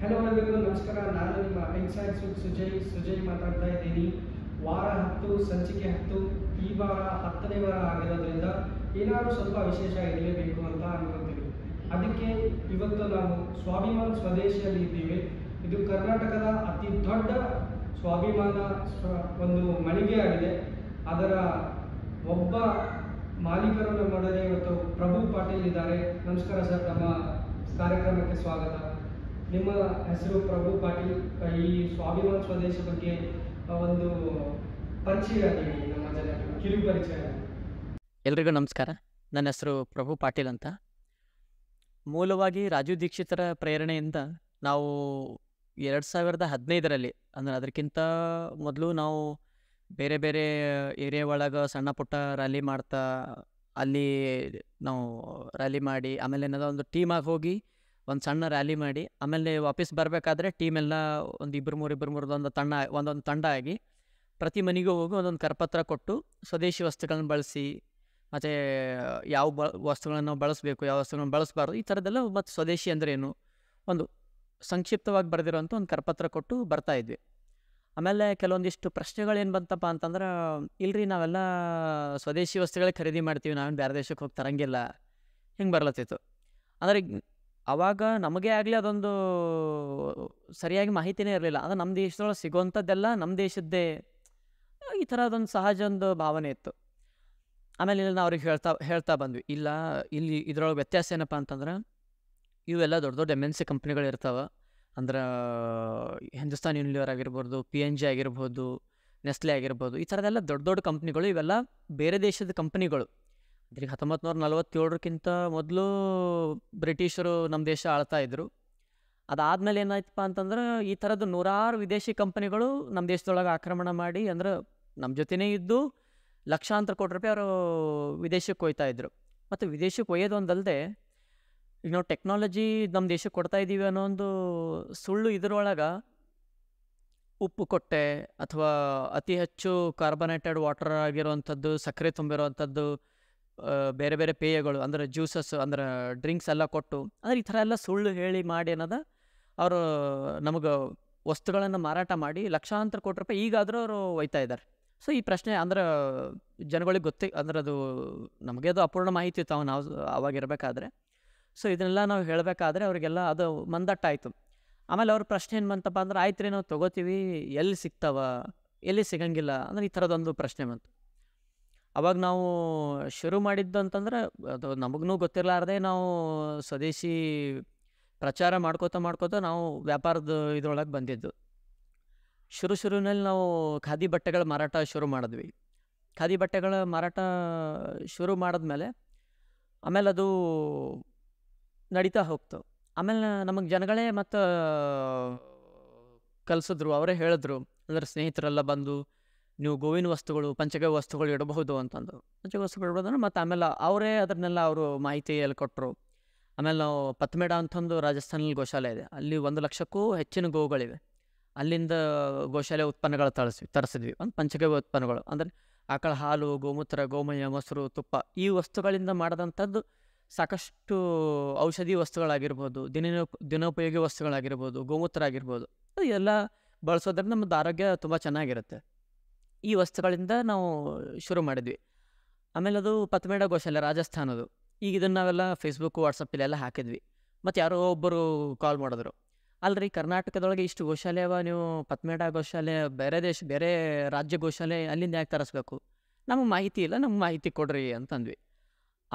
hello ಎಲ್ಲರಿಗೂ ನಮಸ್ಕಾರ ನಾನು ನಿಮ್ಮ ಸುಜಯ್ ಸುಜಯ್ ಮಾತಾಡ್ತಾ ಇದ್ದೀನಿ ವಾರ ಹತ್ತು ಸಂಚಿಕೆ ಹತ್ತು ಈ ವಾರ ಹತ್ತನೇ ವಾರ ಆಗಿರೋದ್ರಿಂದ ಏನಾದರೂ ಸ್ವಲ್ಪ ವಿಶೇಷ ಇರಲೇಬೇಕು ಅಂತ ಅನ್ಕೋತೀವಿ ಅದಕ್ಕೆ ಇವತ್ತು ನಾವು ಸ್ವಾಭಿಮಾನ್ ಸ್ವದೇಶಿಯಲ್ಲಿ ಇದ್ದೀವಿ ಇದು ಕರ್ನಾಟಕದ ಅತಿ ದೊಡ್ಡ ಸ್ವಾಭಿಮಾನ ಒಂದು ಮಳಿಗೆ ಆಗಿದೆ ಅದರ ಒಬ್ಬ ಮಾಲೀಕರನ್ನು ಮಾಡದೆ ಇವತ್ತು ಪ್ರಭು ಪಾಟೀಲ್ ಇದ್ದಾರೆ ನಮಸ್ಕಾರ ಸರ್ ನಮ್ಮ ಕಾರ್ಯಕ್ರಮಕ್ಕೆ ಸ್ವಾಗತ ನಿಮ್ಮ ಹೆಸರು ಪ್ರಭು ಪಾಟೀಲ್ ಈ ಸ್ವಾಭಿಮಾನ ಸ್ವದೇಶ ಬಗ್ಗೆ ಒಂದು ಪರಿಚಯ ನಮ್ಮ ಕಿರು ಪರಿಚಯ ಎಲ್ರಿಗೂ ನಮಸ್ಕಾರ ನನ್ನ ಹೆಸರು ಪ್ರಭು ಪಾಟೀಲ್ ಅಂತ ಮೂಲವಾಗಿ ರಾಜೀವ್ ದೀಕ್ಷಿತರ ಪ್ರೇರಣೆಯಿಂದ ನಾವು ಎರಡು ಸಾವಿರದ ಹದಿನೈದರಲ್ಲಿ ಅಂದರೆ ಅದಕ್ಕಿಂತ ಮೊದಲು ನಾವು ಬೇರೆ ಬೇರೆ ಏರಿಯಾ ಒಳಗೆ ಸಣ್ಣ ಪುಟ್ಟ ರ್ಯಾಲಿ ಮಾಡ್ತಾ ಅಲ್ಲಿ ನಾವು ರ್ಯಾಲಿ ಮಾಡಿ ಆಮೇಲೆ ಏನದ ಒಂದು ಟೀಮಾಗಿ ಹೋಗಿ ಒಂದು ಸಣ್ಣ ರ್ಯಾಲಿ ಮಾಡಿ ಆಮೇಲೆ ವಾಪಸ್ ಬರಬೇಕಾದ್ರೆ ಟೀಮೆಲ್ಲ ಒಂದು ಇಬ್ಬರು ಮೂರು ಇಬ್ಬರು ಮೂರು ಒಂದು ತಂಡ ಒಂದೊಂದು ತಂಡ ಆಗಿ ಪ್ರತಿ ಮನೆಗೂ ಹೋಗಿ ಒಂದೊಂದು ಕರಪತ್ರ ಕೊಟ್ಟು ಸ್ವದೇಶಿ ವಸ್ತುಗಳನ್ನು ಬಳಸಿ ಮತ್ತು ಯಾವ ಬ ವಸ್ತುಗಳನ್ನು ನಾವು ಬಳಸಬೇಕು ಯಾವ ವಸ್ತುಗಳನ್ನು ಬಳಸಬಾರ್ದು ಈ ಥರದ್ದೆಲ್ಲ ಮತ್ತು ಸ್ವದೇಶಿ ಏನು ಒಂದು ಸಂಕ್ಷಿಪ್ತವಾಗಿ ಬರೆದಿರೋಂಥ ಒಂದು ಕರಪತ್ರ ಕೊಟ್ಟು ಬರ್ತಾ ಇದ್ವಿ ಆಮೇಲೆ ಕೆಲವೊಂದಿಷ್ಟು ಪ್ರಶ್ನೆಗಳೇನು ಬಂತಪ್ಪ ಅಂತಂದ್ರೆ ಇಲ್ರಿ ನಾವೆಲ್ಲ ಸ್ವದೇಶಿ ವಸ್ತುಗಳೇ ಖರೀದಿ ಮಾಡ್ತೀವಿ ನಾವೇನು ಬೇರೆ ದೇಶಕ್ಕೆ ಹೋಗಿ ತರಂಗಿಲ್ಲ ಹಿಂಗೆ ಬರ್ಲತ್ತಿತ್ತು ಅಂದರೆ ಅವಾಗ ನಮಗೆ ಆಗಲಿ ಅದೊಂದು ಸರಿಯಾಗಿ ಮಾಹಿತಿನೇ ಇರಲಿಲ್ಲ ಅದು ನಮ್ಮ ದೇಶದೊಳಗೆ ಸಿಗೋಂಥದ್ದೆಲ್ಲ ನಮ್ಮ ದೇಶದ್ದೇ ಈ ಥರ ಅದೊಂದು ಸಹಜ ಒಂದು ಭಾವನೆ ಇತ್ತು ಆಮೇಲೆ ಇಲ್ಲಿ ನಾವು ಅವ್ರಿಗೆ ಹೇಳ್ತಾ ಹೇಳ್ತಾ ಬಂದ್ವಿ ಇಲ್ಲ ಇಲ್ಲಿ ಇದರೊಳಗೆ ವ್ಯತ್ಯಾಸ ಏನಪ್ಪ ಅಂತಂದ್ರೆ ಇವೆಲ್ಲ ದೊಡ್ಡ ದೊಡ್ಡ ಎಮ್ ಎನ್ ಸಿ ಕಂಪ್ನಿಗಳು ಇರ್ತಾವೆ ಅಂದ್ರೆ ಹಿಂದೂಸ್ತಾನ್ ಯೂನಿಲಿವರ್ ಆಗಿರ್ಬೋದು ಪಿ ಎನ್ ಜಿ ಆಗಿರ್ಬೋದು ನೆಸ್ಲೆ ಆಗಿರ್ಬೋದು ಈ ಥರದೆಲ್ಲ ದೊಡ್ಡ ದೊಡ್ಡ ಕಂಪ್ನಿಗಳು ಇವೆಲ್ಲ ಬೇರೆ ದೇಶದ ಕಂಪ್ನಿಗಳು ಇದ್ರಿಗೆ ಹತ್ತೊಂಬತ್ತು ನೂರ ನಲ್ವತ್ತೇಳರಕ್ಕಿಂತ ಮೊದಲು ಬ್ರಿಟಿಷರು ನಮ್ಮ ದೇಶ ಆಳ್ತಾ ಇದ್ದರು ಅದಾದಮೇಲೆ ಏನಾಯ್ತಪ್ಪ ಅಂತಂದ್ರೆ ಈ ಥರದ್ದು ನೂರಾರು ವಿದೇಶಿ ಕಂಪನಿಗಳು ನಮ್ಮ ದೇಶದೊಳಗೆ ಆಕ್ರಮಣ ಮಾಡಿ ಅಂದ್ರೆ ನಮ್ಮ ಜೊತೆನೇ ಇದ್ದು ಲಕ್ಷಾಂತರ ಕೋಟಿ ರೂಪಾಯಿ ಅವರು ವಿದೇಶಕ್ಕೆ ಒಯ್ತಾ ಇದ್ದರು ಮತ್ತು ವಿದೇಶಕ್ಕೆ ಒಯ್ಯೋದು ಒಂದಲ್ಲದೆ ಈಗ ನಾವು ಟೆಕ್ನಾಲಜಿ ನಮ್ಮ ದೇಶಕ್ಕೆ ಕೊಡ್ತಾ ಇದ್ದೀವಿ ಅನ್ನೋ ಒಂದು ಸುಳ್ಳು ಇದರೊಳಗೆ ಉಪ್ಪು ಕೊಟ್ಟೆ ಅಥವಾ ಅತಿ ಹೆಚ್ಚು ಕಾರ್ಬನೇಟೆಡ್ ವಾಟರ್ ಆಗಿರುವಂಥದ್ದು ಸಕ್ಕರೆ ತುಂಬಿರುವಂಥದ್ದು ಬೇರೆ ಬೇರೆ ಪೇಯಗಳು ಅಂದರೆ ಜ್ಯೂಸಸ್ ಅಂದ್ರೆ ಡ್ರಿಂಕ್ಸ್ ಎಲ್ಲ ಕೊಟ್ಟು ಅಂದರೆ ಈ ಥರ ಎಲ್ಲ ಸುಳ್ಳು ಹೇಳಿ ಮಾಡಿ ಅನ್ನೋದು ಅವರು ನಮಗೆ ವಸ್ತುಗಳನ್ನು ಮಾರಾಟ ಮಾಡಿ ಲಕ್ಷಾಂತರ ಕೋಟಿ ರೂಪಾಯಿ ಈಗಾದರೂ ಅವರು ಒಯ್ತಾ ಇದ್ದಾರೆ ಸೊ ಈ ಪ್ರಶ್ನೆ ಅಂದ್ರೆ ಜನಗಳಿಗೆ ಗೊತ್ತಿ ಅಂದ್ರೆ ಅದು ನಮಗೆ ಅದು ಅಪೂರ್ಣ ಮಾಹಿತಿ ಇತ್ತು ಅವನು ನಾವು ಅವಾಗಿರಬೇಕಾದ್ರೆ ಸೊ ಇದನ್ನೆಲ್ಲ ನಾವು ಹೇಳಬೇಕಾದ್ರೆ ಅವರಿಗೆಲ್ಲ ಅದು ಆಯಿತು ಆಮೇಲೆ ಅವ್ರ ಪ್ರಶ್ನೆ ಏನು ಬಂತಪ್ಪ ಅಂದ್ರೆ ಆಯ್ತು ರೀ ನಾವು ತೊಗೋತೀವಿ ಎಲ್ಲಿ ಸಿಗ್ತಾವ ಎಲ್ಲಿ ಸಿಗಂಗಿಲ್ಲ ಅಂದ್ರೆ ಈ ಥರದೊಂದು ಪ್ರಶ್ನೆ ಬಂತು ಅವಾಗ ನಾವು ಶುರು ಮಾಡಿದ್ದು ಅಂತಂದ್ರೆ ಅದು ನಮಗೂ ಗೊತ್ತಿರಲಾರ್ದೆ ನಾವು ಸ್ವದೇಶಿ ಪ್ರಚಾರ ಮಾಡ್ಕೋತ ಮಾಡ್ಕೋತ ನಾವು ವ್ಯಾಪಾರದ ಇದ್ರೊಳಗೆ ಬಂದಿದ್ದು ಶುರು ಶುರುನಲ್ಲಿ ನಾವು ಖಾದಿ ಬಟ್ಟೆಗಳ ಮಾರಾಟ ಶುರು ಮಾಡಿದ್ವಿ ಖಾದಿ ಬಟ್ಟೆಗಳ ಮಾರಾಟ ಶುರು ಮಾಡಿದ್ಮೇಲೆ ಆಮೇಲೆ ಅದು ನಡೀತಾ ಹೋಗ್ತು ಆಮೇಲೆ ನಮಗೆ ಜನಗಳೇ ಮತ್ತು ಕಲಿಸಿದ್ರು ಅವರೇ ಹೇಳಿದ್ರು ಅಂದರೆ ಸ್ನೇಹಿತರೆಲ್ಲ ಬಂದು ನೀವು ಗೋವಿನ ವಸ್ತುಗಳು ಪಂಚಗವ್ಯ ವಸ್ತುಗಳು ಇಡಬಹುದು ಅಂತಂದು ಪಂಚಗ ವಸ್ತುಗಳು ಇಡ್ಬೋದಂದ್ರೆ ಮತ್ತು ಆಮೇಲೆ ಅವರೇ ಅದನ್ನೆಲ್ಲ ಅವರು ಮಾಹಿತಿಯಲ್ಲಿ ಕೊಟ್ಟರು ಆಮೇಲೆ ನಾವು ಪತ್ಮೇಡ ಅಂತಂದು ರಾಜಸ್ಥಾನಲ್ಲಿ ಗೋಶಾಲೆ ಇದೆ ಅಲ್ಲಿ ಒಂದು ಲಕ್ಷಕ್ಕೂ ಹೆಚ್ಚಿನ ಗೋವುಗಳಿವೆ ಅಲ್ಲಿಂದ ಗೋಶಾಲೆ ಉತ್ಪನ್ನಗಳು ತಳಿಸಿ ತರಿಸಿದ್ವಿ ಒಂದು ಪಂಚಗವ್ಯ ಉತ್ಪನ್ನಗಳು ಅಂದರೆ ಆಕಳ ಹಾಲು ಗೋಮೂತ್ರ ಗೋಮಯ ಮೊಸರು ತುಪ್ಪ ಈ ವಸ್ತುಗಳಿಂದ ಮಾಡಿದಂಥದ್ದು ಸಾಕಷ್ಟು ಔಷಧಿ ವಸ್ತುಗಳಾಗಿರ್ಬೋದು ದಿನ ದಿನೋಪಯೋಗಿ ವಸ್ತುಗಳಾಗಿರ್ಬೋದು ಗೋಮೂತ್ರ ಆಗಿರ್ಬೋದು ಎಲ್ಲ ಬಳಸೋದ್ರಿಂದ ನಮ್ಮದು ಆರೋಗ್ಯ ತುಂಬ ಚೆನ್ನಾಗಿರುತ್ತೆ ಈ ವಸ್ತುಗಳಿಂದ ನಾವು ಶುರು ಮಾಡಿದ್ವಿ ಆಮೇಲೆ ಅದು ಪತ್ಮೇಡ ಗೋಶಾಲೆ ರಾಜಸ್ಥಾನದು ಈಗ ಇದನ್ನು ನಾವೆಲ್ಲ ಫೇಸ್ಬುಕ್ ವಾಟ್ಸಪ್ಪಲ್ಲೆಲ್ಲ ಹಾಕಿದ್ವಿ ಮತ್ತು ಯಾರೋ ಒಬ್ಬರು ಕಾಲ್ ಮಾಡಿದ್ರು ಅಲ್ಲರಿ ಕರ್ನಾಟಕದೊಳಗೆ ಇಷ್ಟು ಗೋಶಾಲೆ ಅವ ನೀವು ಪತ್ಮೇಡ ಗೋಶಾಲೆ ಬೇರೆ ದೇಶ ಬೇರೆ ರಾಜ್ಯ ಗೋಶಾಲೆ ಅಲ್ಲಿಂದ ಯಾಕೆ ತರಿಸ್ಬೇಕು ನಮಗೆ ಮಾಹಿತಿ ಇಲ್ಲ ನಮ್ಗೆ ಮಾಹಿತಿ ಕೊಡ್ರಿ ಅಂತಂದ್ವಿ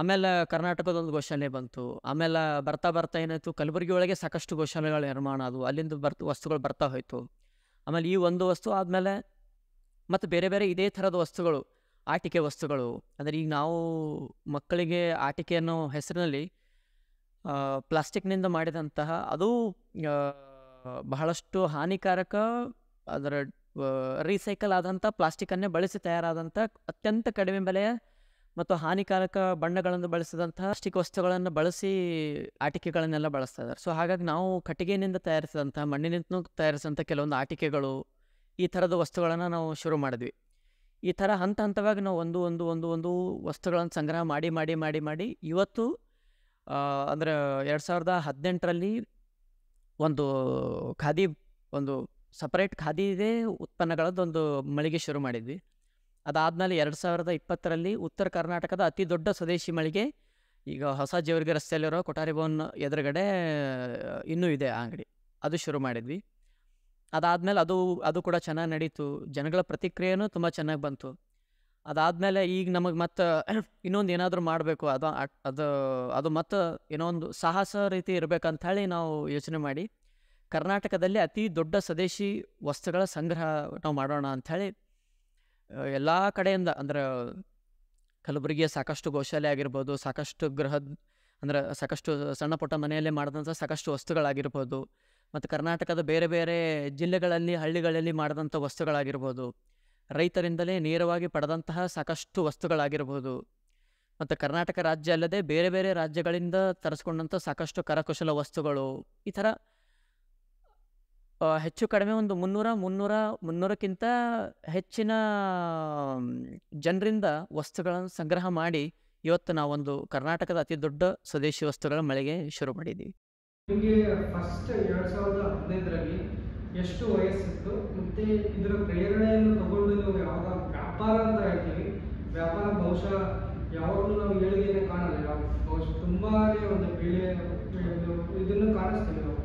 ಆಮೇಲೆ ಕರ್ನಾಟಕದೊಂದು ಗೋಶಾಲೆ ಬಂತು ಆಮೇಲೆ ಬರ್ತಾ ಬರ್ತಾ ಏನಾಯಿತು ಕಲಬುರಗಿ ಒಳಗೆ ಸಾಕಷ್ಟು ಗೋಶಾಲೆಗಳು ನಿರ್ಮಾಣ ಅದು ಅಲ್ಲಿಂದ ಬರ್ತು ವಸ್ತುಗಳು ಬರ್ತಾ ಹೋಯಿತು ಆಮೇಲೆ ಈ ಒಂದು ವಸ್ತು ಆದಮೇಲೆ ಮತ್ತು ಬೇರೆ ಬೇರೆ ಇದೇ ಥರದ ವಸ್ತುಗಳು ಆಟಿಕೆ ವಸ್ತುಗಳು ಅಂದರೆ ಈಗ ನಾವು ಮಕ್ಕಳಿಗೆ ಆಟಿಕೆ ಅನ್ನೋ ಹೆಸರಿನಲ್ಲಿ ಪ್ಲಾಸ್ಟಿಕ್ನಿಂದ ಮಾಡಿದಂತಹ ಅದು ಬಹಳಷ್ಟು ಹಾನಿಕಾರಕ ಅದರ ರೀಸೈಕಲ್ ಆದಂಥ ಪ್ಲಾಸ್ಟಿಕನ್ನೇ ಬಳಸಿ ತಯಾರಾದಂಥ ಅತ್ಯಂತ ಕಡಿಮೆ ಬೆಲೆಯ ಮತ್ತು ಹಾನಿಕಾರಕ ಬಣ್ಣಗಳನ್ನು ಬಳಸಿದಂಥ ಪ್ಲಾಸ್ಟಿಕ್ ವಸ್ತುಗಳನ್ನು ಬಳಸಿ ಆಟಿಕೆಗಳನ್ನೆಲ್ಲ ಬಳಸ್ತಾ ಇದ್ದಾರೆ ಸೊ ಹಾಗಾಗಿ ನಾವು ಕಟ್ಟಿಗೆಯಿಂದ ತಯಾರಿಸಿದಂಥ ಮಣ್ಣಿನಿಂದ ತಯಾರಿಸಿದಂಥ ಕೆಲವೊಂದು ಆಟಿಕೆಗಳು ಈ ಥರದ ವಸ್ತುಗಳನ್ನು ನಾವು ಶುರು ಮಾಡಿದ್ವಿ ಈ ಥರ ಹಂತ ಹಂತವಾಗಿ ನಾವು ಒಂದು ಒಂದು ಒಂದು ಒಂದು ವಸ್ತುಗಳನ್ನು ಸಂಗ್ರಹ ಮಾಡಿ ಮಾಡಿ ಮಾಡಿ ಮಾಡಿ ಇವತ್ತು ಅಂದರೆ ಎರಡು ಸಾವಿರದ ಹದಿನೆಂಟರಲ್ಲಿ ಒಂದು ಖಾದಿ ಒಂದು ಸಪರೇಟ್ ಖಾದಿದೇ ಉತ್ಪನ್ನಗಳದ್ದೊಂದು ಮಳಿಗೆ ಶುರು ಮಾಡಿದ್ವಿ ಅದಾದಮೇಲೆ ಎರಡು ಸಾವಿರದ ಇಪ್ಪತ್ತರಲ್ಲಿ ಉತ್ತರ ಕರ್ನಾಟಕದ ಅತಿ ದೊಡ್ಡ ಸ್ವದೇಶಿ ಮಳಿಗೆ ಈಗ ಹೊಸ ಜೇವರ್ಗಿ ರಸ್ತೆಯಲ್ಲಿರೋ ಕೊಠಾರಿ ಭವನ್ ಎದುರುಗಡೆ ಇನ್ನೂ ಇದೆ ಆ ಅಂಗಡಿ ಅದು ಶುರು ಮಾಡಿದ್ವಿ ಅದಾದಮೇಲೆ ಅದು ಅದು ಕೂಡ ಚೆನ್ನಾಗಿ ನಡೀತು ಜನಗಳ ಪ್ರತಿಕ್ರಿಯೆನೂ ತುಂಬ ಚೆನ್ನಾಗಿ ಬಂತು ಅದಾದಮೇಲೆ ಈಗ ನಮಗೆ ಮತ್ತೆ ಇನ್ನೊಂದು ಏನಾದರೂ ಮಾಡಬೇಕು ಅದು ಅದು ಅದು ಮತ್ತು ಏನೋ ಒಂದು ಸಾಹಸ ರೀತಿ ಇರಬೇಕಂತ ಹೇಳಿ ನಾವು ಯೋಚನೆ ಮಾಡಿ ಕರ್ನಾಟಕದಲ್ಲಿ ಅತಿ ದೊಡ್ಡ ಸ್ವದೇಶಿ ವಸ್ತುಗಳ ಸಂಗ್ರಹ ನಾವು ಮಾಡೋಣ ಅಂಥೇಳಿ ಎಲ್ಲ ಕಡೆಯಿಂದ ಅಂದ್ರೆ ಕಲಬುರಗಿಯ ಸಾಕಷ್ಟು ಗೋಶಾಲೆ ಆಗಿರ್ಬೋದು ಸಾಕಷ್ಟು ಗೃಹದ ಅಂದರೆ ಸಾಕಷ್ಟು ಸಣ್ಣ ಪುಟ್ಟ ಮನೆಯಲ್ಲೇ ಮಾಡಿದಂಥ ಸಾಕಷ್ಟು ವಸ್ತುಗಳಾಗಿರ್ಬೋದು ಮತ್ತು ಕರ್ನಾಟಕದ ಬೇರೆ ಬೇರೆ ಜಿಲ್ಲೆಗಳಲ್ಲಿ ಹಳ್ಳಿಗಳಲ್ಲಿ ಮಾಡಿದಂಥ ವಸ್ತುಗಳಾಗಿರ್ಬೋದು ರೈತರಿಂದಲೇ ನೇರವಾಗಿ ಪಡೆದಂತಹ ಸಾಕಷ್ಟು ವಸ್ತುಗಳಾಗಿರ್ಬೋದು ಮತ್ತು ಕರ್ನಾಟಕ ರಾಜ್ಯ ಅಲ್ಲದೆ ಬೇರೆ ಬೇರೆ ರಾಜ್ಯಗಳಿಂದ ತರಿಸ್ಕೊಂಡಂಥ ಸಾಕಷ್ಟು ಕರಕುಶಲ ವಸ್ತುಗಳು ಈ ಥರ ಹೆಚ್ಚು ಕಡಿಮೆ ಒಂದು ಮುನ್ನೂರ ಮುನ್ನೂರ ಮುನ್ನೂರಕ್ಕಿಂತ ಹೆಚ್ಚಿನ ಜನರಿಂದ ವಸ್ತುಗಳನ್ನು ಸಂಗ್ರಹ ಮಾಡಿ ಇವತ್ತು ನಾವೊಂದು ಕರ್ನಾಟಕದ ಅತಿ ದೊಡ್ಡ ಸ್ವದೇಶಿ ವಸ್ತುಗಳ ಮಳೆಗೆ ಶುರು ಮಾಡಿದ್ದೀವಿ ನಿಮಗೆ ಫಸ್ಟ್ ಎರಡು ಸಾವಿರದ ಹದಿನೈದರಲ್ಲಿ ಎಷ್ಟು ವಯಸ್ಸಿತ್ತು ಮತ್ತೆ ಇದರ ಪ್ರೇರಣೆಯನ್ನು ತಗೊಂಡು ನೀವು ಯಾವಾಗ ವ್ಯಾಪಾರ ಅಂತ ಹೇಳ್ತೀವಿ ವ್ಯಾಪಾರ ಬಹುಶಃ ಯಾವಾಗಲೂ ನಾವು ಏಳಿಗೆಯನ್ನು ಕಾಣಲ್ಲ ಯಾವ ಬಹುಶಃ ತುಂಬಾನೇ ಒಂದು ಪೀಳಿಗೆ ಇದನ್ನು ಕಾಣಿಸ್ತೀವಿ ನಾವು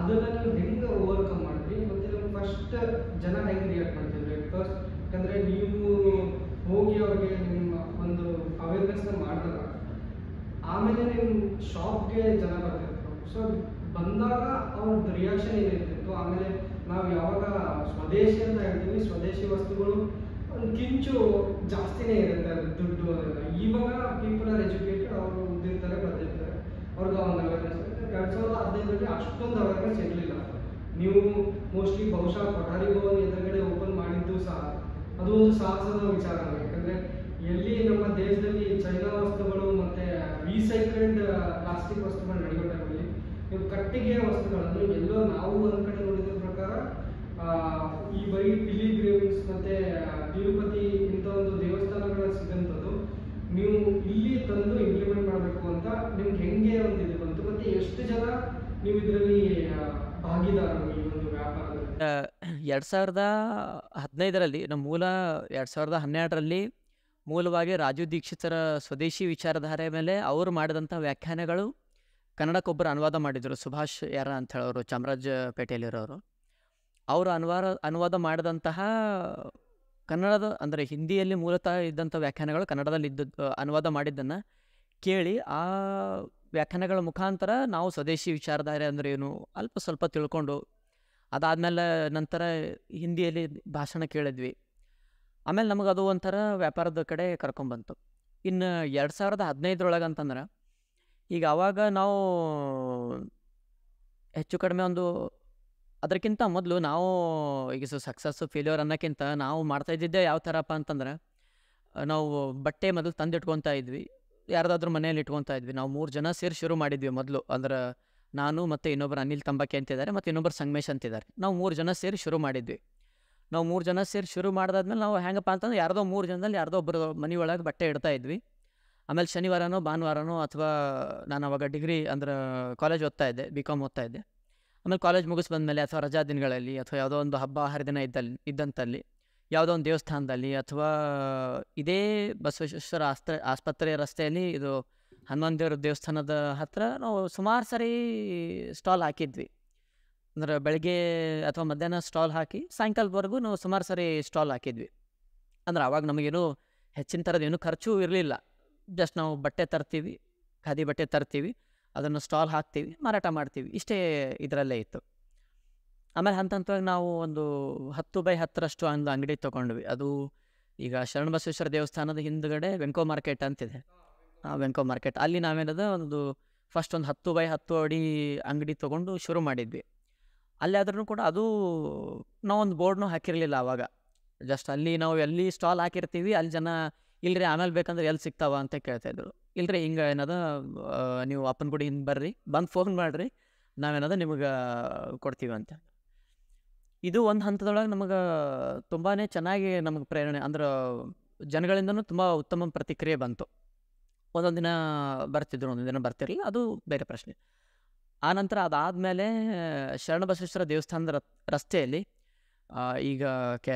ಅದನ್ನು ನೀವು ಹೆಂಗೆ ಓವರ್ಕಮ್ ಮಾಡಿದ್ವಿ ಮತ್ತೆ ಫಸ್ಟ್ ಜನ ಹೆಂಗೆ ರಿಯಾಕ್ಟ್ ಮಾಡ್ತಿದ್ರಿ ಫಸ್ಟ್ ಯಾಕಂದ್ರೆ ನೀವು ಹೋಗಿ ಅವ್ರಿಗೆ ನಿಮ್ಮ ಒಂದು ಅವೇರ್ನೆಸ್ನ ಮಾಡಿದಾಗ ಆಮೇಲೆ ನಿಮ್ಮ ಶಾಪ್ಗೆ ಜನ ಬರ್ತಾರೆ ಸೊ ಬಂದಾಗ ಅವ್ರದ್ದು ರಿಯಾಕ್ಷನ್ ಏನಿರ್ತಿತ್ತು ಆಮೇಲೆ ನಾವು ಯಾವಾಗ ಸ್ವದೇಶಿ ಅಂತ ಹೇಳ್ತೀವಿ ಸ್ವದೇಶಿ ವಸ್ತುಗಳು ಒಂದು ಕಿಂಚು ಜಾಸ್ತಿನೇ ಇರುತ್ತೆ ದುಡ್ಡು ಅದೆಲ್ಲ ಇವಾಗ ಪೀಪಲ್ ಆರ್ ಎಜುಕೇಟೆಡ್ ಅವರು ಓದಿರ್ತಾರೆ ಬರೆದಿರ್ತಾರೆ ಅವ್ರಿಗೆ ಒಂದು ಅವೇರ್ನೆಸ್ ಎರಡು ಸಾವಿರದ ಹದಿನೈದರಲ್ಲಿ ಅಷ್ಟೊಂದು ಅವೇರ್ನೆಸ್ ಇರಲಿಲ್ಲ ನೀವು ಮೋಸ್ಟ್ಲಿ ಬಹುಶಃ ಪಠಾರಿ ಭವನ್ ಎದುರುಗಡೆ ಓಪನ್ ಮಾಡಿದ್ದು ಸಹ ಅದು ಒಂದು ಸಾಹಸದ ವಿಚಾರ ಯಾಕಂದರೆ ಎಲ್ಲಿ ನಮ್ಮ ದೇಶದಲ್ಲಿ ಚೈನಾ ವಸ್ತುಗಳು ಮತ್ತು ರೀಸೈಕಲ್ಡ್ ಪ್ಲಾಸ್ಟಿಕ್ ವಸ್ತುಗಳು ನಡೆಯೋ ಟೈಮಲ್ಲಿ ನೀವು ಕಟ್ಟಿಗೆಯ ವಸ್ತುಗಳನ್ನು ಎಲ್ಲೋ ನಾವು ಒಂದು ಕಡೆ ನೋಡಿದ ಪ್ರಕಾರ ಈ ಬರೀ ಪಿಲಿ ಗ್ರೇವಿಂಗ್ಸ್ ಮತ್ತೆ ತಿರುಪತಿ ಇಂಥ ಒಂದು ದೇವಸ್ಥಾನಗಳಲ್ಲಿ ಸಿಗಂಥದ್ದು ನೀವು ಇಲ್ಲಿ ತಂದು ಇಂಪ್ಲಿಮೆಂಟ್ ಮಾಡಬೇಕು ಅಂತ ನಿಮ್ಗೆ ಹೆಂಗೆ ಒಂದು ಇದು ಬಂತು ಮತ್ತೆ ಎಷ್ಟು ಜನ ನೀವು ಇದರಲ್ಲಿ ಭಾಗಿದಾರರು ಈ ಒಂದು ವ್ಯಾಪಾರದಲ್ಲಿ ಎರಡ್ ಸಾವಿರದ ಹದಿನೈದರಲ್ಲಿ ನಮ್ಮ ಮೂಲ ಎರಡ್ ಸಾವಿರದ ಹನ್ನೆರಡರಲ್ಲಿ ಮೂಲವಾಗಿ ರಾಜು ದೀಕ್ಷಿತರ ಸ್ವದೇಶಿ ವಿಚಾರಧಾರೆ ಮೇಲೆ ಅವರು ಮಾಡಿದಂಥ ವ್ಯಾಖ್ಯಾನಗಳು ಕನ್ನಡಕ್ಕೊಬ್ಬರು ಅನುವಾದ ಮಾಡಿದರು ಸುಭಾಷ್ ಯಾರ ಅಂತ ಹೇಳೋರು ಚಾಮರಾಜಪೇಟೆಯಲ್ಲಿರೋರು ಅವರು ಅನುವಾದ ಅನುವಾದ ಮಾಡಿದಂತಹ ಕನ್ನಡದ ಅಂದರೆ ಹಿಂದಿಯಲ್ಲಿ ಮೂಲತಃ ಇದ್ದಂಥ ವ್ಯಾಖ್ಯಾನಗಳು ಕನ್ನಡದಲ್ಲಿ ಇದ್ದ ಅನುವಾದ ಮಾಡಿದ್ದನ್ನು ಕೇಳಿ ಆ ವ್ಯಾಖ್ಯಾನಗಳ ಮುಖಾಂತರ ನಾವು ಸ್ವದೇಶಿ ವಿಚಾರಧಾರೆ ಅಂದರೆ ಏನು ಅಲ್ಪ ಸ್ವಲ್ಪ ತಿಳ್ಕೊಂಡು ಅದಾದಮೇಲೆ ನಂತರ ಹಿಂದಿಯಲ್ಲಿ ಭಾಷಣ ಕೇಳಿದ್ವಿ ಆಮೇಲೆ ನಮಗದು ಒಂಥರ ವ್ಯಾಪಾರದ ಕಡೆ ಕರ್ಕೊಂಬಂತು ಇನ್ನು ಎರಡು ಸಾವಿರದ ಹದಿನೈದರೊಳಗೆ ಅಂತಂದ್ರೆ ಈಗ ಆವಾಗ ನಾವು ಹೆಚ್ಚು ಕಡಿಮೆ ಒಂದು ಅದಕ್ಕಿಂತ ಮೊದಲು ನಾವು ಈಗ ಸೊ ಸಕ್ಸಸ್ಸು ಫೇಲ್ಯೂರ್ ಅನ್ನೋಕ್ಕಿಂತ ನಾವು ಮಾಡ್ತಾ ಯಾವ ಥರಪ್ಪ ಅಂತಂದ್ರೆ ನಾವು ಬಟ್ಟೆ ಮೊದಲು ತಂದಿಟ್ಕೊತಾ ಇದ್ವಿ ಯಾರ್ದಾದ್ರೂ ಮನೆಯಲ್ಲಿ ಇಟ್ಕೊತಾ ಇದ್ವಿ ನಾವು ಮೂರು ಜನ ಸೇರಿ ಶುರು ಮಾಡಿದ್ವಿ ಮೊದಲು ಅಂದ್ರೆ ನಾನು ಮತ್ತು ಇನ್ನೊಬ್ಬರು ಅನಿಲ್ ತಂಬಕೆ ಅಂತಿದ್ದಾರೆ ಮತ್ತು ಇನ್ನೊಬ್ಬರು ಸಂಗಮೇಶ್ ಅಂತಿದ್ದಾರೆ ನಾವು ಮೂರು ಜನ ಸೇರಿ ಶುರು ಮಾಡಿದ್ವಿ ನಾವು ಮೂರು ಜನ ಸೇರಿ ಶುರು ಮಾಡಿದಾದ್ಮೇಲೆ ನಾವು ಹೆಂಗಪ್ಪ ಅಂತಂದ್ರೆ ಯಾರ್ದೋ ಮೂರು ಜನದಲ್ಲಿ ಯಾರ್ದೋ ಒಬ್ಬರು ಮನೆಯೊಳಗೆ ಬಟ್ಟೆ ಇಡ್ತಾ ಇದ್ವಿ ಆಮೇಲೆ ಶನಿವಾರನೋ ಭಾನುವಾರನೋ ಅಥವಾ ನಾನು ಅವಾಗ ಡಿಗ್ರಿ ಅಂದ್ರೆ ಕಾಲೇಜ್ ಓದ್ತಾ ಇದ್ದೆ ಬಿ ಕಾಮ್ ಓದ್ತಾ ಇದ್ದೆ ಆಮೇಲೆ ಕಾಲೇಜ್ ಮುಗಿಸ್ ಬಂದಮೇಲೆ ಅಥವಾ ರಜಾ ದಿನಗಳಲ್ಲಿ ಅಥವಾ ಯಾವುದೋ ಒಂದು ಹಬ್ಬ ಹರಿದಿನ ಇದ್ದಲ್ಲಿ ಇದ್ದಂತಲ್ಲಿ ಯಾವುದೋ ಒಂದು ದೇವಸ್ಥಾನದಲ್ಲಿ ಅಥವಾ ಇದೇ ಬಸವೇಶ್ವರ ಆಸ್ತ್ರ ಆಸ್ಪತ್ರೆ ರಸ್ತೆಯಲ್ಲಿ ಇದು ಹನುಮಾನ್ ದೇವ್ರ ದೇವಸ್ಥಾನದ ಹತ್ರ ನಾವು ಸುಮಾರು ಸರಿ ಸ್ಟಾಲ್ ಹಾಕಿದ್ವಿ ಅಂದ್ರೆ ಬೆಳಗ್ಗೆ ಅಥವಾ ಮಧ್ಯಾಹ್ನ ಸ್ಟಾಲ್ ಹಾಕಿ ಸಾಯಂಕಾಲದವರೆಗೂ ನಾವು ಸುಮಾರು ಸರಿ ಸ್ಟಾಲ್ ಹಾಕಿದ್ವಿ ಅಂದ್ರೆ ಆವಾಗ ನಮಗೇನು ಹೆಚ್ಚಿನ ಥರದ್ದು ಏನೂ ಖರ್ಚು ಇರಲಿಲ್ಲ ಜಸ್ಟ್ ನಾವು ಬಟ್ಟೆ ತರ್ತೀವಿ ಖಾದಿ ಬಟ್ಟೆ ತರ್ತೀವಿ ಅದನ್ನು ಸ್ಟಾಲ್ ಹಾಕ್ತೀವಿ ಮಾರಾಟ ಮಾಡ್ತೀವಿ ಇಷ್ಟೇ ಇದರಲ್ಲೇ ಇತ್ತು ಆಮೇಲೆ ಹಂತ ಹಂತವಾಗಿ ನಾವು ಒಂದು ಹತ್ತು ಬೈ ಹತ್ತರಷ್ಟು ಒಂದು ಅಂಗಡಿ ತೊಗೊಂಡ್ವಿ ಅದು ಈಗ ಶರಣಬಸವೇಶ್ವರ ದೇವಸ್ಥಾನದ ಹಿಂದುಗಡೆ ವೆಂಕೋ ಮಾರ್ಕೆಟ್ ಅಂತಿದೆ ವೆಂಕೋ ಮಾರ್ಕೆಟ್ ಅಲ್ಲಿ ನಾವೇನದ ಒಂದು ಫಸ್ಟ್ ಒಂದು ಹತ್ತು ಬೈ ಹತ್ತು ಅಡಿ ಅಂಗಡಿ ತೊಗೊಂಡು ಶುರು ಮಾಡಿದ್ವಿ ಅಲ್ಲಿ ಆದ್ರೂ ಕೂಡ ಅದು ನಾವೊಂದು ಬೋರ್ಡ್ನೂ ಹಾಕಿರಲಿಲ್ಲ ಆವಾಗ ಜಸ್ಟ್ ಅಲ್ಲಿ ನಾವು ಎಲ್ಲಿ ಸ್ಟಾಲ್ ಹಾಕಿರ್ತೀವಿ ಅಲ್ಲಿ ಜನ ಇಲ್ಲರಿ ಆಮೇಲೆ ಬೇಕಂದ್ರೆ ಎಲ್ಲಿ ಸಿಗ್ತಾವ ಅಂತ ಕೇಳ್ತಾ ಇದ್ರು ಇಲ್ಲರಿ ಹಿಂಗೆ ಏನದ ನೀವು ಅಪ್ಪನ ಗುಡಿ ಹಿಂದೆ ಬರ್ರಿ ಬಂದು ಫೋನ್ ಮಾಡಿರಿ ನಾವೇನದ ನಿಮಗೆ ಕೊಡ್ತೀವಿ ಅಂತ ಇದು ಒಂದು ಹಂತದೊಳಗೆ ನಮಗೆ ತುಂಬಾ ಚೆನ್ನಾಗಿ ನಮಗೆ ಪ್ರೇರಣೆ ಅಂದ್ರೆ ಜನಗಳಿಂದನೂ ತುಂಬ ಉತ್ತಮ ಪ್ರತಿಕ್ರಿಯೆ ಬಂತು ಒಂದೊಂದು ದಿನ ಬರ್ತಿದ್ರು ಒಂದೊಂದು ದಿನ ಬರ್ತಿರಲಿಲ್ಲ ಅದು ಬೇರೆ ಪ್ರಶ್ನೆ ಆನಂತರ ಅದಾದಮೇಲೆ ಶರಣ ದೇವಸ್ಥಾನದ ರಸ್ತೆಯಲ್ಲಿ ಈಗ ಕೆ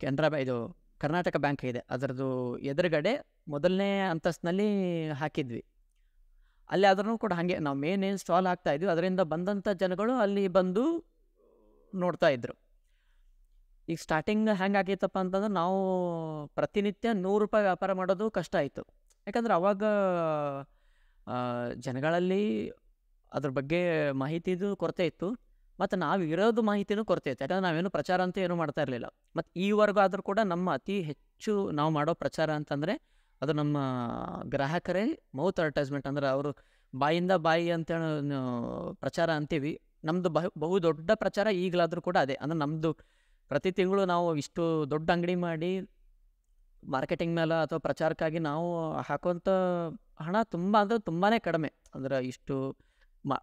ಕೆನರಾ ಇದು ಕರ್ನಾಟಕ ಬ್ಯಾಂಕ್ ಇದೆ ಅದರದ್ದು ಎದುರುಗಡೆ ಮೊದಲನೇ ಅಂತಸ್ತಿನಲ್ಲಿ ಹಾಕಿದ್ವಿ ಅಲ್ಲಿ ಆದ್ರೂ ಕೂಡ ಹಾಗೆ ನಾವು ಮೇನ್ ಏನು ಸ್ಟಾಲ್ ಹಾಕ್ತಾ ಇದ್ವಿ ಅದರಿಂದ ಬಂದಂಥ ಜನಗಳು ಅಲ್ಲಿ ಬಂದು ನೋಡ್ತಾ ಇದ್ರು ಈಗ ಸ್ಟಾರ್ಟಿಂಗ್ ಹೆಂಗೆ ಆಗಿತ್ತಪ್ಪ ಅಂತಂದ್ರೆ ನಾವು ಪ್ರತಿನಿತ್ಯ ನೂರು ರೂಪಾಯಿ ವ್ಯಾಪಾರ ಮಾಡೋದು ಕಷ್ಟ ಆಯಿತು ಯಾಕಂದ್ರೆ ಅವಾಗ ಜನಗಳಲ್ಲಿ ಅದ್ರ ಬಗ್ಗೆ ಮಾಹಿತಿದು ಕೊರತೆ ಇತ್ತು ಮತ್ತು ನಾವು ಇರೋದು ಮಾಹಿತಿನೂ ಕೊರತೆ ಇತ್ತು ಯಾಕಂದ್ರೆ ನಾವೇನು ಪ್ರಚಾರ ಅಂತ ಏನೂ ಮಾಡ್ತಾ ಇರಲಿಲ್ಲ ಮತ್ತು ಈವರೆಗೂ ಆದರೂ ಕೂಡ ನಮ್ಮ ಅತಿ ಹೆಚ್ಚು ನಾವು ಮಾಡೋ ಪ್ರಚಾರ ಅಂತಂದರೆ ಅದು ನಮ್ಮ ಗ್ರಾಹಕರೇ ಮೌತ್ ಅಡ್ವರ್ಟೈಸ್ಮೆಂಟ್ ಅಂದರೆ ಅವರು ಬಾಯಿಂದ ಬಾಯಿ ಅಂತ ಪ್ರಚಾರ ಅಂತೀವಿ ನಮ್ಮದು ಬಹು ಬಹು ದೊಡ್ಡ ಪ್ರಚಾರ ಈಗಲಾದರೂ ಕೂಡ ಅದೇ ಅಂದರೆ ನಮ್ಮದು ಪ್ರತಿ ತಿಂಗಳು ನಾವು ಇಷ್ಟು ದೊಡ್ಡ ಅಂಗಡಿ ಮಾಡಿ ಮಾರ್ಕೆಟಿಂಗ್ ಮೇಲೆ ಅಥವಾ ಪ್ರಚಾರಕ್ಕಾಗಿ ನಾವು ಹಾಕುವಂಥ ಹಣ ತುಂಬ ಅಂದರೆ ತುಂಬಾ ಕಡಿಮೆ ಅಂದರೆ ಇಷ್ಟು ಮಾ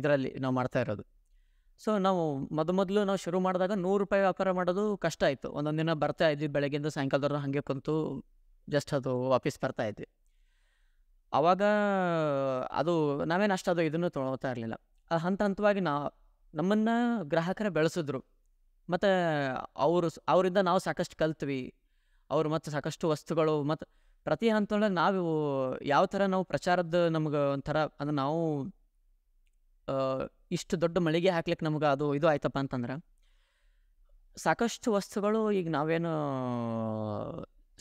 ಇದರಲ್ಲಿ ನಾವು ಮಾಡ್ತಾ ಇರೋದು ಸೊ ನಾವು ಮೊದ ಮೊದಲು ನಾವು ಶುರು ಮಾಡಿದಾಗ ನೂರು ರೂಪಾಯಿ ವ್ಯಾಪಾರ ಮಾಡೋದು ಕಷ್ಟ ಆಯಿತು ಒಂದೊಂದು ದಿನ ಬರ್ತಾ ಇದ್ವಿ ಬೆಳಗ್ಗೆಯಿಂದ ಸಾಯಂಕಾಲದವ್ರನ್ನ ಹಾಗೆ ಕುಂತು ಜಸ್ಟ್ ಅದು ವಾಪಸ್ ಬರ್ತಾ ಇದ್ವಿ ಆವಾಗ ಅದು ನಾವೇನು ಅಷ್ಟು ಅದು ಇದನ್ನು ತೊಗೊಳ್ತಾ ಇರಲಿಲ್ಲ ಹಂತ ಹಂತವಾಗಿ ನಾ ನಮ್ಮನ್ನು ಗ್ರಾಹಕರ ಬೆಳೆಸಿದ್ರು ಮತ್ತು ಅವರು ಅವರಿಂದ ನಾವು ಸಾಕಷ್ಟು ಕಲ್ತ್ವಿ ಅವರು ಮತ್ತು ಸಾಕಷ್ಟು ವಸ್ತುಗಳು ಮತ್ತು ಪ್ರತಿ ಹಂತದೊಳಗೆ ನಾವು ಯಾವ ಥರ ನಾವು ಪ್ರಚಾರದ ನಮ್ಗೆ ಒಂಥರ ಅದು ನಾವು ಇಷ್ಟು ದೊಡ್ಡ ಮಳಿಗೆ ಹಾಕ್ಲಿಕ್ಕೆ ನಮ್ಗೆ ಅದು ಇದು ಆಯ್ತಪ್ಪ ಅಂತಂದ್ರೆ ಸಾಕಷ್ಟು ವಸ್ತುಗಳು ಈಗ ನಾವೇನು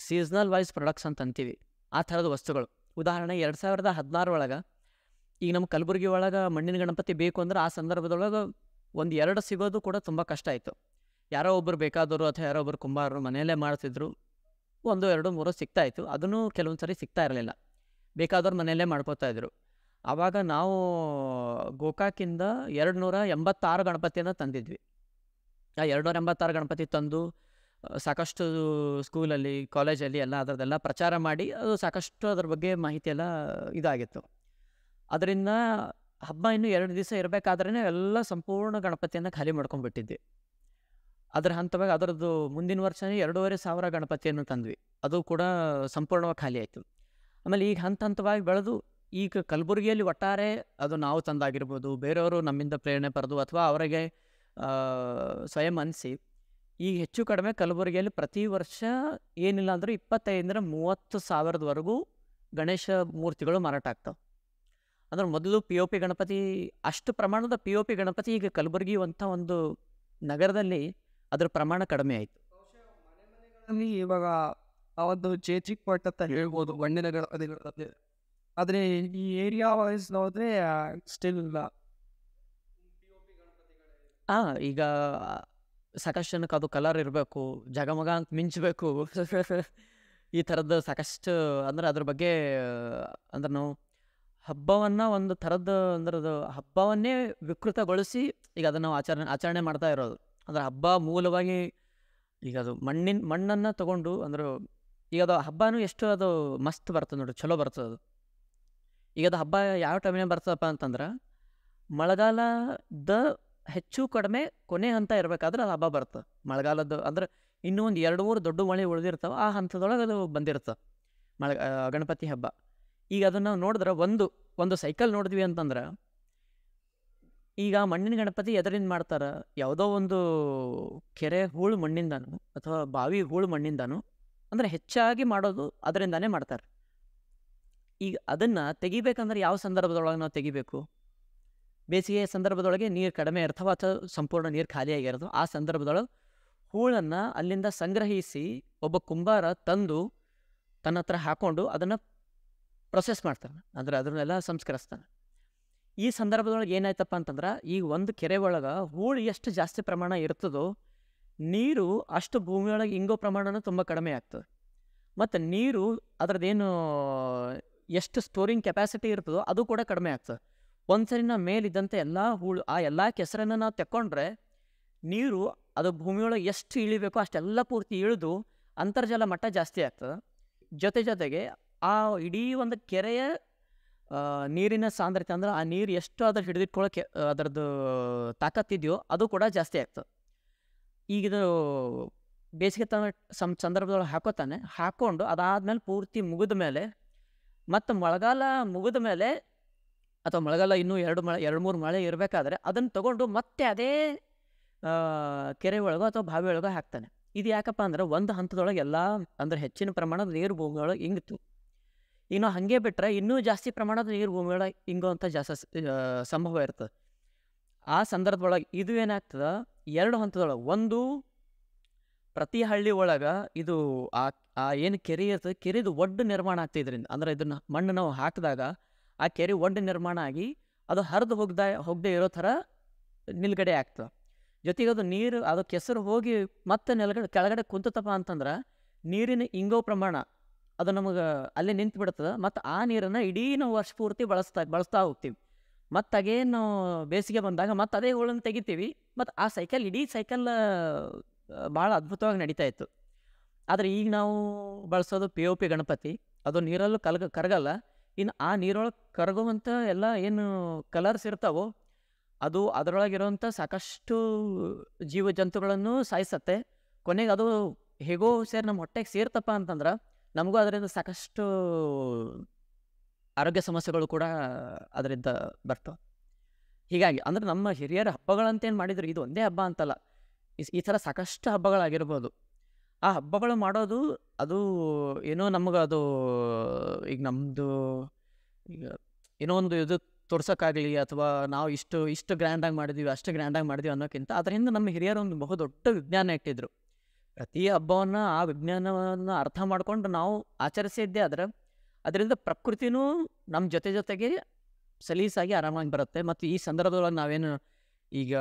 ಸೀಸ್ನಲ್ ವೈಸ್ ಪ್ರೊಡಕ್ಟ್ಸ್ ಅಂತ ಅಂತೀವಿ ಆ ಥರದ ವಸ್ತುಗಳು ಉದಾಹರಣೆ ಎರಡು ಸಾವಿರದ ಹದಿನಾರೊಳಗೆ ಈಗ ನಮ್ಮ ಕಲಬುರಗಿ ಒಳಗೆ ಮಣ್ಣಿನ ಗಣಪತಿ ಬೇಕು ಅಂದ್ರೆ ಆ ಸಂದರ್ಭದೊಳಗೆ ಒಂದು ಎರಡು ಸಿಗೋದು ಕೂಡ ತುಂಬ ಕಷ್ಟ ಆಯಿತು ಯಾರೋ ಒಬ್ಬರು ಬೇಕಾದವರು ಅಥವಾ ಯಾರೋ ಒಬ್ಬರು ಕುಂಬಾರರು ಮನೆಯಲ್ಲೇ ಮಾಡ್ತಿದ್ರು ಒಂದು ಎರಡು ಮೂರು ಸಿಗ್ತಾಯಿತ್ತು ಅದನ್ನು ಕೆಲವೊಂದು ಸರಿ ಸಿಗ್ತಾ ಇರಲಿಲ್ಲ ಬೇಕಾದವ್ರು ಮನೆಯಲ್ಲೇ ಮಾಡ್ಕೋತಾ ಇದ್ರು ಆವಾಗ ನಾವು ಗೋಕಾಕಿಂದ ಎರಡು ನೂರ ಎಂಬತ್ತಾರು ಗಣಪತಿಯನ್ನು ತಂದಿದ್ವಿ ಆ ಎರಡು ನೂರ ಎಂಬತ್ತಾರು ಗಣಪತಿ ತಂದು ಸಾಕಷ್ಟು ಸ್ಕೂಲಲ್ಲಿ ಕಾಲೇಜಲ್ಲಿ ಎಲ್ಲ ಅದರದ್ದೆಲ್ಲ ಪ್ರಚಾರ ಮಾಡಿ ಅದು ಸಾಕಷ್ಟು ಅದ್ರ ಬಗ್ಗೆ ಮಾಹಿತಿ ಎಲ್ಲ ಇದಾಗಿತ್ತು ಅದರಿಂದ ಹಬ್ಬ ಇನ್ನೂ ಎರಡು ದಿವಸ ಇರಬೇಕಾದ್ರೇ ಎಲ್ಲ ಸಂಪೂರ್ಣ ಗಣಪತಿಯನ್ನು ಖಾಲಿ ಮಾಡ್ಕೊಂಡ್ಬಿಟ್ಟಿದ್ವಿ ಅದರ ಹಂತವಾಗಿ ಅದರದ್ದು ಮುಂದಿನ ವರ್ಷನೇ ಎರಡೂವರೆ ಸಾವಿರ ಗಣಪತಿಯನ್ನು ತಂದ್ವಿ ಅದು ಕೂಡ ಸಂಪೂರ್ಣವಾಗಿ ಖಾಲಿ ಆಯಿತು ಆಮೇಲೆ ಈಗ ಹಂತ ಹಂತವಾಗಿ ಬೆಳೆದು ಈಗ ಕಲಬುರಗಿಯಲ್ಲಿ ಒಟ್ಟಾರೆ ಅದು ನಾವು ತಂದಾಗಿರ್ಬೋದು ಬೇರೆಯವರು ನಮ್ಮಿಂದ ಪ್ರೇರಣೆ ಪಡೆದು ಅಥವಾ ಅವರಿಗೆ ಸ್ವಯಂ ಅನಿಸಿ ಈಗ ಹೆಚ್ಚು ಕಡಿಮೆ ಕಲಬುರಗಿಯಲ್ಲಿ ಪ್ರತಿ ವರ್ಷ ಏನಿಲ್ಲ ಅಂದರೆ ಇಪ್ಪತ್ತೈದರಿಂದ ಮೂವತ್ತು ಸಾವಿರದವರೆಗೂ ಗಣೇಶ ಮೂರ್ತಿಗಳು ಮಾರಾಟ ಆಗ್ತವೆ ಅಂದ್ರೆ ಮೊದಲು ಪಿ ಒ ಪಿ ಗಣಪತಿ ಅಷ್ಟು ಪ್ರಮಾಣದ ಪಿ ಒ ಪಿ ಗಣಪತಿ ಈಗ ಕಲಬುರಗಿ ಅಂತ ಒಂದು ನಗರದಲ್ಲಿ ಅದರ ಪ್ರಮಾಣ ಕಡಿಮೆ ಆಯಿತು ಇವಾಗ ಆ ಒಂದು ಚೇಚಿಕ್ ಪಾಟ್ ಅಂತ ಹೇಳ್ಬೋದು ಗಣಪತಿಗಳಲ್ಲಿ ಆದರೆ ಈ ಏರಿಯಾ ವೈಸ್ ನೋಡಿದ್ರೆ ಸ್ಟಿಲ್ ಆ ಈಗ ಸಾಕಷ್ಟು ಜನಕ್ಕೆ ಅದು ಕಲರ್ ಇರಬೇಕು ಜಗಮಗ ಅಂತ ಮಿಂಚಬೇಕು ಈ ಥರದ್ದು ಸಾಕಷ್ಟು ಅಂದ್ರೆ ಅದ್ರ ಬಗ್ಗೆ ಅಂದ್ರೆ ನಾವು ಹಬ್ಬವನ್ನು ಒಂದು ಥರದ ಅಂದ್ರೆ ಅದು ಹಬ್ಬವನ್ನೇ ವಿಕೃತಗೊಳಿಸಿ ಈಗ ಅದನ್ನು ನಾವು ಆಚರಣೆ ಆಚರಣೆ ಮಾಡ್ತಾ ಇರೋದು ಅಂದ್ರೆ ಹಬ್ಬ ಮೂಲವಾಗಿ ಈಗ ಅದು ಮಣ್ಣಿನ ಮಣ್ಣನ್ನು ತಗೊಂಡು ಅಂದ್ರೆ ಈಗ ಅದು ಹಬ್ಬನೂ ಎಷ್ಟು ಅದು ಮಸ್ತ್ ಬರ್ತದೆ ನೋಡಿ ಚಲೋ ಬರ್ತದೆ ಅದು ಈಗ ಅದು ಹಬ್ಬ ಯಾವ ಟೈಮಿನ ಬರ್ತದಪ್ಪ ಅಂತಂದ್ರೆ ಮಳೆಗಾಲದ ಹೆಚ್ಚು ಕಡಿಮೆ ಕೊನೆ ಹಂತ ಇರಬೇಕಾದ್ರೆ ಅದು ಹಬ್ಬ ಬರ್ತದೆ ಮಳೆಗಾಲದ ಅಂದ್ರೆ ಇನ್ನೂ ಒಂದು ಎರಡು ಮೂರು ದೊಡ್ಡ ಮಳೆ ಉಳಿದಿರ್ತಾವೆ ಆ ಹಂತದೊಳಗೆ ಅದು ಬಂದಿರ್ತದೆ ಮಳೆ ಗಣಪತಿ ಹಬ್ಬ ಈಗ ಅದನ್ನು ನಾವು ನೋಡಿದ್ರೆ ಒಂದು ಒಂದು ಸೈಕಲ್ ನೋಡಿದ್ವಿ ಅಂತಂದ್ರೆ ಈಗ ಮಣ್ಣಿನ ಗಣಪತಿ ಎದರಿಂದ ಮಾಡ್ತಾರೆ ಯಾವುದೋ ಒಂದು ಕೆರೆ ಹೂಳು ಮಣ್ಣಿಂದನೂ ಅಥವಾ ಬಾವಿ ಹೂಳು ಮಣ್ಣಿಂದನೂ ಅಂದರೆ ಹೆಚ್ಚಾಗಿ ಮಾಡೋದು ಅದರಿಂದಾನೇ ಮಾಡ್ತಾರೆ ಈಗ ಅದನ್ನು ತೆಗಿಬೇಕಂದ್ರೆ ಯಾವ ಸಂದರ್ಭದೊಳಗೆ ನಾವು ತೆಗಿಬೇಕು ಬೇಸಿಗೆ ಸಂದರ್ಭದೊಳಗೆ ನೀರು ಕಡಿಮೆ ಇರ್ತವೆ ಅಥವಾ ಸಂಪೂರ್ಣ ನೀರು ಖಾಲಿಯಾಗಿರೋದು ಆ ಸಂದರ್ಭದೊಳಗೆ ಹೂಳನ್ನು ಅಲ್ಲಿಂದ ಸಂಗ್ರಹಿಸಿ ಒಬ್ಬ ಕುಂಬಾರ ತಂದು ತನ್ನ ಹತ್ರ ಹಾಕ್ಕೊಂಡು ಅದನ್ನು ಪ್ರೊಸೆಸ್ ಮಾಡ್ತಾನೆ ಅಂದರೆ ಅದನ್ನೆಲ್ಲ ಸಂಸ್ಕರಿಸ್ತಾನೆ ಈ ಸಂದರ್ಭದೊಳಗೆ ಏನಾಯ್ತಪ್ಪ ಅಂತಂದ್ರೆ ಈಗ ಒಂದು ಕೆರೆ ಒಳಗೆ ಹೂಳು ಎಷ್ಟು ಜಾಸ್ತಿ ಪ್ರಮಾಣ ಇರ್ತದೋ ನೀರು ಅಷ್ಟು ಭೂಮಿಯೊಳಗೆ ಇಂಗೋ ಪ್ರಮಾಣನೂ ತುಂಬ ಕಡಿಮೆ ಆಗ್ತದೆ ಮತ್ತು ನೀರು ಅದರದ್ದೇನು ಎಷ್ಟು ಸ್ಟೋರಿಂಗ್ ಕೆಪಾಸಿಟಿ ಇರ್ತದೋ ಅದು ಕೂಡ ಕಡಿಮೆ ಆಗ್ತದೆ ಒಂದು ಸರಿ ನಾವು ಮೇಲಿದ್ದಂತೆ ಎಲ್ಲ ಹೂಳು ಆ ಎಲ್ಲ ಕೆಸರನ್ನು ನಾವು ತೆಕ್ಕೊಂಡ್ರೆ ನೀರು ಅದು ಭೂಮಿಯೊಳಗೆ ಎಷ್ಟು ಇಳಿಬೇಕೋ ಅಷ್ಟೆಲ್ಲ ಪೂರ್ತಿ ಇಳಿದು ಅಂತರ್ಜಲ ಮಟ್ಟ ಜಾಸ್ತಿ ಆಗ್ತದೆ ಜೊತೆ ಜೊತೆಗೆ ಆ ಇಡೀ ಒಂದು ಕೆರೆಯ ನೀರಿನ ಸಾಂದ್ರತೆ ಅಂದ್ರೆ ಆ ನೀರು ಎಷ್ಟು ಅದ್ರ ಹಿಡಿದಿಟ್ಕೊಳ್ಳೋಕೆ ಅದರದ್ದು ತಾಕತ್ತಿದೆಯೋ ಅದು ಕೂಡ ಜಾಸ್ತಿ ಆಗ್ತದೆ ಈಗಿದು ಬೇಸಿಗೆ ತನ ಸಂ ಸಂದರ್ಭದೊಳಗೆ ಹಾಕೋತಾನೆ ಹಾಕ್ಕೊಂಡು ಅದಾದಮೇಲೆ ಪೂರ್ತಿ ಮುಗಿದ ಮೇಲೆ ಮತ್ತು ಮಳೆಗಾಲ ಮುಗಿದ ಮೇಲೆ ಅಥವಾ ಮಳೆಗಾಲ ಇನ್ನೂ ಎರಡು ಮಳೆ ಎರಡು ಮೂರು ಮಳೆ ಇರಬೇಕಾದ್ರೆ ಅದನ್ನು ತಗೊಂಡು ಮತ್ತೆ ಅದೇ ಕೆರೆ ಒಳಗೋ ಅಥವಾ ಬಾವಿ ಒಳಗೋ ಹಾಕ್ತಾನೆ ಇದು ಯಾಕಪ್ಪ ಅಂದ್ರೆ ಒಂದು ಹಂತದೊಳಗೆ ಎಲ್ಲ ಅಂದರೆ ಹೆಚ್ಚಿನ ಪ್ರಮಾಣದ ನೀರು ಭೂಮಿಯೊಳಗೆ ಹಿಂಗಿತ್ತು ಇನ್ನು ಹಾಗೆ ಬಿಟ್ಟರೆ ಇನ್ನೂ ಜಾಸ್ತಿ ಪ್ರಮಾಣದ ನೀರು ಭೂಮಿಯೊಳಗೆ ಅಂತ ಜಾಸ್ತಿ ಸಂಭವ ಇರ್ತದೆ ಆ ಸಂದರ್ಭದೊಳಗೆ ಇದು ಏನಾಗ್ತದೆ ಎರಡು ಹಂತದೊಳಗೆ ಒಂದು ಪ್ರತಿ ಹಳ್ಳಿ ಒಳಗೆ ಇದು ಆ ಆ ಏನು ಕೆರೆ ಇರ್ತದೆ ಕೆರೆದು ಒಡ್ಡ ನಿರ್ಮಾಣ ಆಗ್ತದೆ ಇದರಿಂದ ಅಂದರೆ ಇದನ್ನು ಮಣ್ಣು ನಾವು ಹಾಕಿದಾಗ ಆ ಕೆರೆ ಒಡ್ಡ ನಿರ್ಮಾಣ ಆಗಿ ಅದು ಹರಿದು ಹೋಗ್ದ ಹೋಗದೆ ಇರೋ ಥರ ನಿಲ್ಗಡೆ ಆಗ್ತದೆ ಜೊತೆಗೆ ಅದು ನೀರು ಅದು ಕೆಸರು ಹೋಗಿ ಮತ್ತೆ ನೆಲಗಡೆ ಕೆಳಗಡೆ ಕುಂತತಪ್ಪ ಅಂತಂದ್ರೆ ನೀರಿನ ಇಂಗೋ ಪ್ರಮಾಣ ಅದು ನಮಗೆ ಅಲ್ಲೇ ನಿಂತು ಬಿಡ್ತದೆ ಮತ್ತು ಆ ನೀರನ್ನು ಇಡೀ ನಾವು ವರ್ಷ ಪೂರ್ತಿ ಬಳಸ್ತಾ ಬಳಸ್ತಾ ಹೋಗ್ತೀವಿ ಮತ್ತು ಅಗೇನು ನಾವು ಬೇಸಿಗೆ ಬಂದಾಗ ಮತ್ತು ಅದೇ ಹೋಳನ್ನು ತೆಗಿತೀವಿ ಮತ್ತು ಆ ಸೈಕಲ್ ಇಡೀ ಸೈಕಲ್ ಭಾಳ ಅದ್ಭುತವಾಗಿ ನಡೀತಾ ಇತ್ತು ಆದರೆ ಈಗ ನಾವು ಬಳಸೋದು ಪಿ ಒ ಪಿ ಗಣಪತಿ ಅದು ನೀರಲ್ಲೂ ಕಲ್ಗ ಕರಗಲ್ಲ ಇನ್ನು ಆ ನೀರೊಳಗೆ ಕರಗುವಂಥ ಎಲ್ಲ ಏನು ಕಲರ್ಸ್ ಇರ್ತಾವೋ ಅದು ಅದರೊಳಗಿರುವಂಥ ಸಾಕಷ್ಟು ಜೀವ ಜಂತುಗಳನ್ನು ಸಾಯಿಸತ್ತೆ ಕೊನೆಗೆ ಅದು ಹೇಗೋ ಸೇರಿ ನಮ್ಮ ಹೊಟ್ಟೆಗೆ ಸೇರ್ತಪ್ಪ ಅಂತಂದ್ರೆ ನಮಗೂ ಅದರಿಂದ ಸಾಕಷ್ಟು ಆರೋಗ್ಯ ಸಮಸ್ಯೆಗಳು ಕೂಡ ಅದರಿಂದ ಬರ್ತವೆ ಹೀಗಾಗಿ ಅಂದ್ರೆ ನಮ್ಮ ಹಿರಿಯರ ಹಬ್ಬಗಳಂತೇನು ಮಾಡಿದ್ರು ಇದು ಒಂದೇ ಹಬ್ಬ ಅಂತಲ್ಲ ಈ ಥರ ಸಾಕಷ್ಟು ಹಬ್ಬಗಳಾಗಿರ್ಬೋದು ಆ ಹಬ್ಬಗಳು ಮಾಡೋದು ಅದು ಏನೋ ನಮಗೆ ಅದು ಈಗ ನಮ್ಮದು ಈಗ ಏನೋ ಒಂದು ಇದು ತೋರ್ಸೋಕ್ಕಾಗಲಿ ಅಥವಾ ನಾವು ಇಷ್ಟು ಇಷ್ಟು ಗ್ರ್ಯಾಂಡಾಗಿ ಮಾಡಿದ್ವಿ ಅಷ್ಟು ಗ್ರ್ಯಾಂಡಾಗಿ ಮಾಡಿದ್ವಿ ಅನ್ನೋಕ್ಕಿಂತ ಅದರಿಂದ ನಮ್ಮ ಹಿರಿಯರು ಒಂದು ಬಹು ದೊಡ್ಡ ವಿಜ್ಞಾನ ಇಟ್ಟಿದ್ರು ಪ್ರತಿ ಹಬ್ಬವನ್ನು ಆ ವಿಜ್ಞಾನವನ್ನು ಅರ್ಥ ಮಾಡಿಕೊಂಡು ನಾವು ಆಚರಿಸಿದ್ದೆ ಆದರೆ ಅದರಿಂದ ಪ್ರಕೃತಿನೂ ನಮ್ಮ ಜೊತೆ ಜೊತೆಗೆ ಸಲೀಸಾಗಿ ಆರಾಮಾಗಿ ಬರುತ್ತೆ ಮತ್ತು ಈ ಸಂದರ್ಭದೊಳಗೆ ನಾವೇನು ಈಗ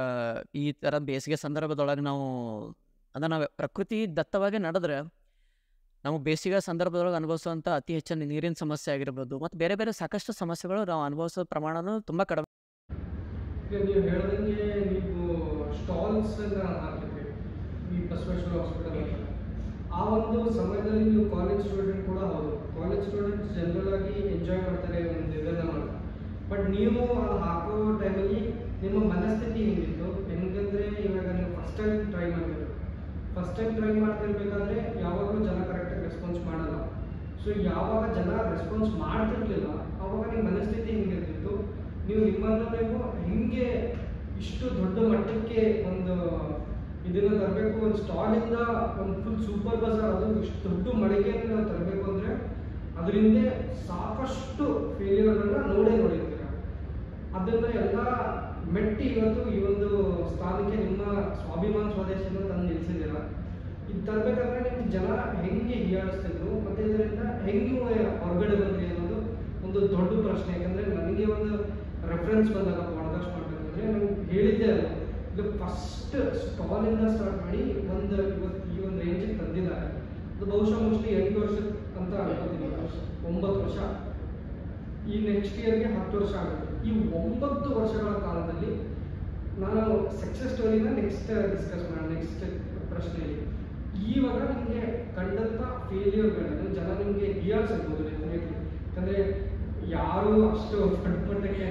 ಈ ಥರ ಬೇಸಿಗೆ ಸಂದರ್ಭದೊಳಗೆ ನಾವು ಅಂದ್ರೆ ನಾವು ಪ್ರಕೃತಿ ದತ್ತವಾಗಿ ನಡೆದ್ರೆ ನಾವು ಬೇಸಿಗೆ ಸಂದರ್ಭದೊಳಗೆ ಅನುಭವಿಸುವಂಥ ಅತಿ ಹೆಚ್ಚಿನ ನೀರಿನ ಸಮಸ್ಯೆ ಆಗಿರ್ಬೋದು ಮತ್ತು ಬೇರೆ ಬೇರೆ ಸಾಕಷ್ಟು ಸಮಸ್ಯೆಗಳು ನಾವು ಅನುಭವಿಸೋ ಪ್ರಮಾಣನೂ ತುಂಬ ಕಡಿಮೆ ನೀವು ಹೇಳಿದಂಗೆ ನೀವು ಸ್ಟಾಲ್ಸ್ ಹಾಕಿದ್ರಿ ಈ ಬಸವೇಶ್ವರ ಹಾಸ್ಪಿಟಲ್ ಆ ಒಂದು ಸಮಯದಲ್ಲಿ ನೀವು ಕಾಲೇಜ್ ಸ್ಟೂಡೆಂಟ್ ಕೂಡ ಹೌದು ಕಾಲೇಜ್ ಸ್ಟೂಡೆಂಟ್ಸ್ ಜನರಲ್ ಆಗಿ ಎಂಜಾಯ್ ಮಾಡ್ತಾರೆ ಒಂದು ಇದನ್ನ ಮಾಡಿ ಬಟ್ ನೀವು ಅದು ಹಾಕೋ ಟೈಮಲ್ಲಿ ನಿಮ್ಮ ಮನಸ್ಥಿತಿ ಹೇಗಿತ್ತು ಹೆಂಗಂದ್ರೆ ಇವಾಗ ನೀವು ಫಸ್ಟ್ ಟೈಮ್ ಟ್ರೈ ಮಾಡಿದ್ರು ಫಸ್ಟ್ ಟೈಮ್ ಟ್ರೈ ಮಾಡ್ತಿರ್ಬೇಕಾದ್ರೆ ಯಾವಾಗಲೂ ಜನ ಕರೆಕ್ಟಾಗಿ ರೆಸ್ಪಾನ್ಸ್ ಮಾಡಲ್ಲ ಸೊ ಯಾವಾಗ ಜನ ರೆಸ್ಪಾನ್ಸ್ ಮಾಡ್ತಿರ್ಲಿಲ್ಲ ಅವಾಗ ನಿಮ್ಮ ಮನಸ್ಥಿತಿ ಇರ್ತಿತ್ತು ನೀವು ನಿಮ್ಮನ್ನು ನೀವು ಹಿಂಗೆ ಇಷ್ಟು ದೊಡ್ಡ ಮಟ್ಟಕ್ಕೆ ಒಂದು ಇದನ್ನು ತರಬೇಕು ಒಂದು ಸ್ಟಾಲಿಂದ ಒಂದು ಫುಲ್ ಸೂಪರ್ ಬಜಾರ್ ಅದು ಇಷ್ಟು ದೊಡ್ಡ ಮಳಿಗೆಯನ್ನು ತರಬೇಕು ಅಂದರೆ ಅದರಿಂದ ಸಾಕಷ್ಟು ಫೇಲಿಯರ್ಗಳನ್ನ ನೋಡೇ ನೋಡಿರ್ತೀರ ಅದನ್ನು ಎಲ್ಲ ಮೆಟ್ಟಿ ಇವತ್ತು ಈ ಒಂದು ಸ್ಥಾನಕ್ಕೆ ನಿಮ್ಮ ಸ್ವಾಭಿಮಾನ ಸ್ವದೇಶವನ್ನು ತಂದು ನಿಲ್ಲಿಸಿದ್ದೀರ ಇದು ತರಬೇಕಾದ್ರೆ ನಿಮ್ಗೆ ಜನ ಹೆಂಗೆ ಹೀಯಾಳಿಸ್ತಿದ್ರು ಮತ್ತೆ ಇದರಿಂದ ಹೆಂಗೆ ಹೊರಗಡೆ ಬಂದ್ರಿ ಅನ್ನೋದು ಒಂದು ದೊಡ್ಡ ಪ್ರಶ್ನೆ ಯಾಕಂದ್ರೆ ನನಗೆ ಒಂದು ರೆಫರೆನ್ಸ್ ಬಂದಾಗ ಪಾಡ್ಕಾಸ್ಟ್ ಮಾಡ್ಬೇಕಂದ್ರೆ ನಾವು ಹೇಳಿದ್ದೆ ಅಲ್ಲ ಇದು ಫಸ್ಟ್ ಇಂದ ಸ್ಟಾರ್ಟ್ ಮಾಡಿ ಒಂದು ಇವತ್ತು ಈ ಒಂದು ರೇಂಜ್ ತಂದಿದ್ದಾರೆ ಅದು ಬಹುಶಃ ಮೋಸ್ಟ್ಲಿ ಎಂಟು ವರ್ಷ ಅಂತ ಅನ್ಕೋತೀನಿ ಒಂಬತ್ತು ವರ್ಷ ಈ ನೆಕ್ಸ್ಟ್ ಇಯರ್ಗೆ ಹತ್ತು ವರ್ಷ ಆಗುತ್ತೆ ಈ ಒಂಬತ್ತು ವರ್ಷಗಳ ಕಾಲದಲ್ಲಿ ನಾನು ಸಕ್ಸಸ್ ಸ್ಟೋರಿನ ನೆಕ್ಸ್ಟ್ ಡಿಸ್ಕಸ್ ಮಾಡೋಣ ನೆಕ್ಸ್ಟ್ ಪ್ರಶ್ನೆಯಲ್ಲಿ ಈವಾಗ ನಿಮಗೆ ಕಂಡಂಥ ಫೇಲ್ಯೂರ್ಗಳನ್ನು ಜನ ನಿಮಗೆ ಇರ್ಬೋದು ಯಾಕಂದರೆ ಯಾರು ಅಷ್ಟು ಪಟ್ಪಟ್ಟಕ್ಕೆ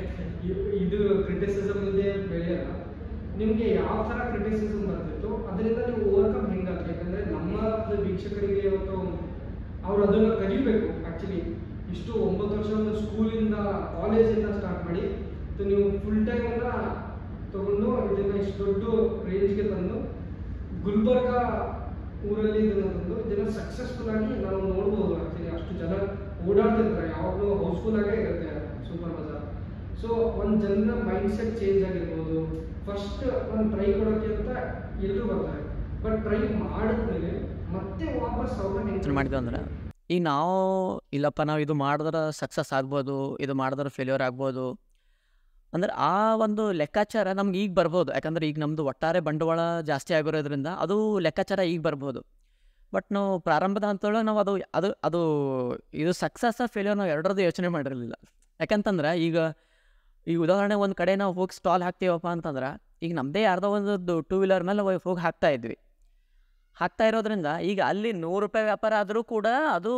ಇದು ಕ್ರಿಟಿಸಿಸಮ್ ಇದೆ ಬೆಳೆಯಲ್ಲ ನಿಮಗೆ ಯಾವ ಥರ ಕ್ರಿಟಿಸಿಸಮ್ ಬರ್ತಿತ್ತು ಅದರಿಂದ ನೀವು ಓವರ್ಕಮ್ ಹೆಂಗಾಗ್ತದೆ ಯಾಕಂದರೆ ನಮ್ಮ ವೀಕ್ಷಕರಿಗೆ ಇವತ್ತು ಅವ್ರು ಅದನ್ನು ಕಲಿಬೇಕು ಆ್ಯಕ್ಚುಲಿ ಇಷ್ಟು ಒಂಬತ್ತು ವರ್ಷ ಒಂದು ಸ್ಕೂಲಿಂದ ಕಾಲೇಜಿಂದ ಸ್ಟಾರ್ಟ್ ಮಾಡಿ ನೀವು ಫುಲ್ ಟೈಮ್ ಅಂತ ತಗೊಂಡು ಇದನ್ನ ಇಷ್ಟು ದೊಡ್ಡ ರೇಂಜ್ಗೆ ತಂದು ಗುಲ್ಬರ್ಗ ಊರಲ್ಲಿ ಇದನ್ನ ತಂದು ಇದನ್ನ ಸಕ್ಸಸ್ಫುಲ್ ಆಗಿ ನಾವು ನೋಡ್ಬೋದು ಆಕ್ಚುಲಿ ಅಷ್ಟು ಜನ ಓಡಾಡ್ತಿರ್ತಾರೆ ಯಾವಾಗಲೂ ಹೌಸ್ಫುಲ್ ಆಗೇ ಇರುತ್ತೆ ಸೂಪರ್ ಬಜಾರ್ ಸೊ ಒಂದು ಜನರ ಮೈಂಡ್ ಸೆಟ್ ಚೇಂಜ್ ಆಗಿರ್ಬೋದು ಫಸ್ಟ್ ಒಂದು ಟ್ರೈ ಕೊಡೋಕ್ಕೆ ಅಂತ ಎಲ್ಲರೂ ಬರ್ತಾರೆ ಬಟ್ ಟ್ರೈ ಮಾಡಿದ್ಮೇಲೆ ಮತ್ತೆ ವಾಪಸ್ ಅವ್ರನ್ನ ಮಾಡಿದ್ರೆ ಅಂದ್ರೆ ಈಗ ನಾವು ಇಲ್ಲಪ್ಪ ನಾವು ಇದು ಮಾಡಿದ್ರೆ ಸಕ್ಸಸ್ ಆಗ್ಬೋದು ಇದು ಮಾಡಿದ್ರೆ ಫೇಲ್ಯೂರ್ ಆಗ್ಬೋದು ಅಂದ್ರೆ ಆ ಒಂದು ಲೆಕ್ಕಾಚಾರ ನಮ್ಗೆ ಈಗ ಬರ್ಬೋದು ಯಾಕಂದ್ರೆ ಈಗ ನಮ್ಮದು ಒಟ್ಟಾರೆ ಬಂಡವಾಳ ಜಾಸ್ತಿ ಆಗಿರೋದ್ರಿಂದ ಅದು ಲೆಕ್ಕಾಚಾರ ಈಗ ಬರ್ಬೋದು ಬಟ್ ನಾವು ಪ್ರಾರಂಭದ ಹಂತದೊಳಗೆ ನಾವು ಅದು ಅದು ಅದು ಇದು ಸಕ್ಸಸ್ ಫೇಲ್ಯೂರ್ ನಾವು ಎರಡರದ್ದು ಯೋಚನೆ ಮಾಡಿರಲಿಲ್ಲ ಯಾಕಂತಂದ್ರೆ ಈಗ ಈ ಉದಾಹರಣೆ ಒಂದು ಕಡೆ ನಾವು ಹೋಗಿ ಸ್ಟಾಲ್ ಹಾಕ್ತೀವಪ್ಪ ಅಂತಂದ್ರೆ ಈಗ ನಮ್ಮದೇ ಯಾರ್ದೋ ಒಂದು ಟೂ ವೀಲರ್ ಮೇಲೆ ಹೋಗಿ ಹಾಕ್ತಾ ಇದ್ವಿ ಹಾಕ್ತಾ ಇರೋದ್ರಿಂದ ಈಗ ಅಲ್ಲಿ ನೂರು ರೂಪಾಯಿ ವ್ಯಾಪಾರ ಆದರೂ ಕೂಡ ಅದು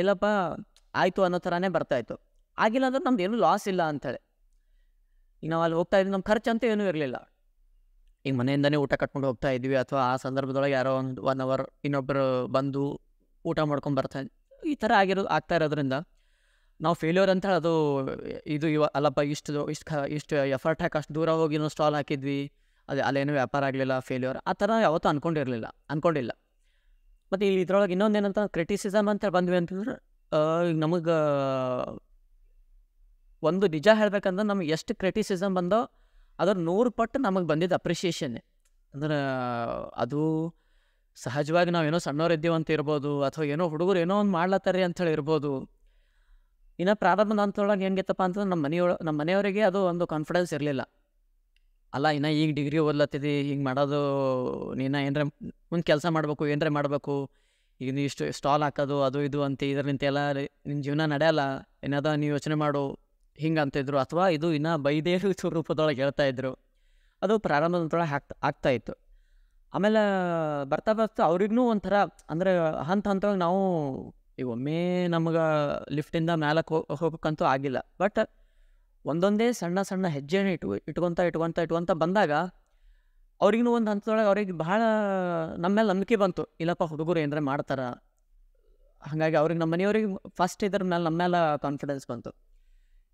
ಇಲ್ಲಪ್ಪ ಆಯಿತು ಅನ್ನೋ ಥರನೇ ಬರ್ತಾ ಇತ್ತು ಆಗಿಲ್ಲ ಅಂದ್ರೆ ನಮ್ದು ಏನು ಲಾಸ್ ಇಲ್ಲ ಅಂತೇಳಿ ಈಗ ನಾವು ಅಲ್ಲಿ ಹೋಗ್ತಾ ಇದ್ವಿ ನಮ್ಮ ಅಂತ ಏನೂ ಇರಲಿಲ್ಲ ಈಗ ಮನೆಯಿಂದನೇ ಊಟ ಕಟ್ಕೊಂಡು ಹೋಗ್ತಾ ಇದ್ವಿ ಅಥವಾ ಆ ಸಂದರ್ಭದೊಳಗೆ ಯಾರೋ ಒಂದು ಒನ್ ಅವರ್ ಇನ್ನೊಬ್ಬರು ಬಂದು ಊಟ ಮಾಡ್ಕೊಂಡು ಬರ್ತಾ ಈ ಥರ ಆಗಿರೋ ಆಗ್ತಾ ಇರೋದ್ರಿಂದ ನಾವು ಫೇಲ್ಯೂರ್ ಅಂತ ಹೇಳೋದು ಇದು ಇವ ಅಲ್ಲಪ್ಪ ಇಷ್ಟು ಇಷ್ಟು ಇಷ್ಟು ಎಫರ್ಟ್ ಹಾಕಿ ಅಷ್ಟು ದೂರ ಹೋಗಿ ಇನ್ನೊಂದು ಸ್ಟಾಲ್ ಹಾಕಿದ್ವಿ ಅದೇ ಅಲ್ಲೇನು ವ್ಯಾಪಾರ ಆಗಲಿಲ್ಲ ಫೇಲ್ಯೂರ್ ಆ ಥರ ಯಾವತ್ತೂ ಅಂದ್ಕೊಂಡಿರಲಿಲ್ಲ ಅಂದ್ಕೊಂಡಿಲ್ಲ ಮತ್ತು ಇಲ್ಲಿ ಇದ್ರೊಳಗೆ ಇನ್ನೊಂದೇನಂತ ಕ್ರಿಟಿಸಿಸಮ್ ಅಂತ ಬಂದ್ವಿ ಅಂತಂದ್ರೆ ಈಗ ನಮಗೆ ಒಂದು ನಿಜ ಹೇಳ್ಬೇಕಂದ್ರೆ ನಮ್ಗೆ ಎಷ್ಟು ಕ್ರಿಟಿಸಿಸಮ್ ಬಂದೋ ಅದರ ನೂರು ಪಟ್ಟು ನಮಗೆ ಬಂದಿದ್ದು ಅಪ್ರಿಷಿಯೇಷನ್ನೇ ಅಂದ್ರೆ ಅದು ಸಹಜವಾಗಿ ನಾವೇನೋ ಸಣ್ಣವ್ರು ಅಂತ ಇರ್ಬೋದು ಅಥವಾ ಏನೋ ಹುಡುಗರು ಏನೋ ಒಂದು ಮಾಡ್ಲತ್ತಾರೆ ಅಂಥೇಳಿ ಇರ್ಬೋದು ಇನ್ನು ಪ್ರಾರಂಭದ ಅಂತೊಳಗೆ ಹೆಂಗಿತ್ತಪ್ಪ ಅಂತಂದ್ರೆ ನಮ್ಮ ಮನೆಯೊಳ ನಮ್ಮ ಮನೆಯವರಿಗೆ ಅದು ಒಂದು ಕಾನ್ಫಿಡೆನ್ಸ್ ಇರಲಿಲ್ಲ ಅಲ್ಲ ಇನ್ನ ಈಗ ಡಿಗ್ರಿ ಓದ್ಲತ್ತಿದಿ ಹಿಂಗೆ ಮಾಡೋದು ನೀನು ಏನರ ಮುಂದೆ ಕೆಲಸ ಮಾಡಬೇಕು ಏನರ ಮಾಡಬೇಕು ಈಗ ನೀವು ಇಷ್ಟು ಸ್ಟಾಲ್ ಹಾಕೋದು ಅದು ಇದು ಅಂತ ಇದರಿಂದ ಎಲ್ಲ ನಿನ್ನ ಜೀವನ ನಡೆಯಲ್ಲ ಏನಾದ ನೀವು ಯೋಚನೆ ಮಾಡು ಹಿಂಗೆ ಅಂತಿದ್ರು ಅಥವಾ ಇದು ಇನ್ನೂ ಬೈದೇರು ರೂಪದೊಳಗೆ ಹೇಳ್ತಾ ಇದ್ರು ಅದು ಪ್ರಾರಂಭದೊಳಗೆ ಹಾಕ್ತಾ ಆಗ್ತಾ ಇತ್ತು ಆಮೇಲೆ ಬರ್ತಾ ಬರ್ತಾ ಅವ್ರಿಗೂ ಒಂಥರ ಅಂದರೆ ಹಂತ ಹಂತವಾಗಿ ನಾವು ಈಗ ಒಮ್ಮೆ ನಮ್ಗೆ ಲಿಫ್ಟಿಂದ ಮ್ಯಾಲಕ್ಕೆ ಹೋಗ್ಬೇಕಂತೂ ಆಗಿಲ್ಲ ಬಟ್ ಒಂದೊಂದೇ ಸಣ್ಣ ಸಣ್ಣ ಹೆಜ್ಜೆನೇ ಇಟ್ಟು ಇಟ್ಕೊತ ಇಟ್ಕೊತ ಇಟ್ಕೊತ ಬಂದಾಗ ಅವ್ರಿಗೂ ಒಂದು ಹಂತದೊಳಗೆ ಅವ್ರಿಗೆ ಬಹಳ ನಮ್ಮ ಮೇಲೆ ನಂಬಿಕೆ ಬಂತು ಇಲ್ಲಪ್ಪ ಹುಡುಗರು ಏನರ ಮಾಡ್ತಾರೆ ಹಾಗಾಗಿ ಅವ್ರಿಗೆ ನಮ್ಮ ಮನೆಯವ್ರಿಗೆ ಫಸ್ಟ್ ಇದ್ರ ಮೇಲೆ ನಮ್ಮ ಮೇಲೆ ಕಾನ್ಫಿಡೆನ್ಸ್ ಬಂತು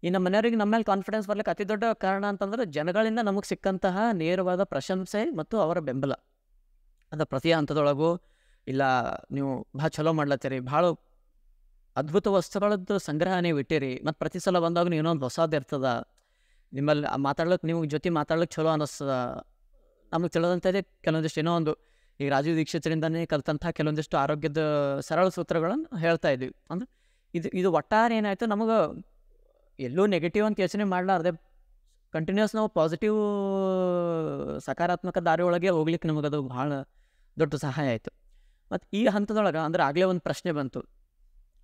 ಈ ನಮ್ಮ ಮನೆಯವ್ರಿಗೆ ನಮ್ಮ ಮೇಲೆ ಕಾನ್ಫಿಡೆನ್ಸ್ ಬರಲಿಕ್ಕೆ ಅತಿ ದೊಡ್ಡ ಕಾರಣ ಅಂತಂದ್ರೆ ಜನಗಳಿಂದ ನಮಗೆ ಸಿಕ್ಕಂತಹ ನೇರವಾದ ಪ್ರಶಂಸೆ ಮತ್ತು ಅವರ ಬೆಂಬಲ ಅಂದ್ರೆ ಪ್ರತಿ ಹಂತದೊಳಗೂ ಇಲ್ಲ ನೀವು ಭಾಳ ಚಲೋ ಮಾಡ್ಲತ್ತೀರಿ ಭಾಳ ಅದ್ಭುತ ವಸ್ತುಗಳದ್ದು ಸಂಗ್ರಹನೇ ಬಿಟ್ಟಿರಿ ಮತ್ತು ಪ್ರತಿ ಸಲ ಬಂದಾಗ ಏನೊಂದು ಒಂದು ಇರ್ತದ ನಿಮ್ಮಲ್ಲಿ ಮಾತಾಡ್ಲಿಕ್ಕೆ ನಿಮ್ಗೆ ಜೊತೆ ಮಾತಾಡ್ಲಿಕ್ಕೆ ಚಲೋ ಅನ್ನಿಸ್ತದ ನಮಗೆ ತಿಳಿದಂಥದ್ದೇ ಕೆಲವೊಂದಿಷ್ಟು ಏನೋ ಒಂದು ಈ ರಾಜೀವ್ ದೀಕ್ಷಿತರಿಂದನೇ ಕಲಿತಂಥ ಕೆಲವೊಂದಿಷ್ಟು ಆರೋಗ್ಯದ ಸರಳ ಸೂತ್ರಗಳನ್ನು ಹೇಳ್ತಾ ಇದ್ವಿ ಅಂದ್ರೆ ಇದು ಇದು ಒಟ್ಟಾರೆ ಏನಾಯಿತು ನಮಗೆ ಎಲ್ಲೂ ನೆಗೆಟಿವ್ ಅಂತ ಯೋಚನೆ ಮಾಡಲಾರ್ದೆ ಕಂಟಿನ್ಯೂಸ್ ನಾವು ಪಾಸಿಟಿವ್ ಸಕಾರಾತ್ಮಕ ದಾರಿ ಒಳಗೆ ಹೋಗ್ಲಿಕ್ಕೆ ನಮಗದು ಭಾಳ ದೊಡ್ಡ ಸಹಾಯ ಆಯಿತು ಮತ್ತು ಈ ಹಂತದೊಳಗೆ ಅಂದ್ರೆ ಆಗಲೇ ಒಂದು ಪ್ರಶ್ನೆ ಬಂತು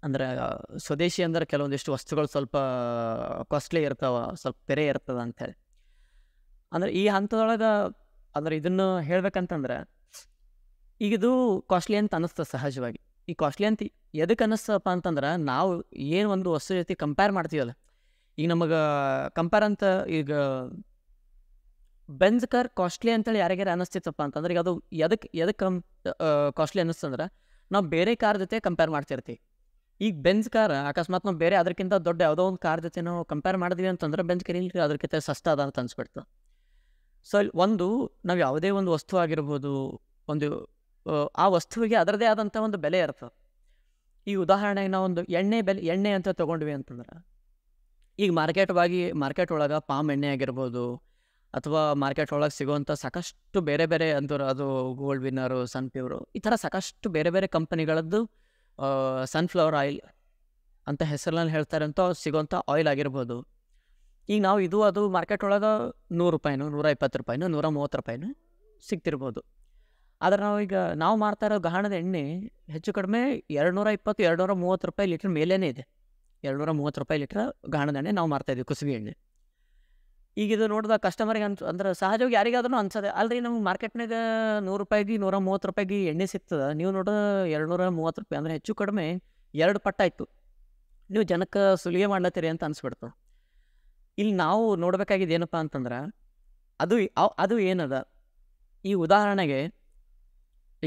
ಅಂದರೆ ಸ್ವದೇಶಿ ಅಂದರೆ ಕೆಲವೊಂದಿಷ್ಟು ವಸ್ತುಗಳು ಸ್ವಲ್ಪ ಕಾಸ್ಟ್ಲಿ ಇರ್ತಾವೆ ಸ್ವಲ್ಪ ಪೆರೆ ಇರ್ತದೆ ಅಂಥೇಳಿ ಅಂದರೆ ಈ ಹಂತದೊಳಗೆ ಅಂದರೆ ಇದನ್ನು ಹೇಳಬೇಕಂತಂದ್ರೆ ಈಗ ಇದು ಕಾಸ್ಟ್ಲಿ ಅಂತ ಅನ್ನಿಸ್ತದೆ ಸಹಜವಾಗಿ ಈ ಕಾಸ್ಟ್ಲಿ ಅಂತ ಎದಕ್ಕೆ ಅನ್ನಿಸ್ತಪ್ಪ ಅಂತಂದ್ರೆ ನಾವು ಏನು ಒಂದು ವಸ್ತು ಜೊತೆ ಕಂಪೇರ್ ಮಾಡ್ತೀವಲ್ಲ ಈಗ ನಮಗೆ ಕಂಪೇರ್ ಅಂತ ಈಗ ಬೆಂಜ್ ಕಾರ್ ಕಾಸ್ಟ್ಲಿ ಅಂತೇಳಿ ಯಾರಿಗಾರ ಅನ್ನಿಸ್ತಿತ್ತಪ್ಪ ಅಂತಂದ್ರೆ ಈಗ ಅದು ಎದಕ್ಕೆ ಎದಕ್ಕೆ ಕಾಸ್ಟ್ಲಿ ಅನ್ನಿಸ್ತಂದ್ರೆ ನಾವು ಬೇರೆ ಕಾರ್ ಜೊತೆ ಕಂಪೇರ್ ಮಾಡ್ತಿರ್ತೀವಿ ಈಗ ಬೆಂಜ್ ಕಾರ್ ಅಕಸ್ಮಾತ್ ನಾವು ಬೇರೆ ಅದಕ್ಕಿಂತ ದೊಡ್ಡ ಯಾವುದೋ ಒಂದು ಕಾರ್ ಜೊತೆ ನಾವು ಕಂಪೇರ್ ಮಾಡಿದ್ವಿ ಅಂತಂದ್ರೆ ಬೆಂಜ್ ಕಾರ್ ಅದಕ್ಕಿಂತ ಸಸ್ತ ಅದ ಅಂತ ಅನ್ಸ್ಬಿಡ್ತು ಸೊ ಒಂದು ನಾವು ಯಾವುದೇ ಒಂದು ವಸ್ತು ಆಗಿರ್ಬೋದು ಒಂದು ಆ ವಸ್ತುವಿಗೆ ಅದರದೇ ಆದಂಥ ಒಂದು ಬೆಲೆ ಇರ್ತದೆ ಈ ಉದಾಹರಣೆಗೆ ನಾವು ಒಂದು ಎಣ್ಣೆ ಬೆಲೆ ಎಣ್ಣೆ ಅಂತ ತೊಗೊಂಡ್ವಿ ಅಂತಂದ್ರೆ ಈಗ ಮಾರ್ಕೆಟ್ವಾಗಿ ಮಾರ್ಕೆಟ್ ಒಳಗೆ ಪಾಮ್ ಎಣ್ಣೆ ಆಗಿರ್ಬೋದು ಅಥವಾ ಮಾರ್ಕೆಟ್ ಒಳಗೆ ಸಿಗುವಂಥ ಸಾಕಷ್ಟು ಬೇರೆ ಬೇರೆ ಅಂದ್ರೆ ಅದು ಗೋಲ್ಡ್ ವಿನ್ನರು ಸನ್ಪ್ಯೂರು ಈ ಥರ ಸಾಕಷ್ಟು ಬೇರೆ ಬೇರೆ ಕಂಪನಿಗಳದ್ದು ಸನ್ಫ್ಲವರ್ ಆಯಿಲ್ ಅಂತ ಹೆಸರಲ್ಲಿ ಹೇಳ್ತಾರೆ ಅಂತ ಸಿಗೋಂಥ ಆಯಿಲ್ ಆಗಿರ್ಬೋದು ಈಗ ನಾವು ಇದು ಅದು ಮಾರ್ಕೆಟ್ ಒಳಗೆ ನೂರು ರೂಪಾಯಿನೂ ನೂರ ಇಪ್ಪತ್ತು ರೂಪಾಯಿನೂ ನೂರ ಮೂವತ್ತು ರೂಪಾಯಿನೂ ಸಿಗ್ತಿರ್ಬೋದು ಆದರೆ ನಾವು ಈಗ ನಾವು ಮಾರ್ತಾ ಇರೋ ಗಹಣದ ಎಣ್ಣೆ ಹೆಚ್ಚು ಕಡಿಮೆ ಎರಡು ನೂರ ಇಪ್ಪತ್ತು ಎರಡು ನೂರ ಮೂವತ್ತು ರೂಪಾಯಿ ಲೀಟ್ರ್ ಮೇಲೇ ಇದೆ ಎರಡು ನೂರ ಮೂವತ್ತು ರೂಪಾಯಿ ಲೀಟ್ರ್ ಗಹಣದ ಎಣ್ಣೆ ನಾವು ಮಾರ್ತಾಯಿದ್ದೀವಿ ಕುಸುಬಿ ಎಣ್ಣೆ ಈಗ ಇದು ನೋಡಿದ ಕಸ್ಟಮರ್ಗೆ ಅನ್ಸ ಅಂದ್ರೆ ಸಹಜವಾಗಿ ಯಾರಿಗಾದ್ರೂ ಅನ್ಸದೆ ಅಲ್ರಿ ನಮ್ಗೆ ಮಾರ್ಕೆಟ್ನಾಗ ನೂರು ರೂಪಾಯಿಗೆ ನೂರ ಮೂವತ್ತು ರೂಪಾಯಿಗೆ ಎಣ್ಣೆ ಸಿಗ್ತದೆ ನೀವು ನೋಡಿದ್ರೆ ಎರಡು ನೂರ ಮೂವತ್ತು ರೂಪಾಯಿ ಅಂದರೆ ಹೆಚ್ಚು ಕಡಿಮೆ ಎರಡು ಪಟ್ಟಾಯಿತು ನೀವು ಜನಕ್ಕೆ ಸುಲಿಗೆ ಮಾಡ್ಲತ್ತೀರಿ ಅಂತ ಅನ್ಸ್ಬಿಡ್ತು ಇಲ್ಲಿ ನಾವು ನೋಡಬೇಕಾಗಿದ್ದು ಏನಪ್ಪ ಅಂತಂದ್ರೆ ಅದು ಅದು ಏನದ ಈ ಉದಾಹರಣೆಗೆ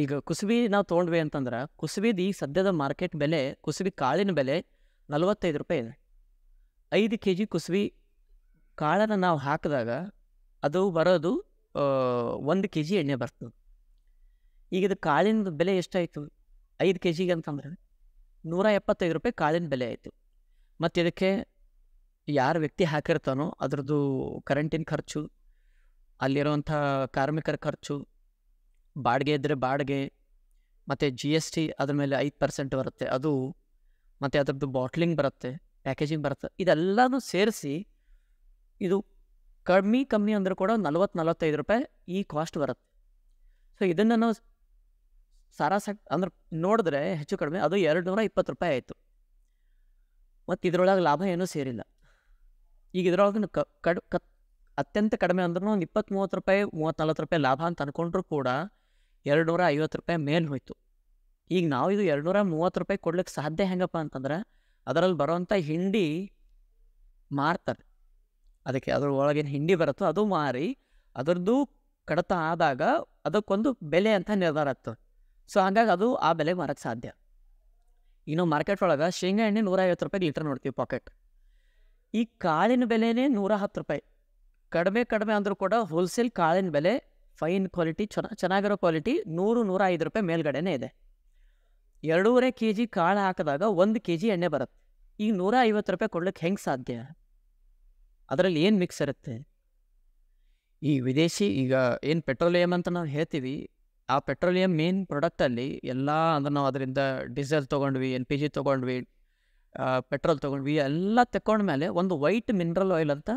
ಈಗ ಕುಸುಬಿ ನಾವು ತೊಗೊಂಡ್ವಿ ಅಂತಂದ್ರೆ ಕುಸುಬಿದು ಈ ಸದ್ಯದ ಮಾರ್ಕೆಟ್ ಬೆಲೆ ಕುಸುಬಿ ಕಾಳಿನ ಬೆಲೆ ನಲವತ್ತೈದು ರೂಪಾಯಿ ಇದೆ ಐದು ಕೆ ಜಿ ಕುಸುಬಿ ಕಾಳನ್ನು ನಾವು ಹಾಕಿದಾಗ ಅದು ಬರೋದು ಒಂದು ಕೆ ಜಿ ಎಣ್ಣೆ ಬರ್ತದೆ ಈಗ ಇದು ಕಾಳಿನ ಬೆಲೆ ಎಷ್ಟಾಯಿತು ಐದು ಕೆ ಜಿಗೆ ಅಂತಂದರೆ ನೂರ ಎಪ್ಪತ್ತೈದು ರೂಪಾಯಿ ಕಾಳಿನ ಬೆಲೆ ಆಯಿತು ಮತ್ತು ಇದಕ್ಕೆ ಯಾರು ವ್ಯಕ್ತಿ ಹಾಕಿರ್ತಾನೋ ಅದರದ್ದು ಕರೆಂಟಿನ ಖರ್ಚು ಅಲ್ಲಿರುವಂಥ ಕಾರ್ಮಿಕರ ಖರ್ಚು ಬಾಡಿಗೆ ಇದ್ದರೆ ಬಾಡಿಗೆ ಮತ್ತು ಜಿ ಎಸ್ ಟಿ ಅದ್ರ ಮೇಲೆ ಐದು ಪರ್ಸೆಂಟ್ ಬರುತ್ತೆ ಅದು ಮತ್ತು ಅದರದ್ದು ಬಾಟ್ಲಿಂಗ್ ಬರುತ್ತೆ ಪ್ಯಾಕೇಜಿಂಗ್ ಬರುತ್ತೆ ಇದೆಲ್ಲನೂ ಸೇರಿಸಿ ಇದು ಕಮ್ಮಿ ಕಮ್ಮಿ ಅಂದರೂ ಕೂಡ ನಲ್ವತ್ತು ನಲವತ್ತೈದು ರೂಪಾಯಿ ಈ ಕಾಸ್ಟ್ ಬರುತ್ತೆ ಸೊ ಇದನ್ನು ನಾವು ಸರಾಸ ಅಂದ್ರೆ ನೋಡಿದ್ರೆ ಹೆಚ್ಚು ಕಡಿಮೆ ಅದು ಎರಡು ನೂರ ಇಪ್ಪತ್ತು ರೂಪಾಯಿ ಆಯಿತು ಮತ್ತು ಇದರೊಳಗೆ ಲಾಭ ಏನೂ ಸೇರಿಲ್ಲ ಈಗ ಇದರೊಳಗೆ ಕ ಕಡ್ ಕ ಅತ್ಯಂತ ಕಡಿಮೆ ಅಂದ್ರೂ ಒಂದು ಇಪ್ಪತ್ತು ಮೂವತ್ತು ರೂಪಾಯಿ ಮೂವತ್ತು ನಲ್ವತ್ತು ರೂಪಾಯಿ ಲಾಭ ಅಂತ ಅಂದ್ಕೊಂಡ್ರೂ ಕೂಡ ಎರಡು ನೂರ ಐವತ್ತು ರೂಪಾಯಿ ಮೇಲೆ ಹೋಯಿತು ಈಗ ನಾವು ಇದು ಎರಡು ನೂರ ಮೂವತ್ತು ರೂಪಾಯಿ ಕೊಡ್ಲಿಕ್ಕೆ ಸಾಧ್ಯ ಹೆಂಗಪ್ಪ ಅಂತಂದ್ರೆ ಅದರಲ್ಲಿ ಬರೋವಂಥ ಹಿಂಡಿ ಮಾರ್ತಾರೆ ಅದಕ್ಕೆ ಅದ್ರ ಒಳಗಿನ ಹಿಂಡಿ ಬರುತ್ತೋ ಅದು ಮಾರಿ ಅದರದ್ದು ಕಡತ ಆದಾಗ ಅದಕ್ಕೊಂದು ಬೆಲೆ ಅಂತ ನಿರ್ಧಾರ ಆಗ್ತದೆ ಸೊ ಹಾಗಾಗಿ ಅದು ಆ ಬೆಲೆ ಮಾರಕ್ಕೆ ಸಾಧ್ಯ ಇನ್ನು ಮಾರ್ಕೆಟ್ ಒಳಗೆ ಶೇಂಗಾ ಎಣ್ಣೆ ನೂರ ಐವತ್ತು ರೂಪಾಯಿ ಲೀಟರ್ ನೋಡ್ತೀವಿ ಪಾಕೆಟ್ ಈ ಕಾಳಿನ ಬೆಲೆನೇ ನೂರ ಹತ್ತು ರೂಪಾಯಿ ಕಡಿಮೆ ಕಡಿಮೆ ಅಂದರೂ ಕೂಡ ಹೋಲ್ಸೇಲ್ ಕಾಳಿನ ಬೆಲೆ ಫೈನ್ ಕ್ವಾಲಿಟಿ ಚೆನ್ನ ಚೆನ್ನಾಗಿರೋ ಕ್ವಾಲಿಟಿ ನೂರು ನೂರ ಐದು ರೂಪಾಯಿ ಮೇಲ್ಗಡೆನೇ ಇದೆ ಎರಡೂವರೆ ಕೆ ಜಿ ಕಾಳು ಹಾಕಿದಾಗ ಒಂದು ಕೆ ಜಿ ಎಣ್ಣೆ ಬರುತ್ತೆ ಈಗ ನೂರ ಐವತ್ತು ರೂಪಾಯಿ ಕೊಡ್ಲಿಕ್ಕೆ ಹೆಂಗೆ ಸಾಧ್ಯ ಅದರಲ್ಲಿ ಏನು ಮಿಕ್ಸ್ ಇರುತ್ತೆ ಈ ವಿದೇಶಿ ಈಗ ಏನು ಪೆಟ್ರೋಲಿಯಂ ಅಂತ ನಾವು ಹೇಳ್ತೀವಿ ಆ ಪೆಟ್ರೋಲಿಯಂ ಮೇನ್ ಪ್ರಾಡಕ್ಟಲ್ಲಿ ಎಲ್ಲ ಅಂದ್ರೆ ನಾವು ಅದರಿಂದ ಡೀಸೆಲ್ ತೊಗೊಂಡ್ವಿ ಎನ್ ಪಿ ಜಿ ತೊಗೊಂಡ್ವಿ ಪೆಟ್ರೋಲ್ ತೊಗೊಂಡ್ವಿ ಎಲ್ಲ ತಕೊಂಡ್ಮೇಲೆ ಒಂದು ವೈಟ್ ಮಿನರಲ್ ಆಯಿಲ್ ಅಂತ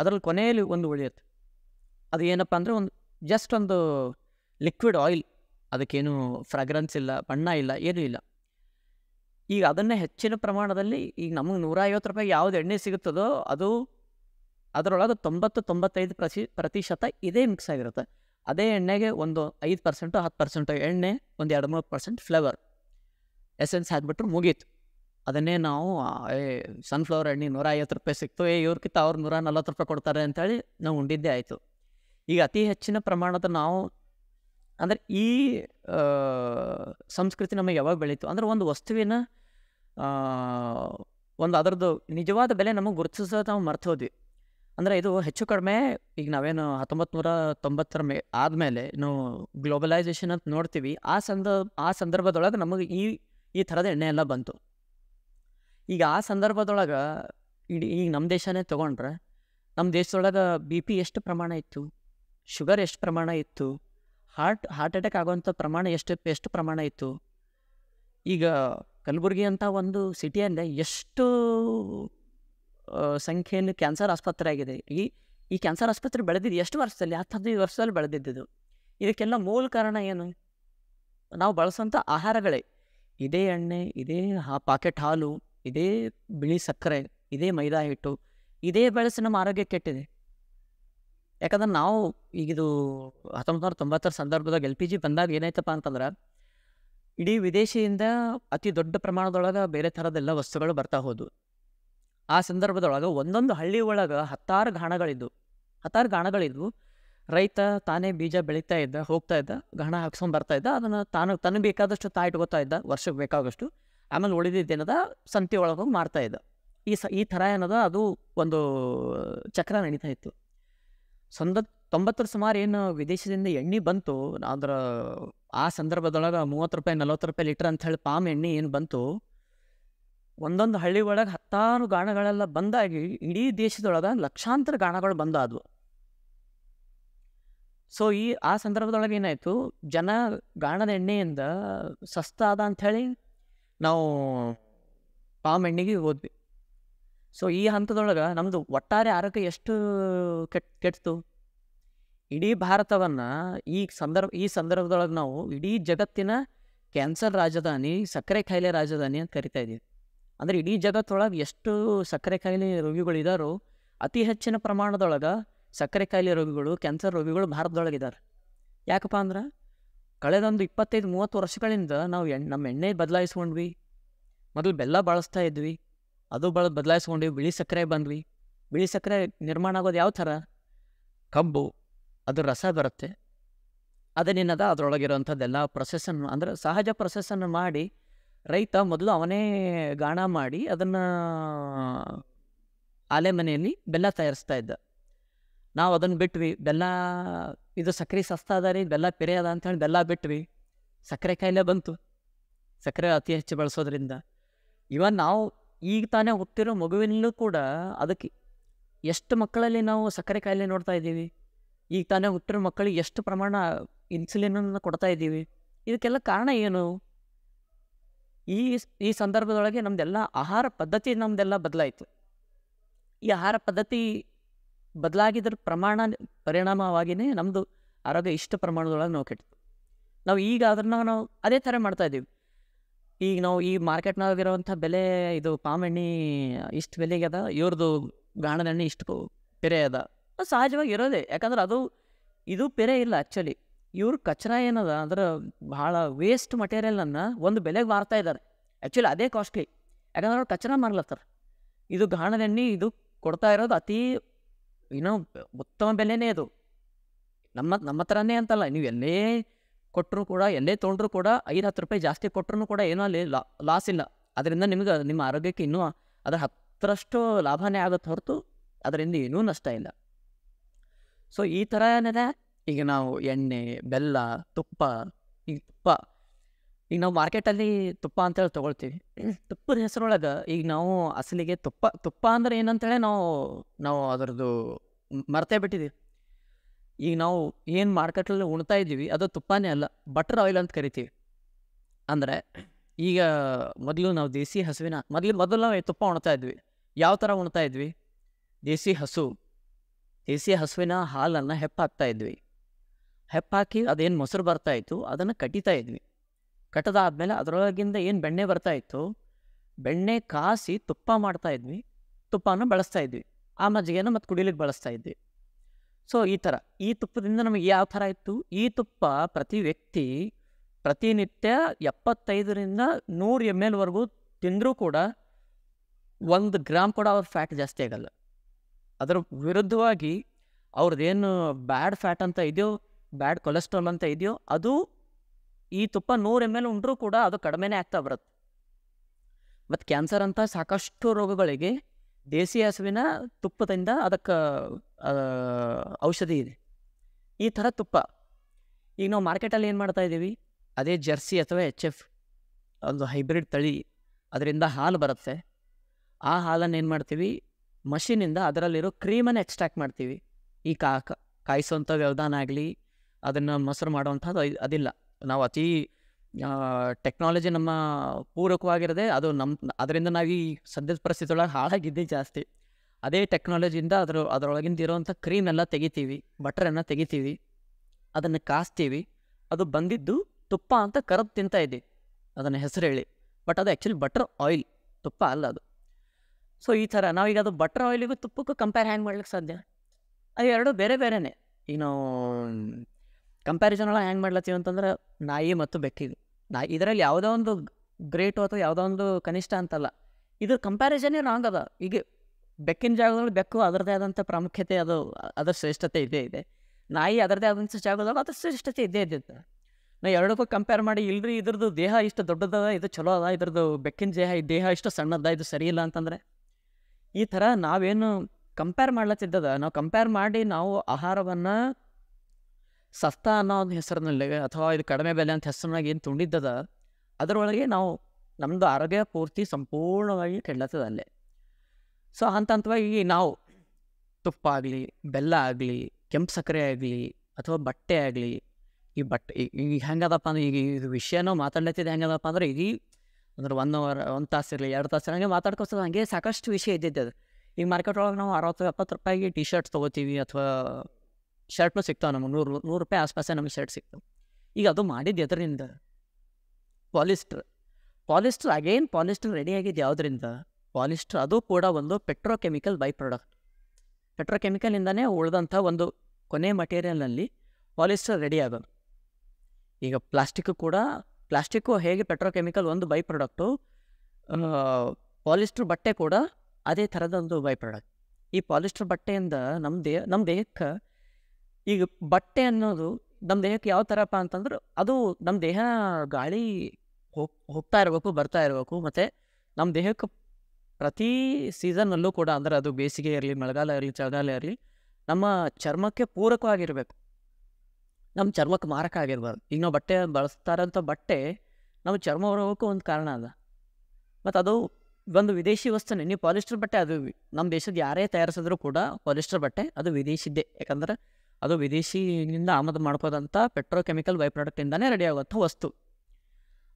ಅದರಲ್ಲಿ ಕೊನೆಯಲ್ಲಿ ಒಂದು ಉಳಿಯುತ್ತೆ ಅದು ಏನಪ್ಪ ಅಂದರೆ ಒಂದು ಜಸ್ಟ್ ಒಂದು ಲಿಕ್ವಿಡ್ ಆಯಿಲ್ ಅದಕ್ಕೇನು ಫ್ರಾಗ್ರೆನ್ಸ್ ಇಲ್ಲ ಬಣ್ಣ ಇಲ್ಲ ಏನೂ ಇಲ್ಲ ಈಗ ಅದನ್ನೇ ಹೆಚ್ಚಿನ ಪ್ರಮಾಣದಲ್ಲಿ ಈಗ ನಮಗೆ ನೂರ ಐವತ್ತು ರೂಪಾಯಿ ಯಾವುದು ಎಣ್ಣೆ ಸಿಗುತ್ತದೋ ಅದು ಅದರೊಳಗೆ ತೊಂಬತ್ತು ತೊಂಬತ್ತೈದು ಪ್ರತಿ ಪ್ರತಿಶತ ಇದೇ ಮಿಕ್ಸ್ ಆಗಿರುತ್ತೆ ಅದೇ ಎಣ್ಣೆಗೆ ಒಂದು ಐದು ಪರ್ಸೆಂಟು ಹತ್ತು ಪರ್ಸೆಂಟು ಎಣ್ಣೆ ಒಂದು ಎರಡು ಮೂರು ಪರ್ಸೆಂಟ್ ಫ್ಲೇವರ್ ಎಸೆನ್ಸ್ ಹಾಕ್ಬಿಟ್ರೆ ಮುಗೀತು ಅದನ್ನೇ ನಾವು ಸನ್ಫ್ಲವರ್ ಎಣ್ಣೆ ನೂರ ಐವತ್ತು ರೂಪಾಯಿ ಸಿಕ್ತು ಏ ಇವ್ರಕ್ಕಿಂತ ಅವ್ರು ನೂರ ನಲ್ವತ್ತು ರೂಪಾಯಿ ಕೊಡ್ತಾರೆ ಅಂತೇಳಿ ನಾವು ಉಂಡಿದ್ದೇ ಆಯಿತು ಈಗ ಅತಿ ಹೆಚ್ಚಿನ ಪ್ರಮಾಣದ ನಾವು ಅಂದರೆ ಈ ಸಂಸ್ಕೃತಿ ನಮಗೆ ಯಾವಾಗ ಬೆಳೀತು ಅಂದರೆ ಒಂದು ವಸ್ತುವಿನ ಒಂದು ಅದರದ್ದು ನಿಜವಾದ ಬೆಲೆ ನಮಗೆ ಗುರುತಿಸೋದು ನಾವು ಮರ್ತೋದ್ವಿ ಅಂದರೆ ಇದು ಹೆಚ್ಚು ಕಡಿಮೆ ಈಗ ನಾವೇನು ಹತ್ತೊಂಬತ್ತು ನೂರ ತೊಂಬತ್ತರ ಮೇ ಆದಮೇಲೆ ನಾವು ಗ್ಲೋಬಲೈಸೇಷನ್ ಅಂತ ನೋಡ್ತೀವಿ ಆ ಸಂದ ಆ ಸಂದರ್ಭದೊಳಗೆ ನಮಗೆ ಈ ಈ ಥರದ ಎಣ್ಣೆ ಎಲ್ಲ ಬಂತು ಈಗ ಆ ಸಂದರ್ಭದೊಳಗೆ ಇಡೀ ಈಗ ನಮ್ಮ ದೇಶನೇ ತೊಗೊಂಡ್ರೆ ನಮ್ಮ ದೇಶದೊಳಗೆ ಬಿ ಪಿ ಎಷ್ಟು ಪ್ರಮಾಣ ಇತ್ತು ಶುಗರ್ ಎಷ್ಟು ಪ್ರಮಾಣ ಇತ್ತು ಹಾರ್ಟ್ ಹಾರ್ಟ್ ಅಟ್ಯಾಕ್ ಆಗುವಂಥ ಪ್ರಮಾಣ ಎಷ್ಟು ಎಷ್ಟು ಪ್ರಮಾಣ ಇತ್ತು ಈಗ ಕಲಬುರಗಿ ಅಂತ ಒಂದು ಸಿಟಿಯಲ್ಲೇ ಎಷ್ಟು ಸಂಖ್ಯೆಯನ್ನು ಕ್ಯಾನ್ಸರ್ ಆಸ್ಪತ್ರೆ ಆಗಿದೆ ಈ ಈ ಕ್ಯಾನ್ಸರ್ ಆಸ್ಪತ್ರೆ ಬೆಳೆದಿದ್ದು ಎಷ್ಟು ವರ್ಷದಲ್ಲಿ ಹತ್ತು ಹದಿನೈದು ವರ್ಷದಲ್ಲಿ ಬೆಳೆದಿದ್ದು ಇದಕ್ಕೆಲ್ಲ ಮೂಲ ಕಾರಣ ಏನು ನಾವು ಬಳಸುವಂಥ ಆಹಾರಗಳೇ ಇದೇ ಎಣ್ಣೆ ಇದೇ ಹಾ ಪಾಕೆಟ್ ಹಾಲು ಇದೇ ಬಿಳಿ ಸಕ್ಕರೆ ಇದೇ ಮೈದಾ ಹಿಟ್ಟು ಇದೇ ಬಳಸಿ ನಮ್ಮ ಆರೋಗ್ಯ ಕೆಟ್ಟಿದೆ ಯಾಕಂದ್ರೆ ನಾವು ಈಗಿದು ಹತ್ತೊಂಬತ್ತು ನೂರ ತೊಂಬತ್ತರ ಸಂದರ್ಭದಾಗ ಎಲ್ ಪಿ ಜಿ ಬಂದಾಗ ಏನಾಯ್ತಪ್ಪ ಅಂತಂದ್ರೆ ಇಡೀ ವಿದೇಶಿಯಿಂದ ಅತಿ ದೊಡ್ಡ ಪ್ರಮಾಣದೊಳಗೆ ಬೇರೆ ಥರದ್ದೆಲ್ಲ ವಸ್ತುಗಳು ಬರ್ತಾ ಹೋದವು ಆ ಸಂದರ್ಭದೊಳಗೆ ಒಂದೊಂದು ಹಳ್ಳಿ ಒಳಗೆ ಹತ್ತಾರು ಗಾಣಗಳಿದ್ವು ಹತ್ತಾರು ಗಾಣಗಳಿದ್ವು ರೈತ ತಾನೇ ಬೀಜ ಬೆಳೀತಾ ಇದ್ದ ಹೋಗ್ತಾ ಇದ್ದ ಗಾಣ ಹಾಕ್ಸ್ಕೊಂಡು ಬರ್ತಾ ಇದ್ದ ಅದನ್ನು ತಾನು ತನಗೆ ಬೇಕಾದಷ್ಟು ತಾ ಇಟ್ಕೋತಾ ಇದ್ದ ವರ್ಷಕ್ಕೆ ಬೇಕಾದಷ್ಟು ಆಮೇಲೆ ಏನದ ಸಂತೆ ಒಳಗೆ ಹೋಗಿ ಮಾರ್ತಾ ಇದ್ದ ಈ ಸ ಈ ಥರ ಏನದ ಅದು ಒಂದು ಚಕ್ರ ನಡೀತಾ ಇತ್ತು ಸಂದ ತೊಂಬತ್ತರ ಸುಮಾರು ಏನು ವಿದೇಶದಿಂದ ಎಣ್ಣೆ ಬಂತು ಅದರ ಆ ಸಂದರ್ಭದೊಳಗೆ ಮೂವತ್ತು ರೂಪಾಯಿ ನಲ್ವತ್ತು ರೂಪಾಯಿ ಲೀಟ್ರ್ ಅಂತ ಹೇಳಿ ಪಾಮ್ ಎಣ್ಣೆ ಏನು ಬಂತು ಒಂದೊಂದು ಹಳ್ಳಿ ಒಳಗೆ ಹತ್ತಾರು ಗಾಣಗಳೆಲ್ಲ ಬಂದಾಗಿ ಇಡೀ ದೇಶದೊಳಗೆ ಲಕ್ಷಾಂತರ ಗಾಣಗಳು ಬಂದಾದವು ಸೊ ಈ ಆ ಸಂದರ್ಭದೊಳಗೆ ಏನಾಯಿತು ಜನ ಗಾಣದ ಎಣ್ಣೆಯಿಂದ ಸಸ್ತ ಅದ ಅಂಥೇಳಿ ನಾವು ಪಾಮ್ ಎಣ್ಣೆಗೆ ಹೋದ್ವಿ ಸೊ ಈ ಹಂತದೊಳಗೆ ನಮ್ಮದು ಒಟ್ಟಾರೆ ಆರೋಗ್ಯ ಎಷ್ಟು ಕೆಟ್ ಕೆಟ್ಟಿತು ಇಡೀ ಭಾರತವನ್ನು ಈ ಸಂದರ್ಭ ಈ ಸಂದರ್ಭದೊಳಗೆ ನಾವು ಇಡೀ ಜಗತ್ತಿನ ಕ್ಯಾನ್ಸರ್ ರಾಜಧಾನಿ ಸಕ್ಕರೆ ಖಾಯಿಲೆ ರಾಜಧಾನಿ ಅಂತ ಕರಿತಾ ಇದ್ದೀವಿ ಅಂದರೆ ಇಡೀ ಜಗತ್ತೊಳಗೆ ಎಷ್ಟು ಸಕ್ಕರೆ ಕಾಯಿಲೆ ರೋಗಿಗಳಿದಾರೋ ಅತಿ ಹೆಚ್ಚಿನ ಪ್ರಮಾಣದೊಳಗೆ ಸಕ್ಕರೆ ಕಾಯಿಲೆ ರೋಗಿಗಳು ಕ್ಯಾನ್ಸರ್ ರೋಗಿಗಳು ಭಾರತದೊಳಗಿದ್ದಾರೆ ಯಾಕಪ್ಪ ಅಂದ್ರೆ ಕಳೆದೊಂದು ಇಪ್ಪತ್ತೈದು ಮೂವತ್ತು ವರ್ಷಗಳಿಂದ ನಾವು ಎಣ್ಣೆ ನಮ್ಮ ಎಣ್ಣೆ ಬದಲಾಯಿಸ್ಕೊಂಡ್ವಿ ಮೊದಲು ಬೆಲ್ಲ ಬಳಸ್ತಾ ಇದ್ವಿ ಅದು ಬಳ ಬದಲಾಯಿಸ್ಕೊಂಡ್ವಿ ಬಿಳಿ ಸಕ್ಕರೆ ಬಂದ್ವಿ ಬಿಳಿ ಸಕ್ಕರೆ ನಿರ್ಮಾಣ ಆಗೋದು ಯಾವ ಥರ ಕಬ್ಬು ಅದು ರಸ ಬರುತ್ತೆ ಅದನ್ನೇನದ ಅದರೊಳಗಿರೋಂಥದ್ದೆಲ್ಲ ಪ್ರೊಸೆಸನ್ನು ಅಂದರೆ ಸಹಜ ಪ್ರೊಸೆಸನ್ನು ಮಾಡಿ ರೈತ ಮೊದಲು ಅವನೇ ಗಾಣ ಮಾಡಿ ಅದನ್ನು ಆಲೆ ಮನೆಯಲ್ಲಿ ಬೆಲ್ಲ ತಯಾರಿಸ್ತಾ ಇದ್ದ ನಾವು ಅದನ್ನು ಬಿಟ್ವಿ ಬೆಲ್ಲ ಇದು ಸಕ್ಕರೆ ಸಸ್ತ ಅದ ರೀ ಬೆಲ್ಲ ಪೆರೆ ಅದ ಅಂಥೇಳಿ ಬೆಲ್ಲ ಬಿಟ್ವಿ ಸಕ್ಕರೆ ಕಾಯಿಲೆ ಬಂತು ಸಕ್ಕರೆ ಅತಿ ಹೆಚ್ಚು ಬಳಸೋದ್ರಿಂದ ಇವನ್ ನಾವು ಈಗ ತಾನೇ ಹುಟ್ಟಿರೋ ಮಗುವಿನಲ್ಲೂ ಕೂಡ ಅದಕ್ಕೆ ಎಷ್ಟು ಮಕ್ಕಳಲ್ಲಿ ನಾವು ಸಕ್ಕರೆ ಕಾಯಿಲೆ ನೋಡ್ತಾ ಇದ್ದೀವಿ ಈಗ ತಾನೇ ಹುಟ್ಟಿರೋ ಮಕ್ಕಳಿಗೆ ಎಷ್ಟು ಪ್ರಮಾಣ ಇನ್ಸುಲಿನನ್ನು ಕೊಡ್ತಾ ಇದ್ದೀವಿ ಇದಕ್ಕೆಲ್ಲ ಕಾರಣ ಏನು ಈ ಈ ಸಂದರ್ಭದೊಳಗೆ ನಮ್ದೆಲ್ಲ ಆಹಾರ ಪದ್ಧತಿ ನಮ್ದೆಲ್ಲ ಬದಲಾಯಿತು ಈ ಆಹಾರ ಪದ್ಧತಿ ಬದಲಾಗಿದ್ರ ಪ್ರಮಾಣ ಪರಿಣಾಮವಾಗಿಯೇ ನಮ್ಮದು ಆರೋಗ್ಯ ಇಷ್ಟು ಪ್ರಮಾಣದೊಳಗೆ ನಾವು ಕೆಟ್ಟು ನಾವು ಈಗ ಅದನ್ನು ನಾವು ಅದೇ ಥರ ಮಾಡ್ತಾ ಇದ್ದೀವಿ ಈಗ ನಾವು ಈ ಮಾರ್ಕೆಟ್ನಾಗಿರುವಂಥ ಬೆಲೆ ಇದು ಪಾಮ್ ಎಣ್ಣೆ ಇಷ್ಟು ಬೆಲೆಗೆ ಅದ ಇವ್ರದ್ದು ಗಾಣದ ಇಷ್ಟು ಪೆರೆ ಅದ ಸಹಜವಾಗಿ ಇರೋದೇ ಯಾಕಂದ್ರೆ ಅದು ಇದು ಪೆರೆ ಇಲ್ಲ ಆ್ಯಕ್ಚುಲಿ ಇವ್ರ ಕಚರ ಏನದ ಅಂದ್ರೆ ಭಾಳ ವೇಸ್ಟ್ ಮಟೀರಿಯಲನ್ನು ಒಂದು ಬೆಲೆಗೆ ಮಾರ್ತಾ ಇದ್ದಾರೆ ಆ್ಯಕ್ಚುಲಿ ಅದೇ ಕಾಸ್ಟ್ಲಿ ಯಾಕಂದ್ರೆ ಅವ್ರು ಕಚರ ಮಾರ್ಲತ್ತಾರೆ ಇದು ಗಾಣದೆಣ್ಣೆ ಇದು ಕೊಡ್ತಾ ಇರೋದು ಅತಿ ಇನ್ನೂ ಉತ್ತಮ ಬೆಲೆನೇ ಅದು ನಮ್ಮ ನಮ್ಮ ಹತ್ರನೇ ಅಂತಲ್ಲ ನೀವು ಎಲ್ಲೇ ಕೊಟ್ಟರು ಕೂಡ ಎಲ್ಲೇ ತೊಗೊಂಡ್ರು ಕೂಡ ಐದು ಹತ್ತು ರೂಪಾಯಿ ಜಾಸ್ತಿ ಕೊಟ್ಟರು ಕೂಡ ಏನೂ ಅಲ್ಲಿ ಲಾಸ್ ಇಲ್ಲ ಅದರಿಂದ ನಿಮ್ಗೆ ನಿಮ್ಮ ಆರೋಗ್ಯಕ್ಕೆ ಇನ್ನೂ ಅದರ ಹತ್ತರಷ್ಟು ಲಾಭನೇ ಆಗುತ್ತೆ ಹೊರತು ಅದರಿಂದ ಏನೂ ನಷ್ಟ ಇಲ್ಲ ಸೊ ಈ ಥರನೇ ಈಗ ನಾವು ಎಣ್ಣೆ ಬೆಲ್ಲ ತುಪ್ಪ ಈಗ ತುಪ್ಪ ಈಗ ನಾವು ಮಾರ್ಕೆಟಲ್ಲಿ ತುಪ್ಪ ಅಂತೇಳಿ ತೊಗೊಳ್ತೀವಿ ತುಪ್ಪದ ಹೆಸರೊಳಗೆ ಈಗ ನಾವು ಅಸಲಿಗೆ ತುಪ್ಪ ತುಪ್ಪ ಅಂದ್ರೆ ಏನಂತೇಳಿ ನಾವು ನಾವು ಅದರದ್ದು ಮರ್ತೇ ಬಿಟ್ಟಿದ್ದೀವಿ ಈಗ ನಾವು ಏನು ಮಾರ್ಕೆಟಲ್ಲಿ ಉಣ್ತಾ ಇದ್ದೀವಿ ಅದು ತುಪ್ಪನೇ ಅಲ್ಲ ಬಟರ್ ಆಯಿಲ್ ಅಂತ ಕರಿತೀವಿ ಅಂದರೆ ಈಗ ಮೊದಲು ನಾವು ದೇಸಿ ಹಸುವಿನ ಮೊದಲು ಮೊದಲು ನಾವು ತುಪ್ಪ ಉಣ್ತಾ ಇದ್ವಿ ಯಾವ ಥರ ಉಣ್ತಾ ಇದ್ವಿ ದೇಸಿ ಹಸು ದೇಸಿ ಹಸುವಿನ ಹಾಲನ್ನು ಹೆಪ್ಪಾಕ್ತಾ ಇದ್ವಿ ಹೆಪ್ಪಾಕಿ ಅದೇನು ಮೊಸರು ಬರ್ತಾ ಇತ್ತು ಅದನ್ನು ಕಟಿತಾ ಇದ್ವಿ ಕಟ್ಟದಾದಮೇಲೆ ಅದರೊಳಗಿಂದ ಏನು ಬೆಣ್ಣೆ ಬರ್ತಾ ಇತ್ತು ಬೆಣ್ಣೆ ಕಾಸಿ ತುಪ್ಪ ಮಾಡ್ತಾ ಇದ್ವಿ ತುಪ್ಪನ ಬಳಸ್ತಾ ಇದ್ವಿ ಆ ಮಜ್ಜಿಗೆನ ಮತ್ತು ಕುಡಿಲಿಕ್ಕೆ ಬಳಸ್ತಾ ಇದ್ವಿ ಸೊ ಈ ಥರ ಈ ತುಪ್ಪದಿಂದ ನಮಗೆ ಯಾವ ಥರ ಇತ್ತು ಈ ತುಪ್ಪ ಪ್ರತಿ ವ್ಯಕ್ತಿ ಪ್ರತಿನಿತ್ಯ ಎಪ್ಪತ್ತೈದರಿಂದ ನೂರು ಎಮ್ ಎಲ್ವರೆಗೂ ತಿಂದರೂ ಕೂಡ ಒಂದು ಗ್ರಾಮ್ ಕೂಡ ಅವ್ರ ಫ್ಯಾಟ್ ಜಾಸ್ತಿ ಆಗಲ್ಲ ಅದರ ವಿರುದ್ಧವಾಗಿ ಅವ್ರದ್ದೇನು ಬ್ಯಾಡ್ ಫ್ಯಾಟ್ ಅಂತ ಇದೆಯೋ ಬ್ಯಾಡ್ ಕೊಲೆಸ್ಟ್ರಾಲ್ ಅಂತ ಇದೆಯೋ ಅದು ಈ ತುಪ್ಪ ನೂರು ಎಮ್ ಎಲ್ ಉಂಡ್ರೂ ಕೂಡ ಅದು ಕಡಿಮೆನೇ ಆಗ್ತಾ ಬರುತ್ತೆ ಮತ್ತು ಕ್ಯಾನ್ಸರ್ ಅಂತ ಸಾಕಷ್ಟು ರೋಗಗಳಿಗೆ ದೇಸಿ ಹಸುವಿನ ತುಪ್ಪದಿಂದ ಅದಕ್ಕೆ ಔಷಧಿ ಇದೆ ಈ ಥರ ತುಪ್ಪ ಈಗ ನಾವು ಮಾರ್ಕೆಟಲ್ಲಿ ಏನು ಮಾಡ್ತಾ ಇದ್ದೀವಿ ಅದೇ ಜರ್ಸಿ ಅಥವಾ ಎಚ್ ಎಫ್ ಒಂದು ಹೈಬ್ರಿಡ್ ತಳಿ ಅದರಿಂದ ಹಾಲು ಬರುತ್ತೆ ಆ ಹಾಲನ್ನು ಏನು ಮಾಡ್ತೀವಿ ಮಷಿನಿಂದ ಅದರಲ್ಲಿರೋ ಕ್ರೀಮನ್ನು ಎಕ್ಸ್ಟ್ರಾಕ್ಟ್ ಮಾಡ್ತೀವಿ ಈ ಕಾ ಕಾಯಿಸೋಂಥ ವ್ಯವಧಾನ ಆಗಲಿ ಅದನ್ನು ಮೊಸರು ಮಾಡುವಂಥದ್ದು ಅದಿಲ್ಲ ನಾವು ಅತಿ ಟೆಕ್ನಾಲಜಿ ನಮ್ಮ ಪೂರಕವಾಗಿರದೆ ಅದು ನಮ್ಮ ಅದರಿಂದ ನಾವು ಈ ಸದ್ಯದ ಒಳಗೆ ಹಾಳಾಗಿದ್ದೇ ಜಾಸ್ತಿ ಅದೇ ಟೆಕ್ನಾಲಜಿಯಿಂದ ಅದರ ಅದರೊಳಗಿಂದ ಇರೋವಂಥ ಎಲ್ಲ ತೆಗಿತೀವಿ ಎಲ್ಲ ತೆಗಿತೀವಿ ಅದನ್ನು ಕಾಸ್ತೀವಿ ಅದು ಬಂದಿದ್ದು ತುಪ್ಪ ಅಂತ ಕರೆದು ತಿಂತ ಇದ್ದೀವಿ ಅದನ್ನು ಹೆಸರು ಹೇಳಿ ಬಟ್ ಅದು ಆ್ಯಕ್ಚುಲಿ ಬಟರ್ ಆಯಿಲ್ ತುಪ್ಪ ಅಲ್ಲ ಅದು ಸೊ ಈ ಥರ ನಾವೀಗ ಅದು ಬಟರ್ ಆಯಿಲಿಗೂ ತುಪ್ಪಕ್ಕೂ ಕಂಪೇರ್ ಹ್ಯಾಂಗೆ ಮಾಡ್ಲಿಕ್ಕೆ ಸಾಧ್ಯ ಅದು ಎರಡೂ ಬೇರೆ ಬೇರೆನೇ ಈಗ ನಾವು ಕಂಪ್ಯಾರಿಸನ್ ಒಳಗೆ ಹ್ಯಾಂಗೆ ಮಾಡ್ಲತ್ತೀವಿ ಅಂತಂದ್ರೆ ನಾಯಿ ಮತ್ತು ಬೆಕ್ಕಿಗೆ ನಾಯಿ ಇದರಲ್ಲಿ ಯಾವುದೋ ಒಂದು ಗ್ರೇಟು ಅಥವಾ ಯಾವುದೋ ಒಂದು ಕನಿಷ್ಠ ಅಂತಲ್ಲ ಇದ್ರ ಕಂಪ್ಯಾರಿಸನ್ನೇ ರಾಂಗ್ ಅದ ಈಗ ಬೆಕ್ಕಿನ ಜಾಗದಲ್ಲಿ ಬೆಕ್ಕು ಅದರದೇ ಆದಂಥ ಪ್ರಾಮುಖ್ಯತೆ ಅದು ಅದರ ಶ್ರೇಷ್ಠತೆ ಇದೇ ಇದೆ ನಾಯಿ ಅದರದೇ ಆದಂಥ ಜಾಗದಲ್ಲಿ ಅದರ ಶ್ರೇಷ್ಠತೆ ಇದ್ದೇ ಇದ್ದಿತ್ತು ನಾ ಎರಡಕ್ಕೂ ಕಂಪೇರ್ ಮಾಡಿ ಇಲ್ರಿ ಇದ್ರದ್ದು ದೇಹ ಇಷ್ಟು ದೊಡ್ಡದದ ಇದು ಚಲೋ ಅದ ಇದ್ರದ್ದು ಬೆಕ್ಕಿನ ದೇಹ ದೇಹ ಇಷ್ಟು ಸಣ್ಣದ ಇದು ಸರಿ ಇಲ್ಲ ಅಂತಂದರೆ ಈ ಥರ ನಾವೇನು ಕಂಪೇರ್ ಮಾಡ್ಲತ್ತಿದ್ದದ ನಾವು ಕಂಪೇರ್ ಮಾಡಿ ನಾವು ಆಹಾರವನ್ನು ಸಸ್ತಾ ಅನ್ನೋ ಒಂದು ಹೆಸರಿನಲ್ಲಿ ಅಥವಾ ಇದು ಕಡಿಮೆ ಬೆಲೆ ಅಂತ ಹೆಸರಿನಾಗ ಏನು ತುಂಡಿದ್ದದ ಅದರೊಳಗೆ ನಾವು ನಮ್ಮದು ಆರೋಗ್ಯ ಪೂರ್ತಿ ಸಂಪೂರ್ಣವಾಗಿ ಕೆಡ್ಲತ್ತದ ಸೊ ಹಂತ ಹಂತವಾಗಿ ನಾವು ತುಪ್ಪ ಆಗಲಿ ಬೆಲ್ಲ ಆಗಲಿ ಕೆಂಪು ಸಕ್ಕರೆ ಆಗಲಿ ಅಥವಾ ಬಟ್ಟೆ ಆಗಲಿ ಈ ಬಟ್ಟೆ ಈಗ ಹೆಂಗದಪ್ಪ ಅಂದ್ರೆ ಈಗ ಇದು ವಿಷಯನೂ ಮಾತಾಡ್ಲತ್ತಿದ್ದು ಹೆಂಗದಪ್ಪ ಅಂದ್ರೆ ಇದೀ ಅಂದ್ರೆ ಒನ್ ಅವರ್ ಒಂದು ತಾಸು ಇರಲಿ ಎರಡು ತಾಸು ಹಂಗೆ ಮಾತಾಡ್ಕೊಸ್ತದೆ ಹಂಗೆ ಸಾಕಷ್ಟು ವಿಷಯ ಇದ್ದಿದ್ದದು ಅದು ಈಗ ಮಾರ್ಕೆಟ್ ಒಳಗೆ ನಾವು ಅರವತ್ತು ಎಪ್ಪತ್ತು ರೂಪಾಯಿಗೆ ಟಿ ಶರ್ಟ್ಸ್ ತೊಗೋತೀವಿ ಅಥವಾ ಶರ್ಟ್ನು ಸಿಗ್ತಾವೆ ನಮಗೆ ನೂರು ನೂರು ರೂಪಾಯಿ ಆಸ್ಪಾಸೆ ನಮಗೆ ಶರ್ಟ್ ಸಿಕ್ತಾವೆ ಈಗ ಅದು ಮಾಡಿದ್ದು ಎದರಿಂದ polyester polyester again polyester ready ಆಗಿದ್ದು ಯಾವುದರಿಂದ ಪಾಲಿಸ್ಟರ್ ಅದು ಕೂಡ ಒಂದು ಪೆಟ್ರೋಕೆಮಿಕಲ್ ಬೈ ಪ್ರಾಡಕ್ಟ್ ಪೆಟ್ರೋಕೆಮಿಕಲಿಂದನೇ ಉಳಿದಂಥ ಒಂದು ಕೊನೆ ಮಟೀರಿಯಲ್ನಲ್ಲಿ ಪಾಲಿಸ್ಟರ್ ರೆಡಿ ಆಗೋದು ಈಗ ಪ್ಲಾಸ್ಟಿಕ್ಕು ಕೂಡ ಪ್ಲಾಸ್ಟಿಕ್ಕು ಹೇಗೆ ಪೆಟ್ರೋಕೆಮಿಕಲ್ ಒಂದು ಬೈ ಪ್ರಾಡಕ್ಟು ಪಾಲಿಸ್ಟರ್ ಬಟ್ಟೆ ಕೂಡ ಅದೇ ಥರದ ಒಂದು ಬೈ ಪ್ರಾಡಕ್ಟ್ ಈ ಪಾಲಿಸ್ಟ್ರ್ ಬಟ್ಟೆಯಿಂದ ನಮ್ಮ ದೇಹ ನಮ್ಮ ದೇಹಕ್ಕೆ ಈಗ ಬಟ್ಟೆ ಅನ್ನೋದು ನಮ್ಮ ದೇಹಕ್ಕೆ ಯಾವ ಥರಪ್ಪ ಅಂತಂದ್ರೆ ಅದು ನಮ್ಮ ದೇಹ ಗಾಳಿ ಹೋಗ್ ಹೋಗ್ತಾ ಇರಬೇಕು ಬರ್ತಾ ಇರಬೇಕು ಮತ್ತು ನಮ್ಮ ದೇಹಕ್ಕೆ ಪ್ರತಿ ಸೀಸನ್ನಲ್ಲೂ ಕೂಡ ಅಂದರೆ ಅದು ಬೇಸಿಗೆ ಇರಲಿ ಮಳೆಗಾಲ ಇರಲಿ ಚಳಿಗಾಲ ಇರಲಿ ನಮ್ಮ ಚರ್ಮಕ್ಕೆ ಪೂರಕವಾಗಿರಬೇಕು ನಮ್ಮ ಚರ್ಮಕ್ಕೆ ಮಾರಕ ಆಗಿರ್ಬಾರ್ದು ಈಗ ನಾವು ಬಟ್ಟೆ ಬಳಸ್ತಾರಂಥ ಬಟ್ಟೆ ನಮ್ಮ ಚರ್ಮ ಹೊರಗೋಕ್ಕೂ ಒಂದು ಕಾರಣ ಅದ ಮತ್ತು ಅದು ಒಂದು ವಿದೇಶಿ ವಸ್ತುನೇ ನೀವು ಪಾಲಿಸ್ಟರ್ ಬಟ್ಟೆ ಅದು ನಮ್ಮ ದೇಶದ ಯಾರೇ ತಯಾರಿಸಿದ್ರು ಕೂಡ ಪಾಲಿಸ್ಟರ್ ಬಟ್ಟೆ ಅದು ವಿದೇಶಿದ್ದೇ ಯಾಕಂದ್ರೆ ಅದು ವಿದೇಶಿಯಿಂದ ಆಮದು ಮಾಡ್ಕೋದಂಥ ಪೆಟ್ರೋಕೆಮಿಕಲ್ ಬೈ ಪ್ರಾಡಕ್ಟಿಂದನೇ ರೆಡಿ ಆಗುವಂಥ ವಸ್ತು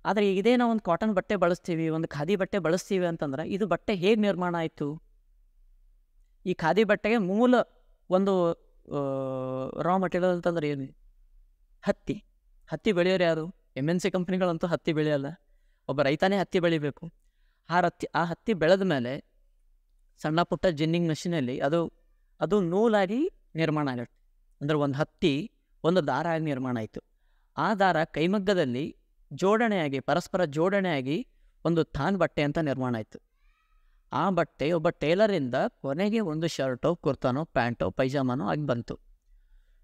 ಆದರೆ ಇದೇ ನಾವು ಒಂದು ಕಾಟನ್ ಬಟ್ಟೆ ಬಳಸ್ತೀವಿ ಒಂದು ಖಾದಿ ಬಟ್ಟೆ ಬಳಸ್ತೀವಿ ಅಂತಂದ್ರೆ ಇದು ಬಟ್ಟೆ ಹೇಗೆ ನಿರ್ಮಾಣ ಆಯಿತು ಈ ಖಾದಿ ಬಟ್ಟೆಗೆ ಮೂಲ ಒಂದು ರಾ ಮಟೀರಿಯಲ್ ಅಂತಂದ್ರೆ ಏನು ಹತ್ತಿ ಹತ್ತಿ ಬೆಳೆಯೋರು ಯಾರು ಎಮ್ ಎನ್ ಸಿ ಕಂಪ್ನಿಗಳಂತೂ ಹತ್ತಿ ಬೆಳೆಯಲ್ಲ ಒಬ್ಬ ರೈತನೇ ಹತ್ತಿ ಬೆಳಿಬೇಕು ಆ ಹತ್ತಿ ಆ ಹತ್ತಿ ಬೆಳೆದ ಮೇಲೆ ಸಣ್ಣ ಪುಟ್ಟ ಜಿನ್ನಿಂಗ್ ಮೆಷಿನಲ್ಲಿ ಅದು ಅದು ನೂಲಾಗಿ ನಿರ್ಮಾಣ ಆಗುತ್ತೆ ಅಂದರೆ ಒಂದು ಹತ್ತಿ ಒಂದು ದಾರ ನಿರ್ಮಾಣ ಆಯಿತು ಆ ದಾರ ಕೈಮಗ್ಗದಲ್ಲಿ ಜೋಡಣೆಯಾಗಿ ಪರಸ್ಪರ ಜೋಡಣೆಯಾಗಿ ಒಂದು ಥಾನ್ ಬಟ್ಟೆ ಅಂತ ನಿರ್ಮಾಣ ಆಯಿತು ಆ ಬಟ್ಟೆ ಒಬ್ಬ ಟೇಲರಿಂದ ಕೊನೆಗೆ ಒಂದು ಶರ್ಟೋ ಕುರ್ತಾನೋ ಪ್ಯಾಂಟೋ ಪೈಜಾಮನೋ ಆಗಿ ಬಂತು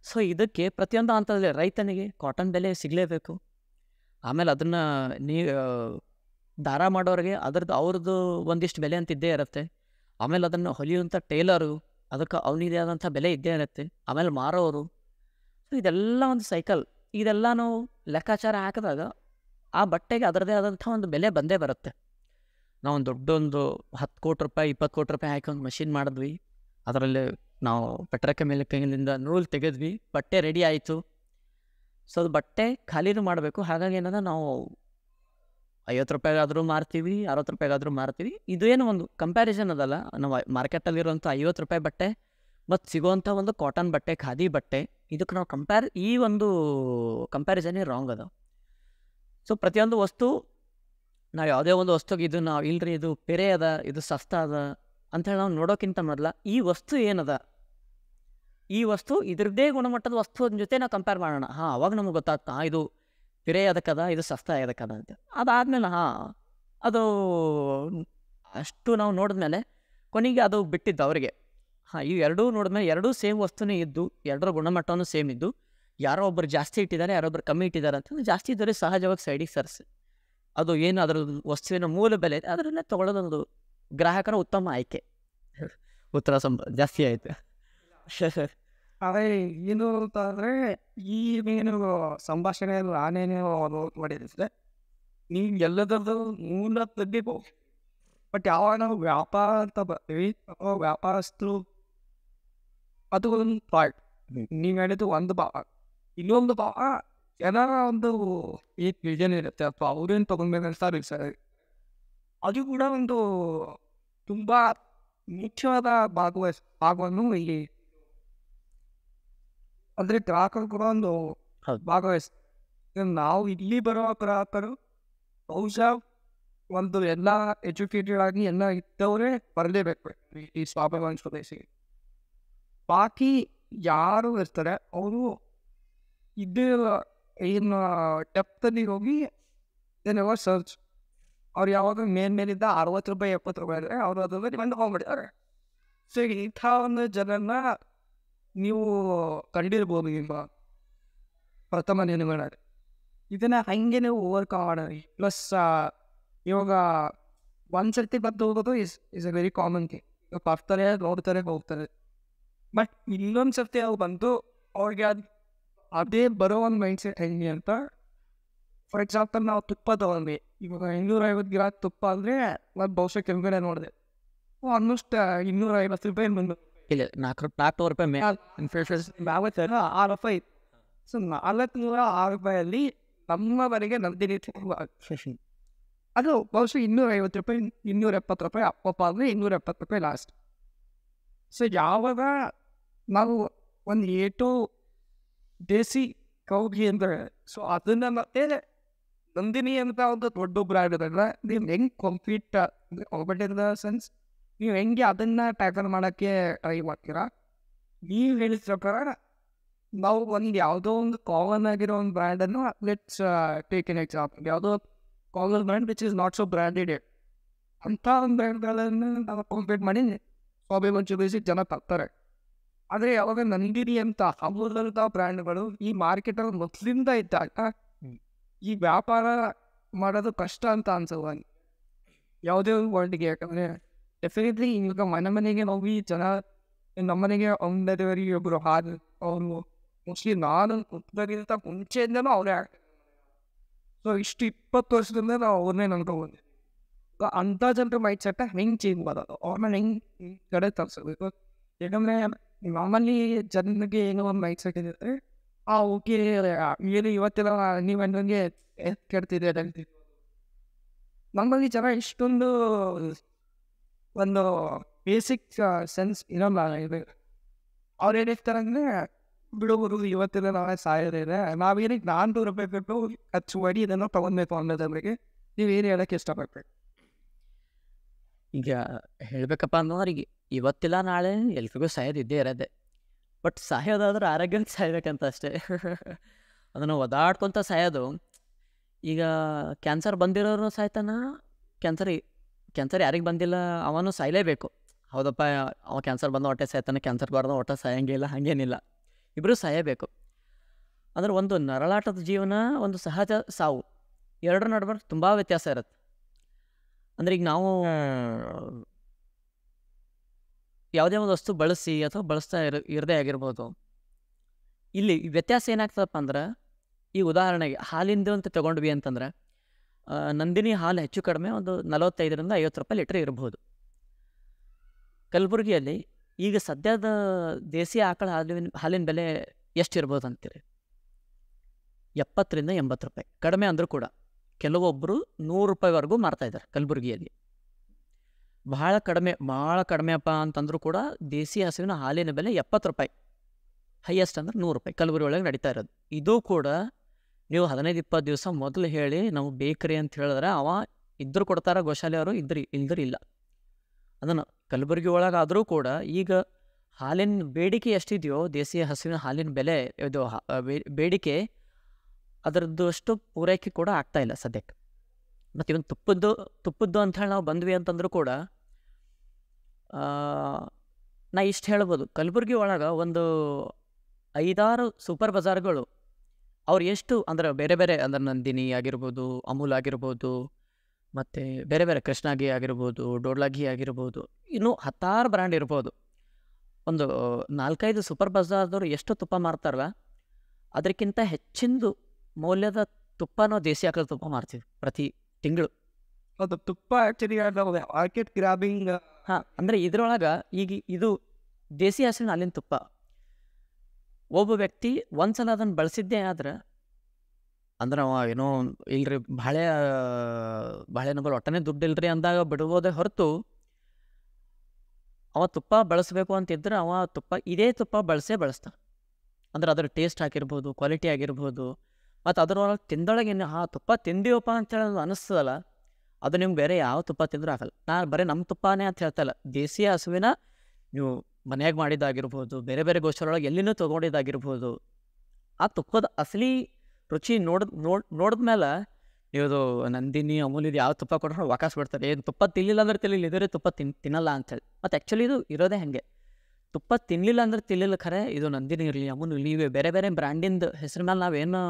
ಸೊ ಇದಕ್ಕೆ ಪ್ರತಿಯೊಂದು ಹಂತದಲ್ಲಿ ರೈತನಿಗೆ ಕಾಟನ್ ಬೆಲೆ ಸಿಗಲೇಬೇಕು ಆಮೇಲೆ ಅದನ್ನು ನೀ ದಾರ ಮಾಡೋರಿಗೆ ಅದರದ್ದು ಅವ್ರದ್ದು ಒಂದಿಷ್ಟು ಬೆಲೆ ಅಂತಿದ್ದೇ ಇರುತ್ತೆ ಆಮೇಲೆ ಅದನ್ನು ಹೊಲಿಯುವಂಥ ಟೇಲರು ಅದಕ್ಕೆ ಅವನಿದೇ ಆದಂಥ ಬೆಲೆ ಇದ್ದೇ ಇರುತ್ತೆ ಆಮೇಲೆ ಮಾರೋರು ಸೊ ಇದೆಲ್ಲ ಒಂದು ಸೈಕಲ್ ಇದೆಲ್ಲ ನಾವು ಲೆಕ್ಕಾಚಾರ ಹಾಕಿದಾಗ ಆ ಬಟ್ಟೆಗೆ ಅದರದೇ ಆದಂಥ ಒಂದು ಬೆಲೆ ಬಂದೇ ಬರುತ್ತೆ ನಾವೊಂದು ದೊಡ್ಡೊಂದು ಹತ್ತು ಕೋಟಿ ರೂಪಾಯಿ ಇಪ್ಪತ್ತು ಕೋಟಿ ರೂಪಾಯಿ ಹಾಕಿ ಒಂದು ಮಷಿನ್ ಮಾಡಿದ್ವಿ ಅದರಲ್ಲಿ ನಾವು ಪೆಟ್ರಕ್ಕೆ ಮೇಲೆ ಕೈಲಿಂದ ನೂಲ್ ತೆಗೆದ್ವಿ ಬಟ್ಟೆ ರೆಡಿ ಆಯಿತು ಸೊ ಅದು ಬಟ್ಟೆ ಖಾಲಿನೂ ಮಾಡಬೇಕು ಹಾಗಾಗಿ ಏನಂದ್ರೆ ನಾವು ಐವತ್ತು ರೂಪಾಯಿಗಾದರೂ ಮಾರ್ತೀವಿ ಅರವತ್ತು ರೂಪಾಯಿಗಾದರೂ ಮಾರ್ತೀವಿ ಇದೇನು ಒಂದು ಕಂಪ್ಯಾರಿಸನ್ ಅದಲ್ಲ ನಾವು ಮಾರ್ಕೆಟಲ್ಲಿರುವಂಥ ಐವತ್ತು ರೂಪಾಯಿ ಬಟ್ಟೆ ಮತ್ತು ಸಿಗುವಂಥ ಒಂದು ಕಾಟನ್ ಬಟ್ಟೆ ಖಾದಿ ಬಟ್ಟೆ ಇದಕ್ಕೆ ನಾವು ಕಂಪೇರ್ ಈ ಒಂದು ಕಂಪ್ಯಾರಿಸನೇ ರಾಂಗ್ ಅದ ಸೊ ಪ್ರತಿಯೊಂದು ವಸ್ತು ನಾವು ಯಾವುದೇ ಒಂದು ವಸ್ತುಗೆ ಇದು ನಾವು ಇಲ್ರಿ ಇದು ಪೆರೆ ಅದ ಇದು ಸಸ್ತ ಅದ ಅಂಥೇಳಿ ನಾವು ನೋಡೋಕ್ಕಿಂತ ಮೊದಲ ಈ ವಸ್ತು ಏನದ ಈ ವಸ್ತು ಇದ್ರದ್ದೇ ಗುಣಮಟ್ಟದ ವಸ್ತು ಜೊತೆ ನಾವು ಕಂಪೇರ್ ಮಾಡೋಣ ಹಾಂ ಅವಾಗ ನಮ್ಗೆ ಗೊತ್ತಾಗ್ತಾ ಇದು ಪಿರೇ ಅದಕ್ಕದ ಇದು ಸಸ್ತ ಅದಕ್ಕದ ಅಂತ ಅದಾದಮೇಲೆ ಹಾಂ ಅದು ಅಷ್ಟು ನಾವು ನೋಡಿದ್ಮೇಲೆ ಕೊನೆಗೆ ಅದು ಬಿಟ್ಟಿದ್ದು ಅವರಿಗೆ ಹಾಂ ಇವು ಎರಡೂ ನೋಡಿದ್ಮೇಲೆ ಎರಡೂ ಸೇಮ್ ವಸ್ತುನೇ ಇದ್ದು ಎರಡರ ಗುಣಮಟ್ಟವೂ ಸೇಮ್ ಇದ್ದು ಯಾರೋ ಒಬ್ಬರು ಜಾಸ್ತಿ ಇಟ್ಟಿದ್ದಾರೆ ಒಬ್ಬರು ಕಮ್ಮಿ ಇಟ್ಟಿದ್ದಾರೆ ಅಂತಂದ್ರೆ ಜಾಸ್ತಿ ಇದ್ದರೆ ಸಹಜವಾಗಿ ಸೈಡಿಗೆ ಸರಿಸಿ ಅದು ಏನು ಅದರ ವಸ್ತುವಿನ ಮೂಲ ಬೆಲೆ ಇದೆ ಅದರಲ್ಲೇ ತೊಗೊಳ್ಳೋದೊಂದು ಗ್ರಾಹಕರ ಉತ್ತಮ ಆಯ್ಕೆ ಉತ್ತರ ಸಂಬ ಜಾಸ್ತಿ ಆಯಿತು ಆದರೆ ಏನು ಅಂತ ಅಂದರೆ ಏನು ಸಂಭಾಷಣೆ ನಾನೇನು ಅದು ಮಾಡಿದ್ರೆ ನೀವು ಎಲ್ಲದರದ್ದು ಮೂಲ ತೆಗಿಬಹುದು ಬಟ್ ಯಾವಾಗ ನಾವು ವ್ಯಾಪಾರ ಅಂತ ಬರ್ತೀವಿ ಅಥವಾ ವ್ಯಾಪಾರಸ್ಥರು ಅದು ಒಂದು ಪಾರ್ಟ್ ನೀವು ಹೇಳಿದ್ದು ಒಂದು ಭಾವ ಇನ್ನೊಂದು ಭಾವ ಜನರ ಒಂದು ಈ ವಿಷನ್ ಇರುತ್ತೆ ಅಥವಾ ಅವ್ರೇನು ತೊಗೊಳ್ಬೇಕಂತ ಸರ್ ಅದು ಕೂಡ ಒಂದು ತುಂಬ ಮುಖ್ಯವಾದ ಭಾಗವಹಿಸ್ ಭಾಗವನ್ನು ಇಲ್ಲಿ ಅಂದ್ರೆ ಗ್ರಾಹಕರು ಕೂಡ ಒಂದು ಭಾಗವಹಿಸ್ತಾರೆ ನಾವು ಇಲ್ಲಿ ಬರೋ ಗ್ರಾಹಕರು ಬಹುಶಃ ಒಂದು ಎಲ್ಲ ಎಜುಕೇಟೆಡ್ ಆಗಿ ಎಲ್ಲ ಇದ್ದವರೇ ಬರಲೇಬೇಕು ಈ ಸ್ವಾಭಿಮಾನ ಸ್ವದೇಶಿಗೆ ಬಾಕಿ ಯಾರು ಇರ್ತಾರೆ ಅವರು ಇದು ಏನು ಡೆಪ್ತಲ್ಲಿ ಹೋಗಿ ಏನೋ ಸರ್ಚ್ ಅವ್ರು ಯಾವಾಗ ಮೇನ್ ಮೇಲಿದ್ದ ಅರವತ್ತು ರೂಪಾಯಿ ಎಪ್ಪತ್ತು ರೂಪಾಯಿ ಆದರೆ ಅವರು ಅದ್ರಲ್ಲಿ ಬಂದು ಹೋಗ್ಬಿಡ್ತಾರೆ ಸೊ ಇಂಥ ಒಂದು ಜನನ ನೀವು ಕಂಡಿರ್ಬೋದು ಈಗ ಪ್ರಥಮ ನೆನಗಳಲ್ಲಿ ಇದನ್ನು ಹಂಗೆ ನೀವು ಓವರ್ಕಮ್ ಮಾಡೋರಿ ಪ್ಲಸ್ ಇವಾಗ ಒಂದು ಸರ್ತಿ ಬಂದು ಹೋಗೋದು is is a very common thing ಬರ್ತಾರೆ ನೋಡ್ತಾರೆ ಹೋಗ್ತಾರೆ ಬಟ್ ಇನ್ನೊಂದು ಸರ್ತಿ ಅವ್ರು ಬಂತು ಅವ್ರಿಗೆ ಅದು ಅದೇ ಬರೋ ಒಂದು ಮೈಂಡ್ಸೆಟ್ ಹೆಂಗೆ ಅಂತ ಫಾರ್ ಎಕ್ಸಾಂಪಲ್ ನಾವು ತುಪ್ಪ ತೊಗೊಂಡ್ವಿ ಇವಾಗ ಇನ್ನೂರೈವತ್ತು ಗಿರಾ ತುಪ್ಪ ಅಂದರೆ ಒಂದು ಬಹುಶಃ ಕೆಳಗಡೆ ನೋಡಿದೆ ಆಲ್ಮೋಸ್ಟ್ ಇನ್ನೂರ ಐವತ್ತು ರೂಪಾಯಿ ಬಂದು ಇಲ್ಲ ನಾಲ್ಕು ನಾಲ್ಕು ರೂಪಾಯಿ ಮೇಲೆ ಆರು ರೂಪಾಯಿ ಸೊ ನಾಲ್ಕುನೂರ ಆರು ರೂಪಾಯಲ್ಲಿ ನಮ್ಮವರೆಗೆ ನಮ್ದಿನ ಅದು ಬಹುಶಃ ಇನ್ನೂರ ಐವತ್ತು ರೂಪಾಯಿ ಇನ್ನೂರ ಎಪ್ಪತ್ತು ರೂಪಾಯಿ ಅಪ್ಪಪ್ಪ ಅಂದರೆ ಇನ್ನೂರ ಎಪ್ಪತ್ತು ರೂಪಾಯಿ ಲಾಸ್ಟ್ ಸೊ ಯಾವಾಗ ನಾವು ಒಂದು ಏಟು ದೇಸಿ ಕೌಗಿ ಅಂದ್ರೆ ಸೊ ಅದನ್ನು ಮತ್ತೆ ನಂದಿನಿ ಅಂತ ಒಂದು ದೊಡ್ಡ ಬ್ರ್ಯಾಂಡ್ ಅದನ್ನು ನೀವು ಹೆಂಗ್ ಕಂಪ್ಲೀಟ್ ಕಾಂಪಿಟೇಟ್ ದ ಸೆನ್ಸ್ ನೀವು ಹೆಂಗೆ ಅದನ್ನು ಟ್ಯಾಕಲ್ ಮಾಡೋಕ್ಕೆ ಟ್ರೈ ಮಾಡ್ತೀರಾ ನೀವು ಹೇಳಿದ ಪ್ರಕಾರ ನಾವು ಒಂದು ಯಾವುದೋ ಒಂದು ಕಾಮನ್ ಆಗಿರೋ ಒಂದು ಬ್ರ್ಯಾಂಡನ್ನು ಲೆಟ್ಸ್ ಟೇಕ್ ಇನ್ ಎಕ್ಸಾಂಪಲ್ ಯಾವುದೋ common brand which is not so branded ಅಂಥ ಒಂದು ಬ್ರ್ಯಾಂಡ್ಗಳನ್ನು ನಾವು ಕಂಪ್ಲೀಟ್ ಮಾಡಿ ಸ್ವಾಭಿಮಾನ ಬೇಸಿಗೆ ಜನ ತರ್ತಾರೆ ಆದರೆ ಯಾವಾಗ ನಂದಿನಿ ಅಂತ ಅಮೂಲ್ಯಂಥ ಬ್ರ್ಯಾಂಡ್ಗಳು ಈ ಮಾರ್ಕೆಟಲ್ಲಿ ಮೊದಲಿಂದ ಇದ್ದಾಗ ಈ ವ್ಯಾಪಾರ ಮಾಡೋದು ಕಷ್ಟ ಅಂತ ಅನ್ಸೋದು ಯಾವುದೇ ಒಂದು ವರ್ಲ್ಡ್ಗೆ ಯಾಕಂದರೆ ಡೆಫಿನೆಟ್ಲಿ ಇವಾಗ ಮನೆ ಮನೆಗೆ ಹೋಗಿ ಜನ ನಮ್ಮನೆಗೆ ಹೋಮ್ ಡೆಲಿವರಿ ಒಬ್ಬರು ಹಾಲು ಅವನು ಮೋಸ್ಟ್ಲಿ ನಾನು ಕುಕ್ಕಿಂತ ಮುಂಚೆಯಿಂದನೂ ಅವರೇ ಸೊ ಇಷ್ಟು ಇಪ್ಪತ್ತು ವರ್ಷದಿಂದ ನಾವು ಅವ್ರನ್ನೇ ನಂಬ್ಕೊಂಡ್ಬಂದಿದ್ದೀವಿ ಅಂಥ ಜನರ ಮೈಂಡ್ ಸೆಟ್ ಹೆಂಗೆ ಚೇಂಜ್ ಮಾಡೋದು ಅವ್ರನ್ನ ಹೆಂಗೆ ಕಡೆ ತರಿಸಬೇಕು ಯಾಕಂದರೆ ಮಾಮೂಲಿ ಜನರಿಗೆ ಏನೋ ಒಂದು ಮೈಂಡ್ ಸೆಟ್ ಇದೆ ಆ ಓಕೆ ಏನು ಇವತ್ತೆಲ್ಲ ನೀವು ಅನ್ನೋಂಗೆ ಕೆಡ್ತಿದೆ ನಮ್ಮಲ್ಲಿ ಜನ ಇಷ್ಟೊಂದು ಒಂದು ಬೇಸಿಕ್ ಸೆನ್ಸ್ ಇರೋಲ್ಲ ಇದು ಅವ್ರು ಏನಿರ್ತಾರೆ ಅಂದರೆ ಬಿಡುಗರು ಇವತ್ತಿನ ನಾಳೆ ಸಾಯೋದಿದೆ ನಾವೇನಿಗೆ ನಾನ್ನೂರು ರೂಪಾಯಿ ಕೊಟ್ಟು ಖರ್ಚು ಮಾಡಿ ಇದನ್ನು ತೊಗೊಬೇಕು ಅನ್ನೋದವ್ರಿಗೆ ನೀವು ಏನು ಹೇಳೋಕ್ಕೆ ಇಷ್ಟಪಡ್ಬೇಕು ಈಗ ಹೇಳಬೇಕಪ್ಪ ಅನ್ನೋರಿಗೆ ಇವತ್ತಿಲ್ಲ ನಾಳೆ ಎಲ್ರಿಗೂ ಸಾಯೋದಿದ್ದೇ ಇರೋದೆ ಬಟ್ ಸಾಯೋದಾದ್ರೆ ಆರೋಗ್ಯ ಸಾಯ್ಬೇಕಂತ ಅಷ್ಟೇ ಅದನ್ನು ಒದಾಡ್ಕೊತ ಸಾಯೋದು ಈಗ ಕ್ಯಾನ್ಸರ್ ಬಂದಿರೋರು ಸಾಯ್ತಾನ ಕ್ಯಾನ್ಸರ್ ಕ್ಯಾನ್ಸರ್ ಯಾರಿಗೆ ಬಂದಿಲ್ಲ ಅವನು ಸಾಯಲೇಬೇಕು ಹೌದಪ್ಪ ಅವ ಕ್ಯಾನ್ಸರ್ ಬಂದ ಹೊಟ್ಟೆ ಸಾಯ್ತಾನೆ ಕ್ಯಾನ್ಸರ್ ಬಾರ್ದ ಹೊಟ್ಟೆ ಇಲ್ಲ ಹಾಗೇನಿಲ್ಲ ಇಬ್ಬರೂ ಸಾಯಬೇಕು ಅಂದರೆ ಒಂದು ನರಳಾಟದ ಜೀವನ ಒಂದು ಸಹಜ ಸಾವು ಎರಡರ ನಡುವೆ ತುಂಬ ವ್ಯತ್ಯಾಸ ಇರುತ್ತೆ ಅಂದರೆ ಈಗ ನಾವು ಯಾವುದೇ ಒಂದು ವಸ್ತು ಬಳಸಿ ಅಥವಾ ಬಳಸ್ತಾ ಇರ ಇರದೇ ಆಗಿರ್ಬೋದು ಇಲ್ಲಿ ವ್ಯತ್ಯಾಸ ಏನಾಗ್ತದಪ್ಪ ಅಂದ್ರೆ ಈ ಉದಾಹರಣೆಗೆ ಹಾಲಿಂದು ಅಂತ ತಗೊಂಡ್ವಿ ಅಂತಂದ್ರೆ ನಂದಿನಿ ಹಾಲು ಹೆಚ್ಚು ಕಡಿಮೆ ಒಂದು ನಲವತ್ತೈದರಿಂದ ಐವತ್ತು ರೂಪಾಯಿ ಲೀಟ್ರ್ ಇರಬಹುದು ಕಲಬುರಗಿಯಲ್ಲಿ ಈಗ ಸದ್ಯದ ದೇಸಿ ಆಕಳ ಹಾಲಿನ ಹಾಲಿನ ಬೆಲೆ ಎಷ್ಟಿರ್ಬೋದು ಅಂತೀರಿ ಎಪ್ಪತ್ತರಿಂದ ಎಂಬತ್ತು ರೂಪಾಯಿ ಕಡಿಮೆ ಅಂದರೂ ಕೂಡ ಕೆಲವೊಬ್ಬರು ನೂರು ರೂಪಾಯಿವರೆಗೂ ಮಾರ್ತಾ ಇದ್ದಾರೆ ಕಲಬುರಗಿಯಲ್ಲಿ ಬಹಳ ಕಡಿಮೆ ಭಾಳ ಅಪ್ಪ ಅಂತಂದರೂ ಕೂಡ ದೇಸಿ ಹಸುವಿನ ಹಾಲಿನ ಬೆಲೆ ಎಪ್ಪತ್ತು ರೂಪಾಯಿ ಹೈಯೆಸ್ಟ್ ಅಂದ್ರೆ ನೂರು ರೂಪಾಯಿ ಕಲಬುರಗಿ ಒಳಗೆ ನಡೀತಾ ಇರೋದು ಇದು ಕೂಡ ನೀವು ಹದಿನೈದು ಇಪ್ಪತ್ತು ದಿವಸ ಮೊದಲು ಹೇಳಿ ನಾವು ಬೇಕ್ರಿ ಅಂತ ಹೇಳಿದ್ರೆ ಅವ ಇದ್ರೂ ಕೊಡ್ತಾರ ಗೋಶಾಲೆ ಅವರು ಇದ್ರಿ ಇಲ್ದ್ರ ಇಲ್ಲ ಅದನ್ನು ಕಲಬುರಗಿ ಒಳಗಾದರೂ ಕೂಡ ಈಗ ಹಾಲಿನ ಬೇಡಿಕೆ ಎಷ್ಟಿದೆಯೋ ದೇಸಿಯ ಹಸುವಿನ ಹಾಲಿನ ಬೆಲೆ ಇದು ಬೇಡಿಕೆ ಅದರದ್ದು ಅಷ್ಟು ಪೂರೈಕೆ ಕೂಡ ಆಗ್ತಾ ಇಲ್ಲ ಸದ್ಯಕ್ಕೆ ಮತ್ತು ಇವನು ತುಪ್ಪದ್ದು ತುಪ್ಪದ್ದು ಅಂತ ಹೇಳಿ ನಾವು ಬಂದ್ವಿ ಅಂತಂದ್ರೂ ಕೂಡ ನಾ ಇಷ್ಟು ಹೇಳ್ಬೋದು ಕಲಬುರಗಿ ಒಳಗೆ ಒಂದು ಐದಾರು ಸೂಪರ್ ಬಜಾರ್ಗಳು ಅವ್ರು ಎಷ್ಟು ಅಂದರೆ ಬೇರೆ ಬೇರೆ ಅಂದರೆ ನಂದಿನಿ ಆಗಿರ್ಬೋದು ಅಮೂಲ್ ಆಗಿರ್ಬೋದು ಮತ್ತು ಬೇರೆ ಬೇರೆ ಕೃಷ್ಣಾಗಿ ಆಗಿರ್ಬೋದು ಡೋಡ್ಲಾಗಿ ಆಗಿರ್ಬೋದು ಇನ್ನೂ ಹತ್ತಾರು ಬ್ರ್ಯಾಂಡ್ ಇರ್ಬೋದು ಒಂದು ನಾಲ್ಕೈದು ಸೂಪರ್ ಬಜಾರ್ದವ್ರು ಎಷ್ಟು ತುಪ್ಪ ಮಾರ್ತಾರಲ್ಲ ಅದಕ್ಕಿಂತ ಹೆಚ್ಚಿಂದು ಮೌಲ್ಯದ ತುಪ್ಪನೋ ದೇಸಿ ಹಾಕಲು ತುಪ್ಪ ಮಾರ್ತೀವಿ ಪ್ರತಿ ತಿಂಗಳು ಅದು ತುಪ್ಪ ಆ್ಯಕ್ಚುಲಿ ಮಾರ್ಕೆಟ್ ಗ್ರಾಬಿಂಗ್ ಹಾಂ ಅಂದರೆ ಇದರೊಳಗೆ ಈಗ ಇದು ದೇಸಿ ಹಸಿನ ಅಲ್ಲಿನ ತುಪ್ಪ ಒಬ್ಬ ವ್ಯಕ್ತಿ ಒಂದ್ಸಲ ಅದನ್ನು ಬಳಸಿದ್ದೇ ಆದ್ರೆ ಅಂದ್ರೆ ಅವ ಏನೋ ಇಲ್ರಿ ಬಾಳೆ ಬಾಳೆ ನಂಬರ್ ಒಟ್ಟನೇ ದುಡ್ಡು ಅಂದಾಗ ಬಿಡ್ಬೋದೇ ಹೊರತು ಅವ ತುಪ್ಪ ಬಳಸಬೇಕು ಅಂತಿದ್ರೆ ಅವ ತುಪ್ಪ ಇದೇ ತುಪ್ಪ ಬಳಸೇ ಬಳಸ್ತಾನ ಅಂದ್ರೆ ಅದರ ಟೇಸ್ಟ್ ಹಾಕಿರ್ಬೋದು ಕ್ವಾಲಿಟಿ ಆಗಿರ್ಬೋದು ಮತ್ತು ಅದರೊಳಗೆ ತಿಂದೊಳಗೆ ಏನು ಆ ತುಪ್ಪ ತಿಂದೀವಪ್ಪ ಅಂತೇಳಿ ಅನಿಸ್ತದಲ್ಲ ಅದು ನಿಮ್ಗೆ ಬೇರೆ ಯಾವ ತುಪ್ಪ ತಿಂದರೂ ಆಗಲ್ಲ ನಾನು ಬರೀ ನಮ್ಮ ತುಪ್ಪನೇ ಅಂತ ಹೇಳ್ತಲ್ಲ ದೇಸಿ ಹಸುವಿನ ನೀವು ಮನೆಯಾಗ ಮಾಡಿದ್ದಾಗಿರ್ಬೋದು ಬೇರೆ ಬೇರೆ ಗೋಷ್ಠರೊಳಗೆ ಎಲ್ಲಿನೂ ತೊಗೊಂಡಿದ್ದಾಗಿರ್ಬೋದು ಆ ತುಪ್ಪದ ಅಸಲಿ ರುಚಿ ನೋಡಿದ ನೋಡ್ ನೋಡಿದ್ಮೇಲೆ ಇವರು ನಂದಿನಿ ಅಮೂಲ್ ಇದು ಯಾವ ತುಪ್ಪ ಕೊಟ್ಟರು ವಾಕಾಸ್ ಬಿಡ್ತಾರೆ ಏನು ತುಪ್ಪ ತಿನ್ನಲಿಲ್ಲ ಅಂದ್ರೆ ತಿಳಿಲಿಲ್ಲ ಇದರೇ ತುಪ್ಪ ತಿನ್ ತಿನ್ನಲ್ಲ ಅಂತೇಳಿ ಮತ್ತು ಆ್ಯಕ್ಚುಲಿ ಇದು ಇರೋದೇ ಹಾಗೆ ತುಪ್ಪ ತಿನ್ನಲಿಲ್ಲ ಅಂದ್ರೆ ತಿನ್ನಲಿಲ್ಲ ಖರೆ ಇದು ನಂದಿನಿ ಇರಲಿ ಅಮೂಲ್ ಇರಲಿ ಇವೆ ಬೇರೆ ಬೇರೆ ಬ್ರ್ಯಾಂಡಿಂದು ಹೆಸರು ಮೇಲೆ ನಾವೇನು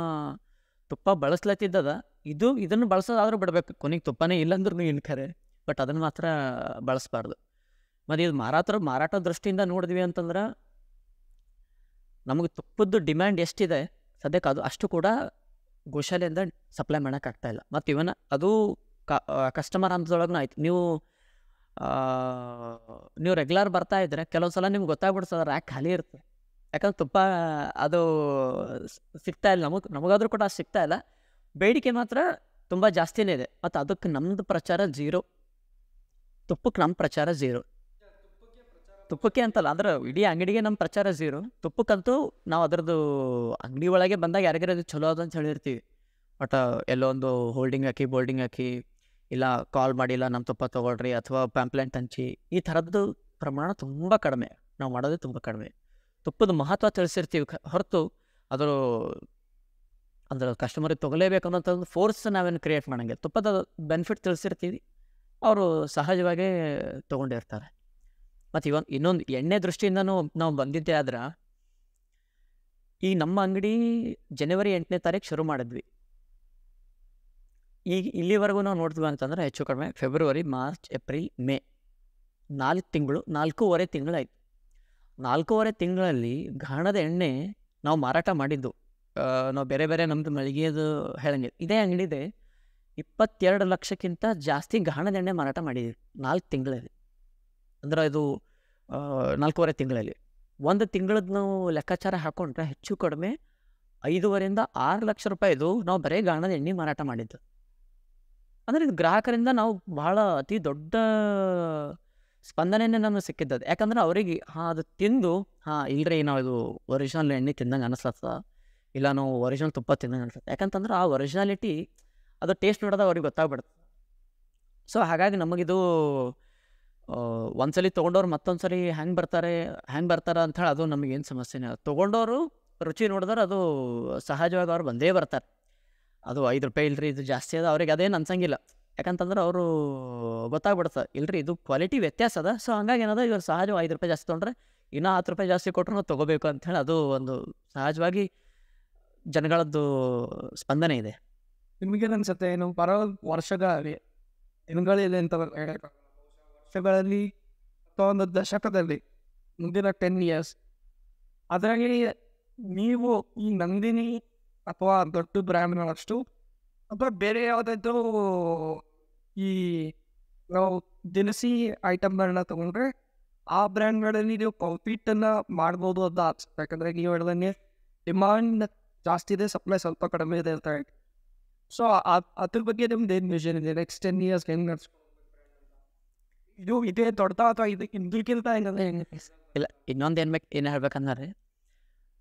ತುಪ್ಪ ಬಳಸ್ಲತ್ತಿದ್ದದ ಇದು ಇದನ್ನು ಬಳಸೋದಾದ್ರೂ ಬಿಡಬೇಕು ಕೊನೆಗೆ ತುಪ್ಪನೇ ಇಲ್ಲಂದ್ರೂ ಏನು ಖರೆ ಬಟ್ ಅದನ್ನು ಮಾತ್ರ ಬಳಸಬಾರ್ದು ಮತ್ತು ಇದು ಮಾರಾಟ ಮಾರಾಟ ದೃಷ್ಟಿಯಿಂದ ನೋಡಿದ್ವಿ ಅಂತಂದ್ರೆ ನಮಗೆ ತುಪ್ಪದ್ದು ಡಿಮ್ಯಾಂಡ್ ಎಷ್ಟಿದೆ ಸದ್ಯಕ್ಕೆ ಅದು ಅಷ್ಟು ಕೂಡ ಗೋಶಾಲೆಯಿಂದ ಸಪ್ಲೈ ಮಾಡೋಕ್ಕಾಗ್ತಾ ಇಲ್ಲ ಮತ್ತು ಇವನ್ನ ಅದು ಕಸ್ಟಮರ್ ಹಂತದೊಳಗೂ ಆಯ್ತು ನೀವು ನೀವು ರೆಗ್ಯುಲರ್ ಬರ್ತಾ ಇದ್ರೆ ಕೆಲವು ಸಲ ನಿಮ್ಗೆ ಗೊತ್ತಾಗ್ಬಿಡ್ತದೆ ರ್ಯಾಕ್ ಖಾಲಿ ಇರುತ್ತೆ ಯಾಕಂದ್ರೆ ತುಪ್ಪ ಅದು ಸಿಗ್ತಾ ಇಲ್ಲ ನಮಗೆ ನಮಗಾದ್ರೂ ಕೂಡ ಸಿಗ್ತಾ ಇಲ್ಲ ಬೇಡಿಕೆ ಮಾತ್ರ ತುಂಬ ಜಾಸ್ತಿನೇ ಇದೆ ಮತ್ತು ಅದಕ್ಕೆ ನಮ್ಮದು ಪ್ರಚಾರ ಜೀರೋ ತುಪ್ಪಕ್ಕೆ ನಮ್ಮ ಪ್ರಚಾರ ಜೀರೋ ತುಪ್ಪಕ್ಕೆ ಅಂತಲ್ಲ ಅಂದ್ರೆ ಇಡೀ ಅಂಗಡಿಗೆ ನಮ್ಮ ಪ್ರಚಾರ ಝೀರೋ ತುಪ್ಪಕ್ಕಂತೂ ನಾವು ಅದರದ್ದು ಅಂಗಡಿ ಒಳಗೆ ಬಂದಾಗ ಯಾರಿಗಾರ ಅದು ಚಲೋ ಅದಂತ ಹೇಳಿರ್ತೀವಿ ಬಟ್ ಒಂದು ಹೋಲ್ಡಿಂಗ್ ಹಾಕಿ ಬೋಲ್ಡಿಂಗ್ ಹಾಕಿ ಇಲ್ಲ ಕಾಲ್ ಮಾಡಿಲ್ಲ ನಮ್ಮ ತುಪ್ಪ ತೊಗೊಳ್ರಿ ಅಥವಾ ಪ್ಯಾಂಪ್ಲೆಂಟ್ ಹಂಚಿ ಈ ಥರದ್ದು ಪ್ರಮಾಣ ತುಂಬ ಕಡಿಮೆ ನಾವು ಮಾಡೋದು ತುಂಬ ಕಡಿಮೆ ತುಪ್ಪದ ಮಹತ್ವ ತಿಳಿಸಿರ್ತೀವಿ ಹೊರತು ಅದರ ಅಂದ್ರೆ ಕಸ್ಟಮರಿಗೆ ತೊಗೊಲೇಬೇಕು ಒಂದು ಫೋರ್ಸ್ ನಾವೇನು ಕ್ರಿಯೇಟ್ ಮಾಡೋಂಗೆ ತುಪ್ಪದ ಬೆನಿಫಿಟ್ ತಿಳಿಸಿರ್ತೀವಿ ಅವರು ಸಹಜವಾಗಿ ತೊಗೊಂಡಿರ್ತಾರೆ ಮತ್ತು ಇವನ್ ಇನ್ನೊಂದು ಎಣ್ಣೆ ದೃಷ್ಟಿಯಿಂದನೂ ನಾವು ಬಂದಿದ್ದೆ ಆದ್ರೆ ಈ ನಮ್ಮ ಅಂಗಡಿ ಜನವರಿ ಎಂಟನೇ ತಾರೀಕು ಶುರು ಮಾಡಿದ್ವಿ ಈಗ ಇಲ್ಲಿವರೆಗೂ ನಾವು ನೋಡ್ತೀವಿ ಅಂತಂದ್ರೆ ಹೆಚ್ಚು ಕಡಿಮೆ ಫೆಬ್ರವರಿ ಮಾರ್ಚ್ ಏಪ್ರಿಲ್ ಮೇ ನಾಲ್ಕು ತಿಂಗಳು ನಾಲ್ಕೂವರೆ ತಿಂಗಳಾಯಿತು ನಾಲ್ಕೂವರೆ ತಿಂಗಳಲ್ಲಿ ಘಾಣದ ಎಣ್ಣೆ ನಾವು ಮಾರಾಟ ಮಾಡಿದ್ದು ನಾವು ಬೇರೆ ಬೇರೆ ನಮ್ಮದು ಮಳಿಗೆದು ಹೇಳಂಗಿಲ್ಲ ಇದೇ ಅಂಗಡಿದೆ ಇಪ್ಪತ್ತೆರಡು ಲಕ್ಷಕ್ಕಿಂತ ಜಾಸ್ತಿ ಘಾಣದ ಎಣ್ಣೆ ಮಾರಾಟ ಮಾಡಿದ್ದೀವಿ ನಾಲ್ಕು ತಿಂಗಳಲ್ಲಿ ಅಂದ್ರೆ ಇದು ನಾಲ್ಕೂವರೆ ತಿಂಗಳಲ್ಲಿ ಒಂದು ತಿಂಗಳದ್ದು ನಾವು ಲೆಕ್ಕಾಚಾರ ಹಾಕೊಂಡ್ರೆ ಹೆಚ್ಚು ಕಡಿಮೆ ಐದೂವರೆಯಿಂದ ಆರು ಲಕ್ಷ ರೂಪಾಯಿದು ನಾವು ಬರೀ ಗಾಣದ ಎಣ್ಣೆ ಮಾರಾಟ ಮಾಡಿದ್ದು ಅಂದರೆ ಇದು ಗ್ರಾಹಕರಿಂದ ನಾವು ಬಹಳ ಅತಿ ದೊಡ್ಡ ಸ್ಪಂದನೆಯೇ ನಮಗೆ ಸಿಕ್ಕಿದ್ದದು ಯಾಕಂದ್ರೆ ಅವರಿಗೆ ಹಾಂ ಅದು ತಿಂದು ಹಾಂ ಇಲ್ಲರಿ ನಾವು ಇದು ಒರಿಜಿನಲ್ ಎಣ್ಣೆ ತಿಂದಂಗೆ ಅನಿಸ್ಲತ್ತದ ಇಲ್ಲ ನಾವು ಒರಿಜಿನಲ್ ತುಪ್ಪ ತಿಂದಂಗೆ ಅನಿಸ್ತದೆ ಯಾಕಂತಂದ್ರೆ ಆ ಒರಿಜಿನಾಲಿಟಿ ಅದು ಟೇಸ್ಟ್ ನೋಡೋದು ಅವ್ರಿಗೆ ಗೊತ್ತಾಗ್ಬಿಡ್ತದೆ ಸೊ ಹಾಗಾಗಿ ನಮಗಿದು ಒಂದ್ಸಲಿ ತೊಗೊಂಡವ್ರು ಮತ್ತೊಂದ್ಸಲಿ ಹ್ಯಾಂಗೆ ಬರ್ತಾರೆ ಹ್ಯಾಂಗೆ ಬರ್ತಾರೆ ಅಂತ ಅದು ನಮಗೇನು ಸಮಸ್ಯೆನೇ ತೊಗೊಂಡವರು ರುಚಿ ನೋಡಿದ್ರೆ ಅದು ಸಹಜವಾಗಿ ಅವ್ರು ಬಂದೇ ಬರ್ತಾರೆ ಅದು ಐದು ರೂಪಾಯಿ ಇಲ್ರಿ ಇದು ಜಾಸ್ತಿ ಅದ ಅವ್ರಿಗೆ ಅದೇನು ಅನ್ಸಂಗಿಲ್ಲ ಯಾಕಂತಂದ್ರೆ ಅವರು ಗೊತ್ತಾಗ್ಬಿಡ್ತಾರೆ ಇಲ್ರಿ ಇದು ಕ್ವಾಲಿಟಿ ವ್ಯತ್ಯಾಸ ಅದ ಸೊ ಹಂಗಾಗಿ ಏನದ ಇವ್ರು ಸಹಜ ಐದು ರೂಪಾಯಿ ಜಾಸ್ತಿ ತೊಗೊಂಡ್ರೆ ಇನ್ನೂ ಹತ್ತು ರೂಪಾಯಿ ಜಾಸ್ತಿ ಕೊಟ್ಟರು ನಾವು ತೊಗೋಬೇಕು ಅಂಥೇಳಿ ಅದು ಒಂದು ಸಹಜವಾಗಿ ಜನಗಳದ್ದು ಸ್ಪಂದನೆ ಇದೆ ನಿಮಗೇನು ಅನ್ಸುತ್ತೆ ಏನು ಬರೋ ವರ್ಷದ ದಿನಗಳಲ್ಲಿ ಅಂತ ವರ್ಷಗಳಲ್ಲಿ ಅಥವಾ ಒಂದು ದಶಕದಲ್ಲಿ ಮುಂದಿನ ಟೆನ್ ಇಯರ್ಸ್ ಅದರಲ್ಲಿ ನೀವು ಈ ನಂದಿನಿ ಅಥವಾ ದೊಡ್ಡ ಬ್ರ್ಯಾಂಡ್ಗಳಷ್ಟು ಅಥವಾ ಬೇರೆ ಯಾವುದಾದ್ರು ಈ ನಾವು ದಿನಸಿ ಐಟಮ್ಗಳನ್ನ ತಗೊಂಡ್ರೆ ಆ ಬ್ರ್ಯಾಂಡ್ಗಳಲ್ಲಿ ನೀವು ಕಾಂಪೀಟನ್ನು ಮಾಡ್ಬೋದು ಅಂತ ಯಾಕಂದ್ರೆ ಯಾಕಂದರೆ ನೀವು ಹೇಳ್ದಂಗೆ ಡಿಮಾಂಡ್ ಜಾಸ್ತಿ ಇದೆ ಸಪ್ಲೈ ಸ್ವಲ್ಪ ಕಡಿಮೆ ಇದೆ ಅಂತ ಹೇಳಿ ಸೊ ಅದ್ರ ಬಗ್ಗೆ ನಿಮ್ದು ಏನು ವಿಷನ್ ಇದೆ ನೆಕ್ಸ್ಟ್ ಟೆನ್ ಇಯರ್ಸ್ ಹೆಂಗೆ ನಡೆಸ್ಬೋದು ಇದು ಇದೇ ದೊಡ್ಡದ ಅಥವಾ ಇದು ಇದಕ್ಕಿಂತ ಇಲ್ಲ ಇನ್ನೊಂದು ಏನು ಬೇಕು ಏನು ಹೇಳ್ಬೇಕಂದ್ರೆ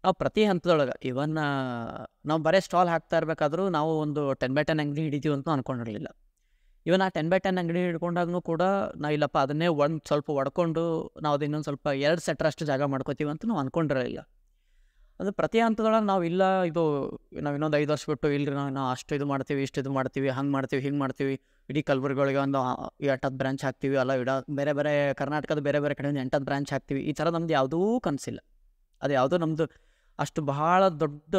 ನಾವು ಪ್ರತಿ ಹಂತದೊಳಗೆ ಇವನ್ ನಾವು ಬರೀ ಸ್ಟಾಲ್ ಹಾಕ್ತಾ ಇರಬೇಕಾದ್ರೂ ನಾವು ಒಂದು ಟೆನ್ ಬೈ ಟೆನ್ ಅಂಗಡಿ ಹಿಡಿದೀವಿ ಅಂತ ಅಂದ್ಕೊಂಡಿರಲಿಲ್ಲ ಇವನ್ ಆ ಟೆನ್ ಬೈ ಟೆನ್ ಅಂಗಡಿ ಹಿಡ್ಕೊಂಡಾಗೂ ಕೂಡ ನಾವು ಇಲ್ಲಪ್ಪ ಅದನ್ನೇ ಒಂದು ಸ್ವಲ್ಪ ಒಡ್ಕೊಂಡು ನಾವು ಅದು ಇನ್ನೊಂದು ಸ್ವಲ್ಪ ಎರಡು ಸೆಟ್ರಷ್ಟು ಜಾಗ ಮಾಡ್ಕೋತೀವಿ ಅಂತ ನಾವು ಅಂದ್ಕೊಂಡಿರಲಿಲ್ಲ ಅಂದರೆ ಪ್ರತಿ ಹಂತದೊಳಗೆ ನಾವು ಇಲ್ಲ ಇದು ನಾವು ಇನ್ನೊಂದು ಐದು ವರ್ಷ ಬಿಟ್ಟು ಇಲ್ಲರಿ ನಾವು ನಾವು ಅಷ್ಟು ಇದು ಮಾಡ್ತೀವಿ ಇಷ್ಟು ಇದು ಮಾಡ್ತೀವಿ ಹಂಗೆ ಮಾಡ್ತೀವಿ ಹಿಂಗೆ ಮಾಡ್ತೀವಿ ಇಡೀ ಕಲಬುರ್ಗಿಗಳಿಗೆ ಒಂದು ಎಂಟತ್ತು ಬ್ರಾಂಚ್ ಹಾಕ್ತೀವಿ ಅಲ್ಲ ಇಡ ಬೇರೆ ಬೇರೆ ಕರ್ನಾಟಕದ ಬೇರೆ ಬೇರೆ ಕಡೆ ಒಂದು ಎಂಟತ್ತು ಬ್ರಾಂಚ್ ಹಾಕ್ತೀವಿ ಈ ಥರ ನಮ್ದು ಯಾವುದೂ ಕನಸಿಲ್ಲ ಅದು ಯಾವುದೂ ನಮ್ಮದು ಅಷ್ಟು ಬಹಳ ದೊಡ್ಡ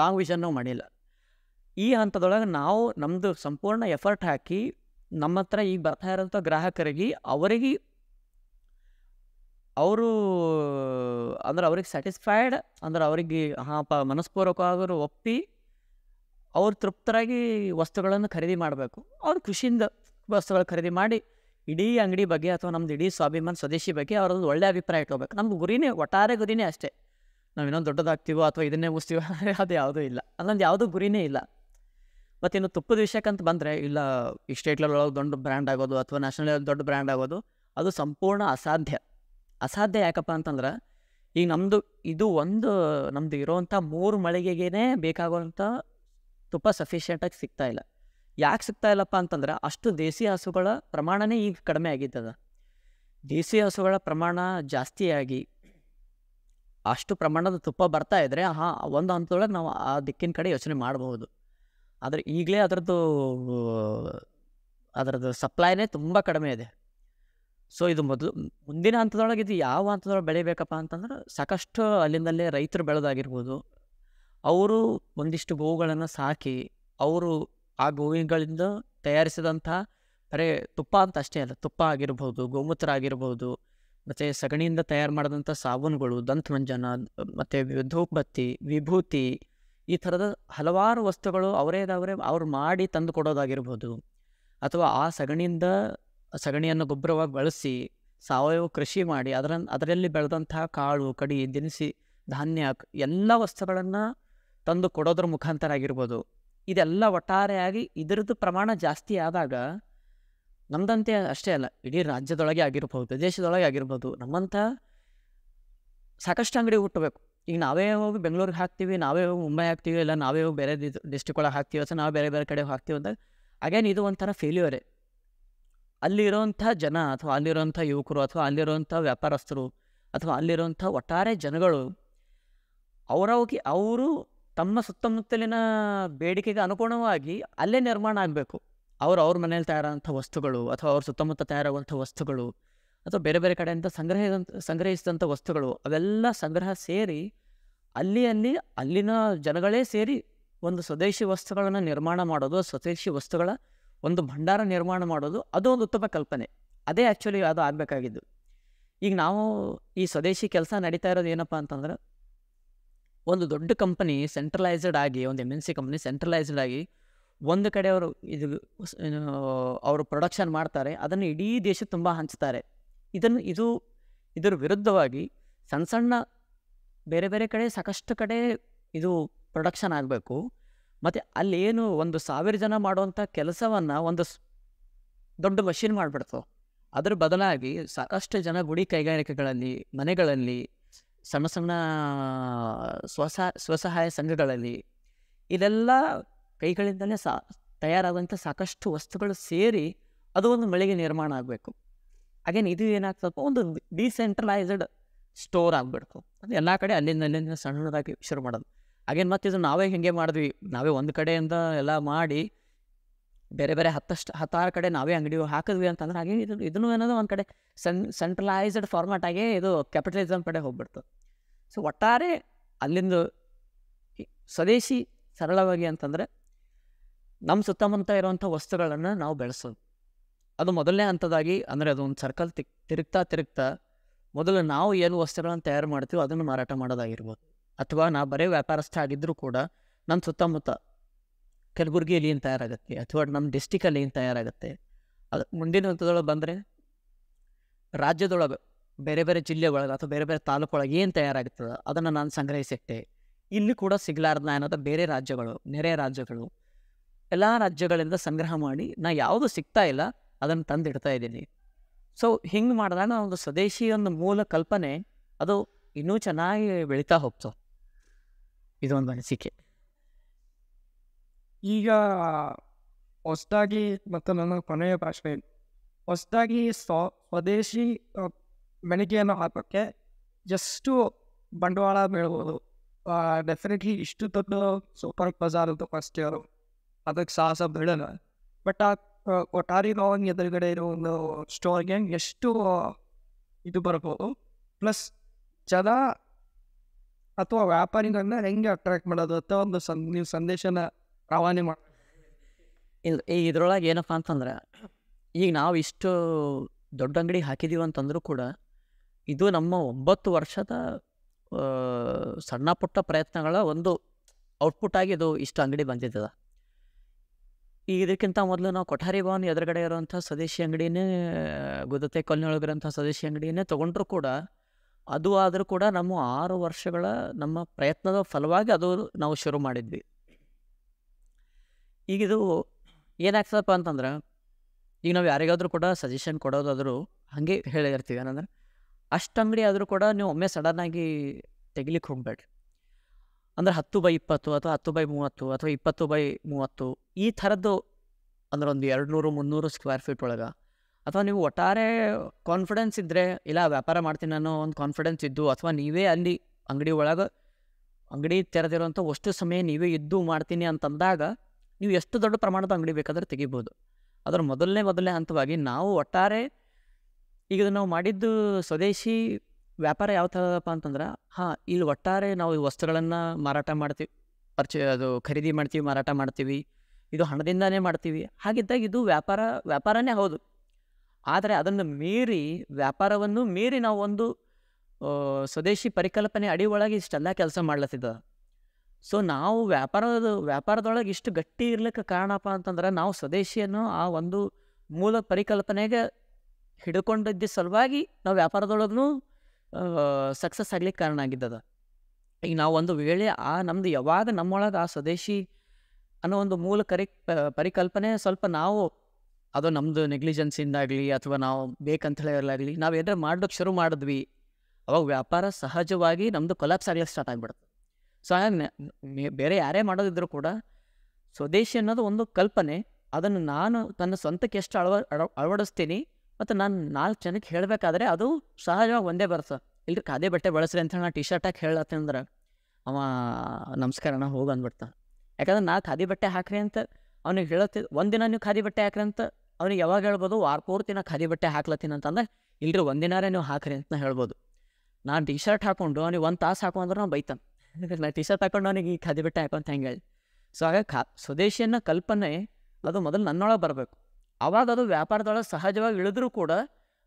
ಲಾಂಗ್ ವಿಷನ್ ಮಾಡಿಲ್ಲ ಈ ಹಂತದೊಳಗೆ ನಾವು ನಮ್ಮದು ಸಂಪೂರ್ಣ ಎಫರ್ಟ್ ಹಾಕಿ ನಮ್ಮ ಹತ್ರ ಈಗ ಬರ್ತಾ ಇರೋಂಥ ಗ್ರಾಹಕರಿಗೆ ಅವರಿಗೆ ಅವರು ಅಂದ್ರೆ ಅವ್ರಿಗೆ ಸ್ಯಾಟಿಸ್ಫೈಡ್ ಅಂದ್ರೆ ಅವ್ರಿಗೆ ಹಾಂ ಪ ಒಪ್ಪಿ ಅವ್ರು ತೃಪ್ತರಾಗಿ ವಸ್ತುಗಳನ್ನು ಖರೀದಿ ಮಾಡಬೇಕು ಅವ್ರು ಖುಷಿಯಿಂದ ವಸ್ತುಗಳು ಖರೀದಿ ಮಾಡಿ ಇಡೀ ಅಂಗಡಿ ಬಗ್ಗೆ ಅಥವಾ ನಮ್ದು ಇಡೀ ಸ್ವಾಭಿಮಾನ ಸ್ವದೇಶಿ ಬಗ್ಗೆ ಅವರೊಂದು ಒಳ್ಳೆಯ ಅಭಿಪ್ರಾಯ ಇಟ್ಕೋಬೇಕು ನಮ್ಮ ಗುರಿನೇ ಒಟ್ಟಾರೆ ಗುರಿನೇ ಅಷ್ಟೇ ನಾವು ಇನ್ನೊಂದು ದೊಡ್ಡದಾಗ್ತೀವೋ ಅಥವಾ ಇದನ್ನೇ ಮುಗಿಸ್ತೀವೋ ಅದು ಯಾವುದೂ ಇಲ್ಲ ಅಲ್ಲೊಂದು ಯಾವುದೂ ಗುರಿನೇ ಇಲ್ಲ ಮತ್ತು ಇನ್ನು ತುಪ್ಪದ ವಿಷಯಕ್ಕಂತ ಬಂದರೆ ಇಲ್ಲ ಈ ಸ್ಟೇಟ್ ಲೆವೆಲ್ ಒಳಗೆ ದೊಡ್ಡ ಬ್ರ್ಯಾಂಡ್ ಆಗೋದು ಅಥವಾ ನ್ಯಾಷನಲ್ ಲೆವೆಲ್ ದೊಡ್ಡ ಬ್ರ್ಯಾಂಡ್ ಆಗೋದು ಅದು ಸಂಪೂರ್ಣ ಅಸಾಧ್ಯ ಅಸಾಧ್ಯ ಯಾಕಪ್ಪ ಅಂತಂದ್ರೆ ಈಗ ನಮ್ಮದು ಇದು ಒಂದು ನಮ್ಮದು ಇರೋವಂಥ ಮೂರು ಮಳಿಗೆಗೇ ಬೇಕಾಗುವಂಥ ತುಪ್ಪ ಸಫಿಷಿಯೆಂಟಾಗಿ ಸಿಗ್ತಾ ಇಲ್ಲ ಯಾಕೆ ಸಿಗ್ತಾ ಇಲ್ಲಪ್ಪ ಅಂತಂದ್ರೆ ಅಷ್ಟು ದೇಸಿ ಹಸುಗಳ ಪ್ರಮಾಣನೇ ಈಗ ಕಡಿಮೆ ಆಗಿದ್ದದ ದೇಸಿ ಹಸುಗಳ ಪ್ರಮಾಣ ಜಾಸ್ತಿಯಾಗಿ ಅಷ್ಟು ಪ್ರಮಾಣದ ತುಪ್ಪ ಬರ್ತಾ ಇದ್ದರೆ ಹಾಂ ಒಂದು ಹಂತದೊಳಗೆ ನಾವು ಆ ದಿಕ್ಕಿನ ಕಡೆ ಯೋಚನೆ ಮಾಡಬಹುದು ಆದರೆ ಈಗಲೇ ಅದರದ್ದು ಅದರದ್ದು ಸಪ್ಲೈನೇ ತುಂಬ ಕಡಿಮೆ ಇದೆ ಸೊ ಇದು ಮೊದಲು ಮುಂದಿನ ಹಂತದೊಳಗೆ ಇದು ಯಾವ ಹಂತದೊಳಗೆ ಬೆಳಿಬೇಕಪ್ಪ ಅಂತಂದ್ರೆ ಸಾಕಷ್ಟು ಅಲ್ಲಿಂದಲ್ಲೇ ರೈತರು ಬೆಳೆದಾಗಿರ್ಬೋದು ಅವರು ಒಂದಿಷ್ಟು ಗೋವುಗಳನ್ನು ಸಾಕಿ ಅವರು ಆ ಗೋವಿಗಳಿಂದ ತಯಾರಿಸಿದಂಥ ಬರೇ ತುಪ್ಪ ಅಂತ ಅಷ್ಟೇ ಅಲ್ಲ ತುಪ್ಪ ಆಗಿರ್ಬೋದು ಗೋಮೂತ್ರ ಆಗಿರ್ಬೋದು ಮತ್ತು ಸಗಣಿಯಿಂದ ತಯಾರು ಮಾಡಿದಂಥ ಸಾಬೂನುಗಳು ದಂತಮಂಜನ ಮತ್ತು ಧೂಪಬತ್ತಿ ವಿಭೂತಿ ಈ ಥರದ ಹಲವಾರು ವಸ್ತುಗಳು ಅವರೇದವರೇ ಅವ್ರು ಮಾಡಿ ತಂದು ಕೊಡೋದಾಗಿರ್ಬೋದು ಅಥವಾ ಆ ಸಗಣಿಯಿಂದ ಸಗಣಿಯನ್ನು ಗೊಬ್ಬರವಾಗಿ ಬಳಸಿ ಸಾವಯವ ಕೃಷಿ ಮಾಡಿ ಅದರ ಅದರಲ್ಲಿ ಬೆಳೆದಂತಹ ಕಾಳು ಕಡಿ ದಿನಸಿ ಧಾನ್ಯ ಎಲ್ಲ ವಸ್ತುಗಳನ್ನು ತಂದು ಕೊಡೋದ್ರ ಮುಖಾಂತರ ಆಗಿರ್ಬೋದು ಇದೆಲ್ಲ ಒಟ್ಟಾರೆಯಾಗಿ ಇದರದ್ದು ಪ್ರಮಾಣ ಜಾಸ್ತಿ ಆದಾಗ ನಮ್ದಂತೆ ಅಷ್ಟೇ ಅಲ್ಲ ಇಡೀ ರಾಜ್ಯದೊಳಗೆ ಆಗಿರ್ಬೋದು ದೇಶದೊಳಗೆ ಆಗಿರ್ಬೋದು ನಮ್ಮಂಥ ಸಾಕಷ್ಟು ಅಂಗಡಿ ಹುಟ್ಟಬೇಕು ಈಗ ನಾವೇ ಹೋಗಿ ಬೆಂಗಳೂರಿಗೆ ಹಾಕ್ತೀವಿ ನಾವೇ ಹೋಗಿ ಮುಂಬೈ ಹಾಕ್ತೀವಿ ಇಲ್ಲ ನಾವೇ ಹೋಗಿ ಬೇರೆ ಡಿಸ್ಟಿಕ್ ಒಳಗೆ ಹಾಕ್ತೀವಿ ಅಥವಾ ನಾವು ಬೇರೆ ಬೇರೆ ಕಡೆ ಹಾಕ್ತೀವಿ ಅಂದಾಗ ಅಗೇನ್ ಇದು ಒಂಥರ ಫೇಲ್ಯೂರೇ ಅಲ್ಲಿರೋಂಥ ಜನ ಅಥವಾ ಅಲ್ಲಿರೋಂಥ ಯುವಕರು ಅಥವಾ ಅಲ್ಲಿರೋಂಥ ವ್ಯಾಪಾರಸ್ಥರು ಅಥವಾ ಅಲ್ಲಿರುವಂಥ ಒಟ್ಟಾರೆ ಜನಗಳು ಅವರವಾಗಿ ಅವರು ತಮ್ಮ ಸುತ್ತಮುತ್ತಲಿನ ಬೇಡಿಕೆಗೆ ಅನುಗುಣವಾಗಿ ಅಲ್ಲೇ ನಿರ್ಮಾಣ ಆಗಬೇಕು ಅವರು ಅವ್ರ ಮನೇಲಿ ತಯಾರಾದಂಥ ವಸ್ತುಗಳು ಅಥವಾ ಅವ್ರ ಸುತ್ತಮುತ್ತ ತಯಾರಾಗುವಂಥ ವಸ್ತುಗಳು ಅಥವಾ ಬೇರೆ ಬೇರೆ ಕಡೆಯಿಂದ ಸಂಗ್ರಹ ಸಂಗ್ರಹಿಸಿದಂಥ ವಸ್ತುಗಳು ಅವೆಲ್ಲ ಸಂಗ್ರಹ ಸೇರಿ ಅಲ್ಲಿ ಅಲ್ಲಿ ಅಲ್ಲಿನ ಜನಗಳೇ ಸೇರಿ ಒಂದು ಸ್ವದೇಶಿ ವಸ್ತುಗಳನ್ನು ನಿರ್ಮಾಣ ಮಾಡೋದು ಸ್ವದೇಶಿ ವಸ್ತುಗಳ ಒಂದು ಭಂಡಾರ ನಿರ್ಮಾಣ ಮಾಡೋದು ಅದು ಒಂದು ಉತ್ತಮ ಕಲ್ಪನೆ ಅದೇ ಆ್ಯಕ್ಚುಲಿ ಅದು ಆಗಬೇಕಾಗಿದ್ದು ಈಗ ನಾವು ಈ ಸ್ವದೇಶಿ ಕೆಲಸ ನಡೀತಾ ಇರೋದು ಏನಪ್ಪ ಅಂತಂದ್ರೆ ಒಂದು ದೊಡ್ಡ ಕಂಪನಿ ಸೆಂಟ್ರಲೈಸ್ಡ್ ಆಗಿ ಒಂದು M N C company centralised ಆಗಿ ಒಂದು ಕಡೆ ಅವರು ಇದು ಅವರು ಪ್ರೊಡಕ್ಷನ್ ಮಾಡ್ತಾರೆ ಅದನ್ನು ಇಡೀ ದೇಶ ತುಂಬ ಹಂಚ್ತಾರೆ ಇದನ್ನು ಇದು ಇದರ ವಿರುದ್ಧವಾಗಿ ಸಣ್ಣ ಸಣ್ಣ ಬೇರೆ ಬೇರೆ ಕಡೆ ಸಾಕಷ್ಟು ಕಡೆ ಇದು ಪ್ರೊಡಕ್ಷನ್ ಆಗಬೇಕು ಮತ್ತು ಅಲ್ಲೇನು ಒಂದು ಸಾವಿರ ಜನ ಮಾಡುವಂಥ ಕೆಲಸವನ್ನು ಒಂದು ದೊಡ್ಡ ಮಷಿನ್ ಮಾಡಿಬಿಡ್ತು ಅದರ ಬದಲಾಗಿ ಸಾಕಷ್ಟು ಜನ ಗುಡಿ ಕೈಗಾರಿಕೆಗಳಲ್ಲಿ ಮನೆಗಳಲ್ಲಿ ಸಣ್ಣ ಸಣ್ಣ ಸ್ವಸಹ ಸ್ವಸಹಾಯ ಸಂಘಗಳಲ್ಲಿ ಇದೆಲ್ಲ ಕೈಗಳಿಂದಲೇ ಸಾ ತಯಾರಾದಂಥ ಸಾಕಷ್ಟು ವಸ್ತುಗಳು ಸೇರಿ ಅದು ಒಂದು ಮಳಿಗೆ ನಿರ್ಮಾಣ ಆಗಬೇಕು ಹಾಗೇನು ಇದು ಏನಾಗ್ತದಪ್ಪ ಒಂದು ಡಿಸೆಂಟ್ರಲೈಸ್ಡ್ ಸ್ಟೋರ್ ಆಗಿಬಿಡ್ತು ಅದು ಎಲ್ಲ ಕಡೆ ಅಲ್ಲಿಂದ ಅಲ್ಲಿಂದ ಸಣ್ಣದಾಗಿ ಶುರು ಮಾಡೋದು ಹಾಗೇನು ಮತ್ತೆ ಇದು ನಾವೇ ಹಿಂಗೆ ಮಾಡಿದ್ವಿ ನಾವೇ ಒಂದು ಕಡೆಯಿಂದ ಎಲ್ಲ ಮಾಡಿ ಬೇರೆ ಬೇರೆ ಹತ್ತಷ್ಟು ಹತ್ತಾರು ಕಡೆ ನಾವೇ ಅಂಗಡಿ ಹಾಕಿದ್ವಿ ಅಂತಂದ್ರೆ ಹಾಗೆ ಇದು ಇದನ್ನು ಏನದು ಒಂದು ಕಡೆ ಸೆನ್ ಸೆಂಟ್ರಲೈಸ್ಡ್ ಫಾರ್ಮ್ಯಾಟ್ ಆಗಿ ಇದು ಕ್ಯಾಪಿಟಲಿಸಮ್ ಕಡೆ ಹೋಗ್ಬಿಡ್ತು ಸೊ ಒಟ್ಟಾರೆ ಅಲ್ಲಿಂದು ಸ್ವದೇಶಿ ಸರಳವಾಗಿ ಅಂತಂದರೆ ನಮ್ಮ ಸುತ್ತಮುತ್ತ ಇರುವಂಥ ವಸ್ತುಗಳನ್ನು ನಾವು ಬೆಳೆಸೋದು ಅದು ಮೊದಲನೇ ಹಂತದಾಗಿ ಅಂದರೆ ಅದು ಒಂದು ಸರ್ಕಲ್ ತಿಕ್ ತಿರುಗ್ತಾ ತಿರುಗ್ತಾ ಮೊದಲು ನಾವು ಏನು ವಸ್ತುಗಳನ್ನು ತಯಾರು ಮಾಡ್ತೀವೋ ಅದನ್ನು ಮಾರಾಟ ಮಾಡೋದಾಗಿರ್ಬೋದು ಅಥವಾ ನಾ ಬರೇ ವ್ಯಾಪಾರಸ್ಥ ಆಗಿದ್ದರೂ ಕೂಡ ನನ್ನ ಸುತ್ತಮುತ್ತ ಕಲಬುರಗಿಯಲ್ಲಿ ಏನು ತಯಾರಾಗುತ್ತೆ ಅಥವಾ ನಮ್ಮ ಡಿಸ್ಟಿಕಲ್ಲಿ ಏನು ತಯಾರಾಗುತ್ತೆ ಅದು ಮುಂದಿನ ಹಂತದೊಳಗೆ ಬಂದರೆ ರಾಜ್ಯದೊಳಗೆ ಬೇರೆ ಬೇರೆ ಜಿಲ್ಲೆ ಒಳಗೆ ಅಥವಾ ಬೇರೆ ಬೇರೆ ತಾಲೂಕೊಳಗೆ ಏನು ತಯಾರಾಗುತ್ತದೆ ಅದನ್ನು ನಾನು ಸಂಗ್ರಹಿಸಿಟ್ಟೆ ಇಲ್ಲಿ ಕೂಡ ಸಿಗ್ಲಾರ್ದ ಅನ್ನೋದು ಬೇರೆ ರಾಜ್ಯಗಳು ನೆರೆ ರಾಜ್ಯಗಳು ಎಲ್ಲ ರಾಜ್ಯಗಳಿಂದ ಸಂಗ್ರಹ ಮಾಡಿ ನಾ ಯಾವುದು ಸಿಗ್ತಾ ಇಲ್ಲ ಅದನ್ನು ತಂದಿಡ್ತಾ ಇದ್ದೀನಿ ಸೊ ಹಿಂಗೆ ಮಾಡಿದಾಗ ಒಂದು ಸ್ವದೇಶಿ ಒಂದು ಮೂಲ ಕಲ್ಪನೆ ಅದು ಇನ್ನೂ ಚೆನ್ನಾಗಿ ಬೆಳೀತಾ ಹೋಗ್ತು ಇದೊಂದು ಅನಿಸಿಕೆ ಈಗ ಹೊಸದಾಗಿ ಮತ್ತು ನನ್ನ ಕೊನೆಯ ಭಾಷೆ ಹೊಸದಾಗಿ ಸ್ವ ಸ್ವದೇಶಿ ಮೆಣಿಗೆಯನ್ನು ಹಾಕೋಕ್ಕೆ ಜಸ್ಟು ಬಂಡವಾಳ ಬೀಳ್ಬೋದು ಡೆಫಿನೆಟ್ಲಿ ಇಷ್ಟು ದೊಡ್ಡ ಸೂಪರ್ ಬಜಾರ್ ಅಂತ ಫಸ್ಟ್ ಇಯರು ಅದಕ್ಕೆ ಸಾಹಸ ಬೀಳಲ್ಲ ಬಟ್ ಆ ಕೊಠಾರಿ ಲಾಂಗ್ ಎದುರುಗಡೆ ಇರೋ ಒಂದು ಸ್ಟೋರ್ಗೆ ಎಷ್ಟು ಇದು ಬರ್ಬೋದು ಪ್ಲಸ್ ಜನ ಅಥವಾ ವ್ಯಾಪಾರಿಗಳನ್ನ ಹೆಂಗೆ ಅಟ್ರಾಕ್ಟ್ ಮಾಡೋದು ಅಥವಾ ಒಂದು ಸನ್ ನೀವು ಸಂದೇಶನ ರವಾನೆ ಮಾಡಿ ಈ ಇದ್ರೊಳಗೆ ಏನಪ್ಪ ಅಂತಂದ್ರೆ ಈಗ ನಾವು ಇಷ್ಟು ದೊಡ್ಡ ಅಂಗಡಿ ಹಾಕಿದ್ದೀವಿ ಅಂತಂದ್ರೂ ಕೂಡ ಇದು ನಮ್ಮ ಒಂಬತ್ತು ವರ್ಷದ ಸಣ್ಣ ಪುಟ್ಟ ಪ್ರಯತ್ನಗಳ ಒಂದು ಔಟ್ಪುಟ್ ಆಗಿ ಇದು ಇಷ್ಟು ಅಂಗಡಿ ಬಂದಿದ್ದದ ಈಗ ಇದಕ್ಕಿಂತ ಮೊದಲು ನಾವು ಕೊಠಾರಿ ಭವನ್ ಎದುರುಗಡೆ ಇರುವಂಥ ಸ್ವದೇಶಿ ಅಂಗಡಿನೇ ಗುದತೆ ಕಾಲೋನಿ ಸ್ವದೇಶಿ ಅಂಗಡಿನೇ ತೊಗೊಂಡ್ರೂ ಕೂಡ ಅದು ಆದರೂ ಕೂಡ ನಮ್ಮ ಆರು ವರ್ಷಗಳ ನಮ್ಮ ಪ್ರಯತ್ನದ ಫಲವಾಗಿ ಅದು ನಾವು ಶುರು ಮಾಡಿದ್ವಿ ಈಗ ಇದು ಏನಾಗ್ತದಪ್ಪ ಅಂತಂದ್ರೆ ಈಗ ನಾವು ಯಾರಿಗಾದರೂ ಕೂಡ ಸಜೆಷನ್ ಕೊಡೋದಾದರೂ ಹಾಗೆ ಹೇಳಿರ್ತೀವಿ ಏನಂದ್ರೆ ಅಷ್ಟು ಅಂಗಡಿ ಆದರೂ ಕೂಡ ನೀವು ಒಮ್ಮೆ ಸಡನ್ನಾಗಿ ತೆಗಿಲಿಕ್ಕೆ ಹೋಗ್ಬೇಡ್ರಿ ಅಂದರೆ ಹತ್ತು ಬೈ ಇಪ್ಪತ್ತು ಅಥವಾ ಹತ್ತು ಬೈ ಮೂವತ್ತು ಅಥವಾ ಇಪ್ಪತ್ತು ಬೈ ಮೂವತ್ತು ಈ ಥರದ್ದು ಅಂದ್ರೆ ಒಂದು ಎರಡು ನೂರು ಮುನ್ನೂರು ಸ್ಕ್ವೇರ್ ಫೀಟ್ ಒಳಗೆ ಅಥವಾ ನೀವು ಒಟ್ಟಾರೆ ಕಾನ್ಫಿಡೆನ್ಸ್ ಇದ್ದರೆ ಇಲ್ಲ ವ್ಯಾಪಾರ ಮಾಡ್ತೀನಿ ಅನ್ನೋ ಒಂದು ಕಾನ್ಫಿಡೆನ್ಸ್ ಇದ್ದು ಅಥವಾ ನೀವೇ ಅಲ್ಲಿ ಅಂಗಡಿ ಒಳಗೆ ಅಂಗಡಿ ತೆರೆದಿರುವಂಥ ಅಷ್ಟು ಸಮಯ ನೀವೇ ಇದ್ದು ಮಾಡ್ತೀನಿ ಅಂತಂದಾಗ ನೀವು ಎಷ್ಟು ದೊಡ್ಡ ಪ್ರಮಾಣದ ಅಂಗಡಿ ಬೇಕಾದರೆ ತೆಗಿಬೋದು ಅದರ ಮೊದಲನೇ ಮೊದಲನೇ ಹಂತವಾಗಿ ನಾವು ಒಟ್ಟಾರೆ ಈಗ ನಾವು ಮಾಡಿದ್ದು ಸ್ವದೇಶಿ ವ್ಯಾಪಾರ ಯಾವ ಥರದಪ್ಪ ಅಂತಂದ್ರೆ ಹಾಂ ಇಲ್ಲಿ ಒಟ್ಟಾರೆ ನಾವು ಈ ವಸ್ತುಗಳನ್ನು ಮಾರಾಟ ಮಾಡ್ತೀವಿ ಪರ್ಚೆ ಅದು ಖರೀದಿ ಮಾಡ್ತೀವಿ ಮಾರಾಟ ಮಾಡ್ತೀವಿ ಇದು ಹಣದಿಂದನೇ ಮಾಡ್ತೀವಿ ಹಾಗಿದ್ದಾಗ ಇದು ವ್ಯಾಪಾರ ವ್ಯಾಪಾರನೇ ಹೌದು ಆದರೆ ಅದನ್ನು ಮೀರಿ ವ್ಯಾಪಾರವನ್ನು ಮೀರಿ ನಾವು ಒಂದು ಸ್ವದೇಶಿ ಪರಿಕಲ್ಪನೆ ಅಡಿ ಒಳಗೆ ಇಷ್ಟೆಲ್ಲ ಕೆಲಸ ಮಾಡ್ಲತ್ತಿದ್ದ ಸೊ ನಾವು ವ್ಯಾಪಾರದ ವ್ಯಾಪಾರದೊಳಗೆ ಇಷ್ಟು ಗಟ್ಟಿ ಇರ್ಲಿಕ್ಕೆ ಕಾರಣಪ್ಪ ಅಂತಂದ್ರೆ ನಾವು ಸ್ವದೇಶಿಯನ್ನು ಆ ಒಂದು ಮೂಲ ಪರಿಕಲ್ಪನೆಗೆ ಹಿಡ್ಕೊಂಡಿದ್ದ ಸಲುವಾಗಿ ನಾವು ವ್ಯಾಪಾರದೊಳಗೂ ಸಕ್ಸಸ್ ಆಗ್ಲಿಕ್ಕೆ ಕಾರಣ ಆಗಿದ್ದದ ಈಗ ನಾವು ಒಂದು ವೇಳೆ ಆ ನಮ್ದು ಯಾವಾಗ ನಮ್ಮೊಳಗೆ ಆ ಸ್ವದೇಶಿ ಅನ್ನೋ ಒಂದು ಮೂಲ ಕರಿ ಪರಿಕಲ್ಪನೆ ಸ್ವಲ್ಪ ನಾವು ಅದು ನಮ್ಮದು ನೆಗ್ಲಿಜೆನ್ಸಿಂದಾಗಲಿ ಅಥವಾ ನಾವು ಬೇಕಂತ ಹೇಳಲಾಗಲಿ ನಾವು ಏನಾರ ಮಾಡೋಕ್ಕೆ ಶುರು ಮಾಡಿದ್ವಿ ಅವಾಗ ವ್ಯಾಪಾರ ಸಹಜವಾಗಿ ನಮ್ಮದು ಕೊಲಾಪ್ಸ್ ಆಗಲಿಕ್ಕೆ ಸ್ಟಾರ್ಟ್ ಆಗಿಬಿಡುತ್ತೆ ಸೊ ಹಾಗೆ ಬೇರೆ ಯಾರೇ ಮಾಡೋದಿದ್ರು ಕೂಡ ಸ್ವದೇಶಿ ಅನ್ನೋದು ಒಂದು ಕಲ್ಪನೆ ಅದನ್ನು ನಾನು ನನ್ನ ಸ್ವಂತಕ್ಕೆ ಎಷ್ಟು ಅಳವ ಅಳವಡಿಸ್ತೀನಿ ಮತ್ತು ನಾನು ನಾಲ್ಕು ಜನಕ್ಕೆ ಹೇಳಬೇಕಾದ್ರೆ ಅದು ಸಹಜವಾಗಿ ಒಂದೇ ಬರ್ತದೆ ಇಲ್ಲ ಖಾದಿ ಬಟ್ಟೆ ಬಳಸ್ರಿ ಅಂತ ನಾ ಟಿ ಶರ್ಟ್ ಹಾಕಿ ಹೇಳತ್ತಂದ್ರೆ ಅವ ನಮಸ್ಕಾರನ ಹೋಗಿ ಅಂದ್ಬಿಡ್ತಾನೆ ಯಾಕಂದ್ರೆ ನಾ ಖಾದಿ ಬಟ್ಟೆ ಹಾಕ್ರಿ ಅಂತ ಅವ್ನಿಗೆ ಹೇಳತ್ತೆ ಒಂದಿನ ನೀವು ಖಾದಿ ಬಟ್ಟೆ ಹಾಕ್ರಿ ಅಂತ ಅವ್ನಿಗೆ ಯಾವಾಗ ಹೇಳ್ಬೋದು ವಾರ ಪೂರ್ತಿ ನಾ ಖಾದಿ ಬಟ್ಟೆ ಹಾಕ್ಲತ್ತೀನಿ ಅಂತಂದ್ರೆ ಇಲ್ರಿ ಒಂದಿನಾರೇ ನೀವು ಹಾಕ್ರಿ ಅಂತ ಹೇಳ್ಬೋದು ನಾನು ಟಿ ಶರ್ಟ್ ಹಾಕೊಂಡು ಅವ್ನಿಗೆ ಒಂದು ತಾಸು ಹಾಕೊಂಡ್ರೆ ಅಂದ್ರೆ ನಾವು ಬೈತಾನೆ ನಾನು ಟಿ ಶರ್ಟ್ ಹಾಕೊಂಡು ಅವನಿಗೆ ಈ ಖಾದಿ ಬಟ್ಟೆ ಹಾಕೊಂತ ಹೆಂಗೆ ಹೇಳಿ ಸೊ ಹಾಗೆ ಖಾ ಸ್ವದೇಶಿಯನ್ನ ಕಲ್ಪನೆ ಅದು ಮೊದಲು ನನ್ನೊಳಗೆ ಬರಬೇಕು ಅವಾಗ ಅದು ವ್ಯಾಪಾರದೊಳಗೆ ಸಹಜವಾಗಿ ಇಳಿದ್ರೂ ಕೂಡ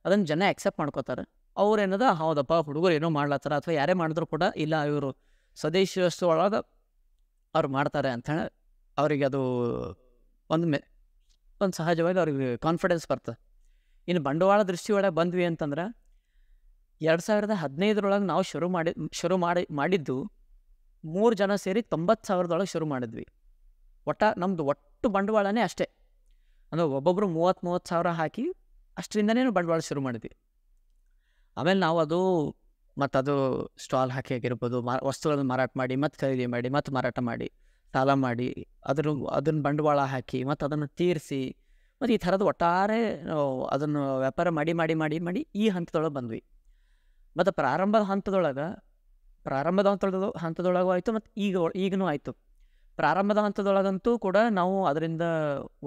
ಅದನ್ನು ಜನ ಆಕ್ಸೆಪ್ಟ್ ಮಾಡ್ಕೋತಾರೆ ಏನದ ಹೌದಪ್ಪ ಹುಡುಗರು ಏನೋ ಮಾಡ್ಲತ್ತಾರ ಅಥವಾ ಯಾರೇ ಮಾಡಿದ್ರು ಕೂಡ ಇಲ್ಲ ಇವರು ಸ್ವದೇಶಿ ಒಳಗೆ ಅವ್ರು ಮಾಡ್ತಾರೆ ಅಂಥೇಳಿ ಅವರಿಗೆ ಅದು ಒಂದು ಮೆ ಒಂದು ಸಹಜವಾಗಿ ಅವ್ರಿಗೆ ಕಾನ್ಫಿಡೆನ್ಸ್ ಬರ್ತದೆ ಇನ್ನು ಬಂಡವಾಳ ದೃಷ್ಟಿಯೊಳಗೆ ಬಂದ್ವಿ ಅಂತಂದ್ರೆ ಎರಡು ಸಾವಿರದ ಹದಿನೈದರೊಳಗೆ ನಾವು ಶುರು ಮಾಡಿ ಶುರು ಮಾಡಿ ಮಾಡಿದ್ದು ಮೂರು ಜನ ಸೇರಿ ತೊಂಬತ್ತು ಸಾವಿರದೊಳಗೆ ಶುರು ಮಾಡಿದ್ವಿ ಒಟ್ಟ ನಮ್ಮದು ಒಟ್ಟು ಬಂಡವಾಳನೇ ಅಷ್ಟೇ ಅಂದರೆ ಒಬ್ಬೊಬ್ಬರು ಮೂವತ್ತು ಮೂವತ್ತು ಸಾವಿರ ಹಾಕಿ ಅಷ್ಟರಿಂದನೇ ಬಂಡವಾಳ ಶುರು ಮಾಡಿದ್ವಿ ಆಮೇಲೆ ನಾವು ಅದು ಮತ್ತದು ಅದು ಸ್ಟಾಲ್ ಹಾಕಿ ಆಗಿರ್ಬೋದು ಮಾ ವಸ್ತುಗಳನ್ನು ಮಾರಾಟ ಮಾಡಿ ಮತ್ತು ಖರೀದಿ ಮಾಡಿ ಮತ್ತು ಮಾರಾಟ ಮಾಡಿ ಸಾಲ ಮಾಡಿ ಅದ್ರ ಅದನ್ನು ಬಂಡವಾಳ ಹಾಕಿ ಮತ್ತು ಅದನ್ನು ತೀರಿಸಿ ಮತ್ತು ಈ ಥರದ ಒಟ್ಟಾರೆ ಅದನ್ನು ವ್ಯಾಪಾರ ಮಾಡಿ ಮಾಡಿ ಮಾಡಿ ಮಾಡಿ ಈ ಹಂತದೊಳಗೆ ಬಂದ್ವಿ ಮತ್ತು ಪ್ರಾರಂಭದ ಹಂತದೊಳಗೆ ಪ್ರಾರಂಭದ ಹಂತದೊಳಗೆ ಹಂತದೊಳಗೂ ಆಯಿತು ಮತ್ತು ಈಗ ಈಗನೂ ಆಯಿತು ಪ್ರಾರಂಭದ ಹಂತದೊಳಗಂತೂ ಕೂಡ ನಾವು ಅದರಿಂದ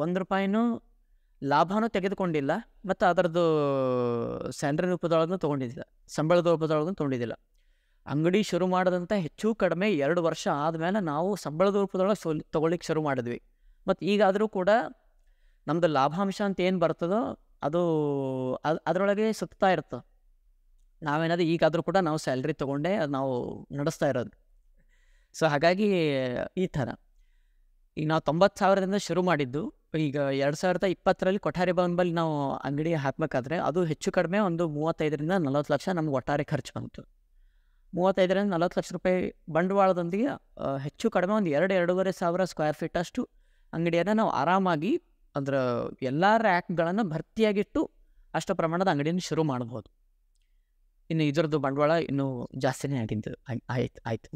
ಒಂದು ರೂಪಾಯಿನೂ ಲಾಭನೂ ತೆಗೆದುಕೊಂಡಿಲ್ಲ ಮತ್ತು ಅದರದ್ದು ಸ್ಯಾಂಡ್ರಿ ರೂಪದೊಳಗೂ ತೊಗೊಂಡಿದ್ದಿಲ್ಲ ಸಂಬಳದ ರೂಪದೊಳಗೂ ತೊಗೊಂಡಿದ್ದಿಲ್ಲ ಅಂಗಡಿ ಶುರು ಮಾಡಿದಂಥ ಹೆಚ್ಚು ಕಡಿಮೆ ಎರಡು ವರ್ಷ ಆದಮೇಲೆ ನಾವು ಸಂಬಳದ ರೂಪದೊಳಗೆ ಸೋಲ್ ತೊಗೊಳ್ಳಿಕ್ಕೆ ಶುರು ಮಾಡಿದ್ವಿ ಮತ್ತು ಈಗಾದರೂ ಕೂಡ ನಮ್ಮದು ಲಾಭಾಂಶ ಅಂತ ಏನು ಬರ್ತದೋ ಅದು ಅದು ಅದರೊಳಗೆ ಸುತ್ತಾ ಇರ್ತದೆ ನಾವೇನಾದ್ರೂ ಈಗಾದರೂ ಕೂಡ ನಾವು ಸ್ಯಾಲ್ರಿ ತೊಗೊಂಡೇ ಅದು ನಾವು ನಡೆಸ್ತಾ ಇರೋದು ಸೊ ಹಾಗಾಗಿ ಈ ಥರ ಈಗ ನಾವು ತೊಂಬತ್ತು ಸಾವಿರದಿಂದ ಶುರು ಮಾಡಿದ್ದು ಈಗ ಎರಡು ಸಾವಿರದ ಇಪ್ಪತ್ತರಲ್ಲಿ ಕೊಠಾರಿ ಬಂಬಲ್ಲಿ ನಾವು ಅಂಗಡಿ ಹಾಕಬೇಕಾದ್ರೆ ಅದು ಹೆಚ್ಚು ಕಡಿಮೆ ಒಂದು ಮೂವತ್ತೈದರಿಂದ ನಲವತ್ತು ಲಕ್ಷ ನಮ್ಗೆ ಒಟ್ಟಾರೆ ಖರ್ಚು ಬಂತು ಮೂವತ್ತೈದರಿಂದ ನಲವತ್ತು ಲಕ್ಷ ರೂಪಾಯಿ ಬಂಡವಾಳದೊಂದಿಗೆ ಹೆಚ್ಚು ಕಡಿಮೆ ಒಂದು ಎರಡು ಎರಡೂವರೆ ಸಾವಿರ ಸ್ಕ್ವೇರ್ ಫೀಟ್ ಅಷ್ಟು ಅಂಗಡಿಯನ್ನು ನಾವು ಆರಾಮಾಗಿ ಅಂದ್ರೆ ಎಲ್ಲ ರ್ಯಾಕ್ಗಳನ್ನು ಭರ್ತಿಯಾಗಿಟ್ಟು ಅಷ್ಟು ಪ್ರಮಾಣದ ಅಂಗಡಿಯನ್ನು ಶುರು ಮಾಡ್ಬೋದು ಇನ್ನು ಇದರದ್ದು ಬಂಡವಾಳ ಇನ್ನೂ ಜಾಸ್ತಿನೇ ಆಗಿದ್ದು ಆಯ್ತು ಆಯ್ತು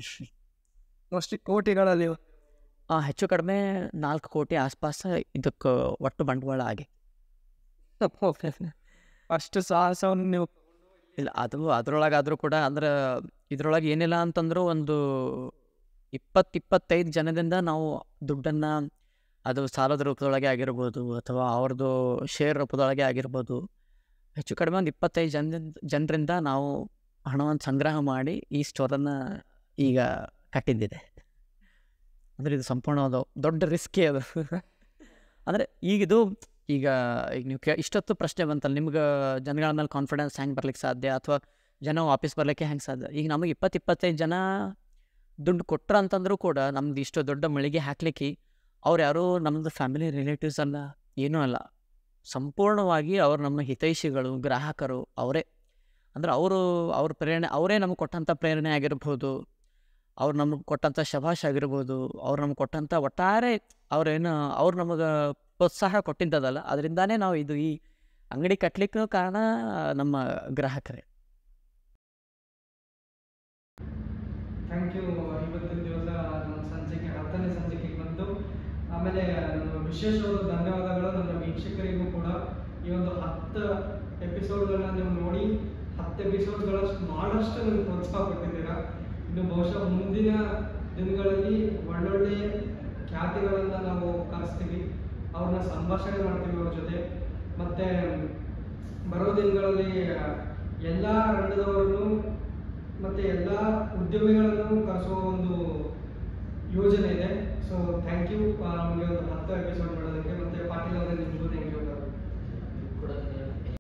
ಅಷ್ಟು ಕೋಟಿಗಳಲ್ಲಿ ಹೆಚ್ಚು ಕಡಿಮೆ ನಾಲ್ಕು ಕೋಟಿ ಆಸ್ಪಾಸ ಇದಕ್ಕೆ ಒಟ್ಟು ಬಂಡವಾಳ ಆಗಿ ಅಷ್ಟು ಸಾಹಸವನ್ನು ನೀವು ಇಲ್ಲ ಅದು ಅದರೊಳಗಾದರೂ ಕೂಡ ಅಂದ್ರೆ ಇದರೊಳಗೆ ಏನಿಲ್ಲ ಅಂತಂದರೂ ಒಂದು ಇಪ್ಪತ್ತಿಪ್ಪತ್ತೈದು ಜನದಿಂದ ನಾವು ದುಡ್ಡನ್ನು ಅದು ಸಾಲದ ರೂಪದೊಳಗೆ ಆಗಿರ್ಬೋದು ಅಥವಾ ಅವ್ರದ್ದು ಶೇರ್ ರೂಪದೊಳಗೆ ಆಗಿರ್ಬೋದು ಹೆಚ್ಚು ಕಡಿಮೆ ಒಂದು ಇಪ್ಪತ್ತೈದು ಜನ ಜನರಿಂದ ನಾವು ಹಣವನ್ನು ಸಂಗ್ರಹ ಮಾಡಿ ಈ ಸ್ಟೋರನ್ನು ಈಗ ಕಟ್ಟಿದ್ದಿದೆ ಅಂದರೆ ಇದು ಸಂಪೂರ್ಣವಾದ ದೊಡ್ಡ ರಿಸ್ಕೇ ಅದು ಅಂದರೆ ಈಗಿದು ಈಗ ಈಗ ನೀವು ಕೇ ಇಷ್ಟೊತ್ತು ಪ್ರಶ್ನೆ ಬಂತಲ್ಲ ನಿಮ್ಗೆ ಜನಗಳ ಮೇಲೆ ಕಾನ್ಫಿಡೆನ್ಸ್ ಹ್ಯಾಂಗ್ ಬರ್ಲಿಕ್ಕೆ ಸಾಧ್ಯ ಅಥವಾ ಜನ ವಾಪಸ್ ಬರಲಿಕ್ಕೆ ಹೆಂಗೆ ಸಾಧ್ಯ ಈಗ ನಮಗೆ ಇಪ್ಪತ್ತು ಇಪ್ಪತ್ತೈದು ಜನ ದುಡ್ಡು ಕೊಟ್ರ ಅಂತಂದ್ರೂ ಕೂಡ ನಮ್ದು ಇಷ್ಟು ದೊಡ್ಡ ಮಳಿಗೆ ಹಾಕ್ಲಿಕ್ಕೆ ಅವ್ರು ಯಾರೋ ನಮ್ಮದು ಫ್ಯಾಮಿಲಿ ರಿಲೇಟಿವ್ಸ್ ಅಲ್ಲ ಏನೂ ಅಲ್ಲ ಸಂಪೂರ್ಣವಾಗಿ ಅವ್ರು ನಮ್ಮ ಹಿತೈಷಿಗಳು ಗ್ರಾಹಕರು ಅವರೇ ಅಂದರೆ ಅವರು ಅವ್ರ ಪ್ರೇರಣೆ ಅವರೇ ನಮಗೆ ಕೊಟ್ಟಂಥ ಪ್ರೇರಣೆ ಆಗಿರ್ಬೋದು ಅವ್ರು ನಮಗೆ ಕೊಟ್ಟಂಥ ಶಭಾಷ್ ಆಗಿರ್ಬೋದು ಅವ್ರು ನಮ್ಗೆ ಕೊಟ್ಟಂಥ ಒಟ್ಟಾರೆ ಅವ್ರೇನು ಅವ್ರು ನಮಗೆ ಪ್ರೋತ್ಸಾಹ ಕೊಟ್ಟಿದ್ದದಲ್ಲ ಅದರಿಂದಾನೇ ನಾವು ಇದು ಈ ಅಂಗಡಿ ಕಟ್ಟಲಿಕ್ಕೂ ಕಾರಣ ನಮ್ಮ ಗ್ರಾಹಕರೇ ಥ್ಯಾಂಕ್ ಯು ಇವತ್ತಿನ ದಿವಸ ನಮ್ಮ ಸಂಜೆಗೆ ಹತ್ತನೇ ಸಂಜೆಗೆ ಬಂತು ಆಮೇಲೆ ನನ್ನ ವಿಶೇಷವಾದ ಧನ್ಯವಾದಗಳು ನನ್ನ ವೀಕ್ಷಕರಿಗೂ ಕೂಡ ಈ ಒಂದು ಹತ್ತು ಎಪಿಸೋಡ್ಗಳನ್ನ ನೀವು ನೋಡಿ ಹತ್ತು ಎಪಿಸೋಡ್ಗಳಷ್ಟು ಮಾಡಷ್ಟು ನನಗೆ ಪ್ರೋತ್ಸಾಹ ಕೊಟ್ಟಿದ್ದೀರಾ ಇನ್ನು ಬಹುಶಃ ಮುಂದಿನ ದಿನಗಳಲ್ಲಿ ಒಳ್ಳೊಳ್ಳೆ ಖ್ಯಾತಿಗಳನ್ನ ನಾವು ಕರೆಸ್ತೀವಿ ಅವ್ರನ್ನ ಸಂಭಾಷಣೆ ಮಾಡ್ತೀವಿ ಅವ್ರ ಜೊತೆ ಮತ್ತೆ ಬರೋ ದಿನಗಳಲ್ಲಿ ಎಲ್ಲ ರಂಗದವರನ್ನು ಮತ್ತೆ ಎಲ್ಲ ಉದ್ಯಮಿಗಳನ್ನು ಕರೆಸುವ ಒಂದು ಯೋಜನೆ ಇದೆ ಸೊ ಥ್ಯಾಂಕ್ ಯು ನಮಗೆ ಒಂದು ಹತ್ತು ಎಪಿಸೋಡ್ ಮಾಡೋದಕ್ಕೆ ಮತ್ತೆ ಪಾಟೀಲ್ ಅವರೇ ನಿಮಗೂ ಥ್ಯಾಂಕ್ ಯು